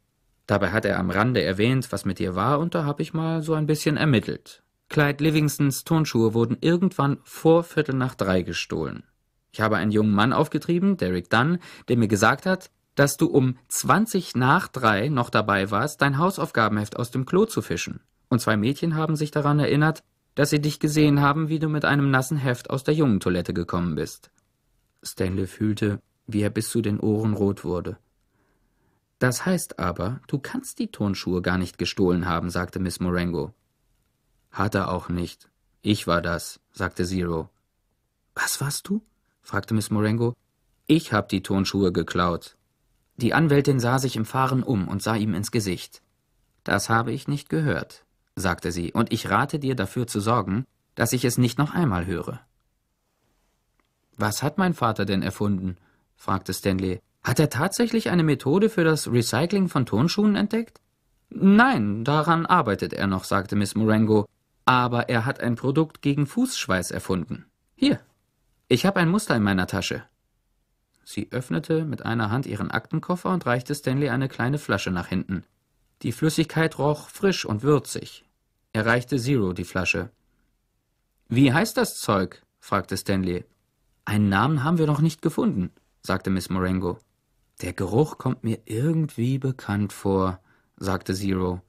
Dabei hat er am Rande erwähnt, was mit dir war, und da habe ich mal so ein bisschen ermittelt. Clyde Livingstons Turnschuhe wurden irgendwann vor Viertel nach drei gestohlen. Ich habe einen jungen Mann aufgetrieben, Derek Dunn, der mir gesagt hat, dass du um 20 nach drei noch dabei warst, dein Hausaufgabenheft aus dem Klo zu fischen. Und zwei Mädchen haben sich daran erinnert, dass sie dich gesehen haben, wie du mit einem nassen Heft aus der jungen Toilette gekommen bist. Stanley fühlte, wie er bis zu den Ohren rot wurde. Das heißt aber, du kannst die Turnschuhe gar nicht gestohlen haben, sagte Miss Morengo. Hat er auch nicht. Ich war das, sagte Zero. Was warst du? fragte Miss Morengo. Ich hab die Turnschuhe geklaut. Die Anwältin sah sich im Fahren um und sah ihm ins Gesicht. Das habe ich nicht gehört sagte sie, und ich rate dir dafür zu sorgen, dass ich es nicht noch einmal höre. Was hat mein Vater denn erfunden? fragte Stanley. Hat er tatsächlich eine Methode für das Recycling von Turnschuhen entdeckt? Nein, daran arbeitet er noch, sagte Miss Morango. Aber er hat ein Produkt gegen Fußschweiß erfunden. Hier, ich habe ein Muster in meiner Tasche. Sie öffnete mit einer Hand ihren Aktenkoffer und reichte Stanley eine kleine Flasche nach hinten. Die Flüssigkeit roch frisch und würzig. Er reichte Zero die Flasche. Wie heißt das Zeug? fragte Stanley. Einen Namen haben wir noch nicht gefunden, sagte Miss Morengo. Der Geruch kommt mir irgendwie bekannt vor, sagte Zero.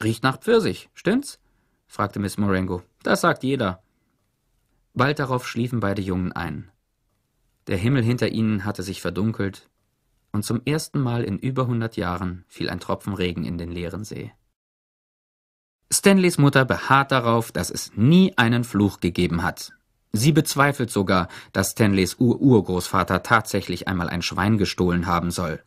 Riecht nach Pfirsich, stimmt's? fragte Miss Morengo. Das sagt jeder. Bald darauf schliefen beide Jungen ein. Der Himmel hinter ihnen hatte sich verdunkelt, und zum ersten Mal in über hundert Jahren fiel ein Tropfen Regen in den leeren See. Stanleys Mutter beharrt darauf, dass es nie einen Fluch gegeben hat. Sie bezweifelt sogar, dass Stanleys Ururgroßvater tatsächlich einmal ein Schwein gestohlen haben soll.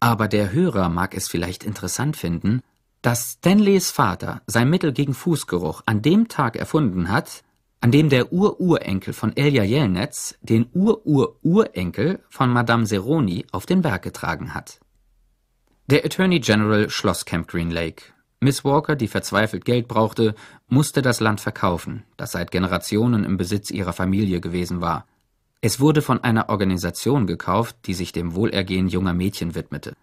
Aber der Hörer mag es vielleicht interessant finden, dass Stanleys Vater sein Mittel gegen Fußgeruch an dem Tag erfunden hat, an dem der Ururenkel von Elja Jelnetz den Urururenkel von Madame Seroni auf den Berg getragen hat. Der Attorney General schloss Camp Green Lake. Miss Walker, die verzweifelt Geld brauchte, musste das Land verkaufen, das seit Generationen im Besitz ihrer Familie gewesen war. Es wurde von einer Organisation gekauft, die sich dem Wohlergehen junger Mädchen widmete.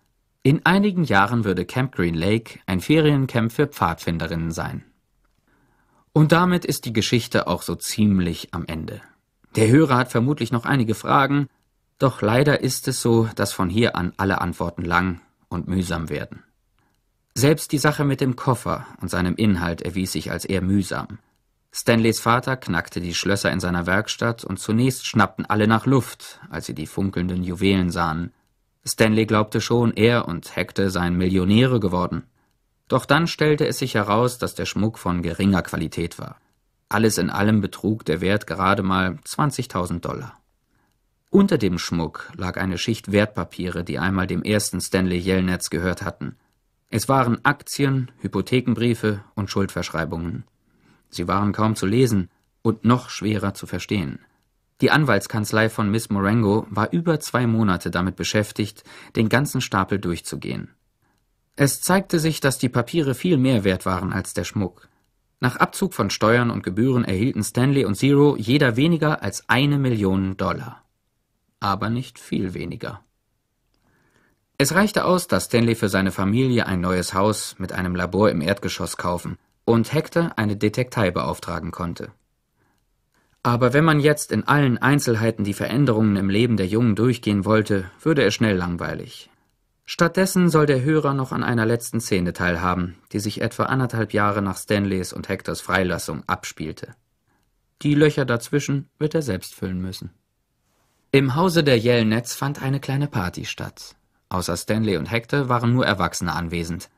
In einigen Jahren würde Camp Green Lake ein Feriencamp für Pfadfinderinnen sein. Und damit ist die Geschichte auch so ziemlich am Ende. Der Hörer hat vermutlich noch einige Fragen, doch leider ist es so, dass von hier an alle Antworten lang und mühsam werden. Selbst die Sache mit dem Koffer und seinem Inhalt erwies sich als eher mühsam. Stanleys Vater knackte die Schlösser in seiner Werkstatt und zunächst schnappten alle nach Luft, als sie die funkelnden Juwelen sahen. Stanley glaubte schon, er und Hekte seien Millionäre geworden. Doch dann stellte es sich heraus, dass der Schmuck von geringer Qualität war. Alles in allem betrug der Wert gerade mal 20.000 Dollar. Unter dem Schmuck lag eine Schicht Wertpapiere, die einmal dem ersten Stanley Jelnetz gehört hatten. Es waren Aktien, Hypothekenbriefe und Schuldverschreibungen. Sie waren kaum zu lesen und noch schwerer zu verstehen. Die Anwaltskanzlei von Miss Morango war über zwei Monate damit beschäftigt, den ganzen Stapel durchzugehen. Es zeigte sich, dass die Papiere viel mehr wert waren als der Schmuck. Nach Abzug von Steuern und Gebühren erhielten Stanley und Zero jeder weniger als eine Million Dollar. Aber nicht viel weniger. Es reichte aus, dass Stanley für seine Familie ein neues Haus mit einem Labor im Erdgeschoss kaufen und Hector eine Detektei beauftragen konnte. Aber wenn man jetzt in allen Einzelheiten die Veränderungen im Leben der Jungen durchgehen wollte, würde er schnell langweilig. Stattdessen soll der Hörer noch an einer letzten Szene teilhaben, die sich etwa anderthalb Jahre nach Stanleys und Hectors Freilassung abspielte. Die Löcher dazwischen wird er selbst füllen müssen. Im Hause der Yellnets fand eine kleine Party statt. Außer Stanley und Hector waren nur Erwachsene anwesend.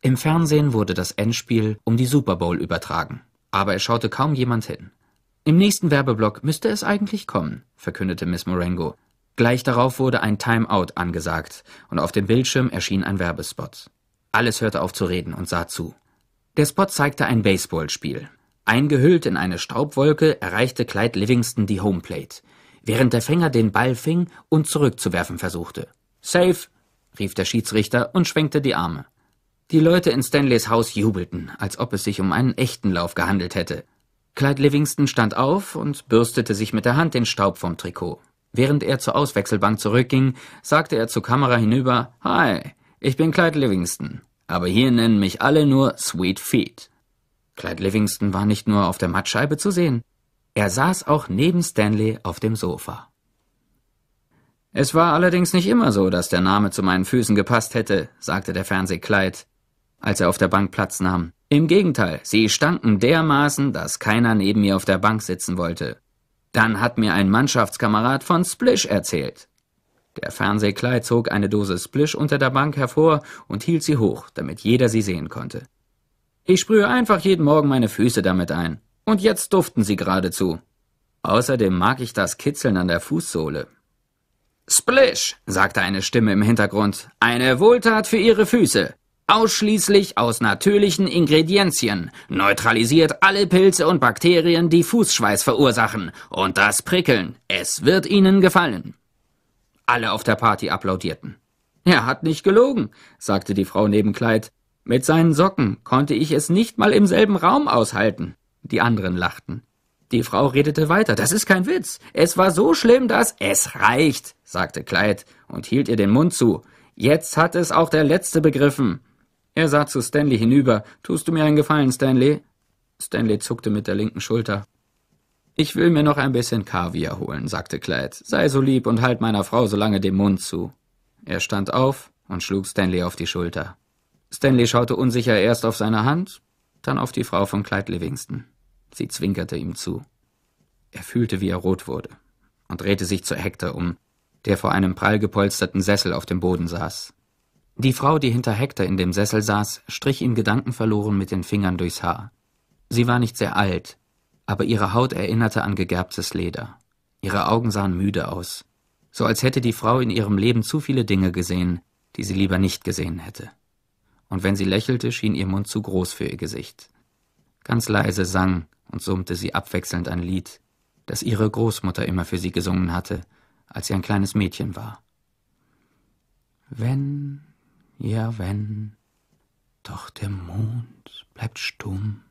Im Fernsehen wurde das Endspiel um die Super Bowl übertragen, aber es schaute kaum jemand hin. Im nächsten Werbeblock müsste es eigentlich kommen, verkündete Miss Morango. Gleich darauf wurde ein Timeout angesagt und auf dem Bildschirm erschien ein Werbespot. Alles hörte auf zu reden und sah zu. Der Spot zeigte ein Baseballspiel. Eingehüllt in eine Staubwolke erreichte Clyde Livingston die Homeplate, während der Fänger den Ball fing und zurückzuwerfen versuchte. Safe, rief der Schiedsrichter und schwenkte die Arme. Die Leute in Stanleys Haus jubelten, als ob es sich um einen echten Lauf gehandelt hätte. Clyde Livingston stand auf und bürstete sich mit der Hand den Staub vom Trikot. Während er zur Auswechselbank zurückging, sagte er zur Kamera hinüber, Hi, ich bin Clyde Livingston, aber hier nennen mich alle nur Sweet Feet. Clyde Livingston war nicht nur auf der Mattscheibe zu sehen, er saß auch neben Stanley auf dem Sofa. Es war allerdings nicht immer so, dass der Name zu meinen Füßen gepasst hätte, sagte der Fernseh Clyde, als er auf der Bank Platz nahm. Im Gegenteil, sie stanken dermaßen, dass keiner neben mir auf der Bank sitzen wollte. Dann hat mir ein Mannschaftskamerad von Splish erzählt. Der Fernsehkleid zog eine Dose Splish unter der Bank hervor und hielt sie hoch, damit jeder sie sehen konnte. Ich sprühe einfach jeden Morgen meine Füße damit ein. Und jetzt duften sie geradezu. Außerdem mag ich das Kitzeln an der Fußsohle. Splish, sagte eine Stimme im Hintergrund. Eine Wohltat für Ihre Füße. Ausschließlich aus natürlichen Ingredienzien, neutralisiert alle Pilze und Bakterien, die Fußschweiß verursachen. Und das Prickeln. Es wird Ihnen gefallen. Alle auf der Party applaudierten. Er hat nicht gelogen, sagte die Frau neben Kleid. Mit seinen Socken konnte ich es nicht mal im selben Raum aushalten. Die anderen lachten. Die Frau redete weiter. Das ist kein Witz. Es war so schlimm, dass es reicht, sagte Kleid und hielt ihr den Mund zu. Jetzt hat es auch der Letzte begriffen. Er sah zu Stanley hinüber. Tust du mir einen Gefallen, Stanley? Stanley zuckte mit der linken Schulter. Ich will mir noch ein bisschen Kaviar holen, sagte Clyde. Sei so lieb und halt meiner Frau so lange den Mund zu. Er stand auf und schlug Stanley auf die Schulter. Stanley schaute unsicher erst auf seine Hand, dann auf die Frau von Clyde Livingston. Sie zwinkerte ihm zu. Er fühlte, wie er rot wurde, und drehte sich zu Hector um, der vor einem prall gepolsterten Sessel auf dem Boden saß. Die Frau, die hinter Hector in dem Sessel saß, strich ihm gedankenverloren mit den Fingern durchs Haar. Sie war nicht sehr alt, aber ihre Haut erinnerte an gegerbtes Leder. Ihre Augen sahen müde aus, so als hätte die Frau in ihrem Leben zu viele Dinge gesehen, die sie lieber nicht gesehen hätte. Und wenn sie lächelte, schien ihr Mund zu groß für ihr Gesicht. Ganz leise sang und summte sie abwechselnd ein Lied, das ihre Großmutter immer für sie gesungen hatte, als sie ein kleines Mädchen war. Wenn ja wenn, doch der Mond bleibt stumm,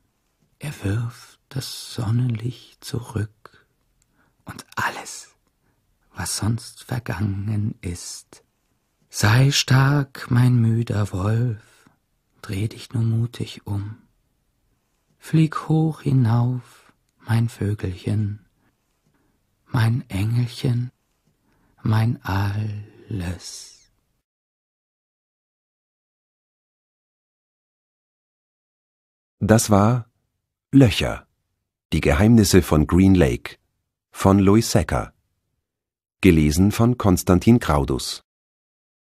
er wirft das Sonnenlicht zurück, und alles, was sonst vergangen ist, sei stark, mein müder Wolf, dreh dich nur mutig um, flieg hoch hinauf, mein Vögelchen, mein Engelchen, mein alles. Das war Löcher. Die Geheimnisse von Green Lake von Louis Secker. Gelesen von Konstantin Graudus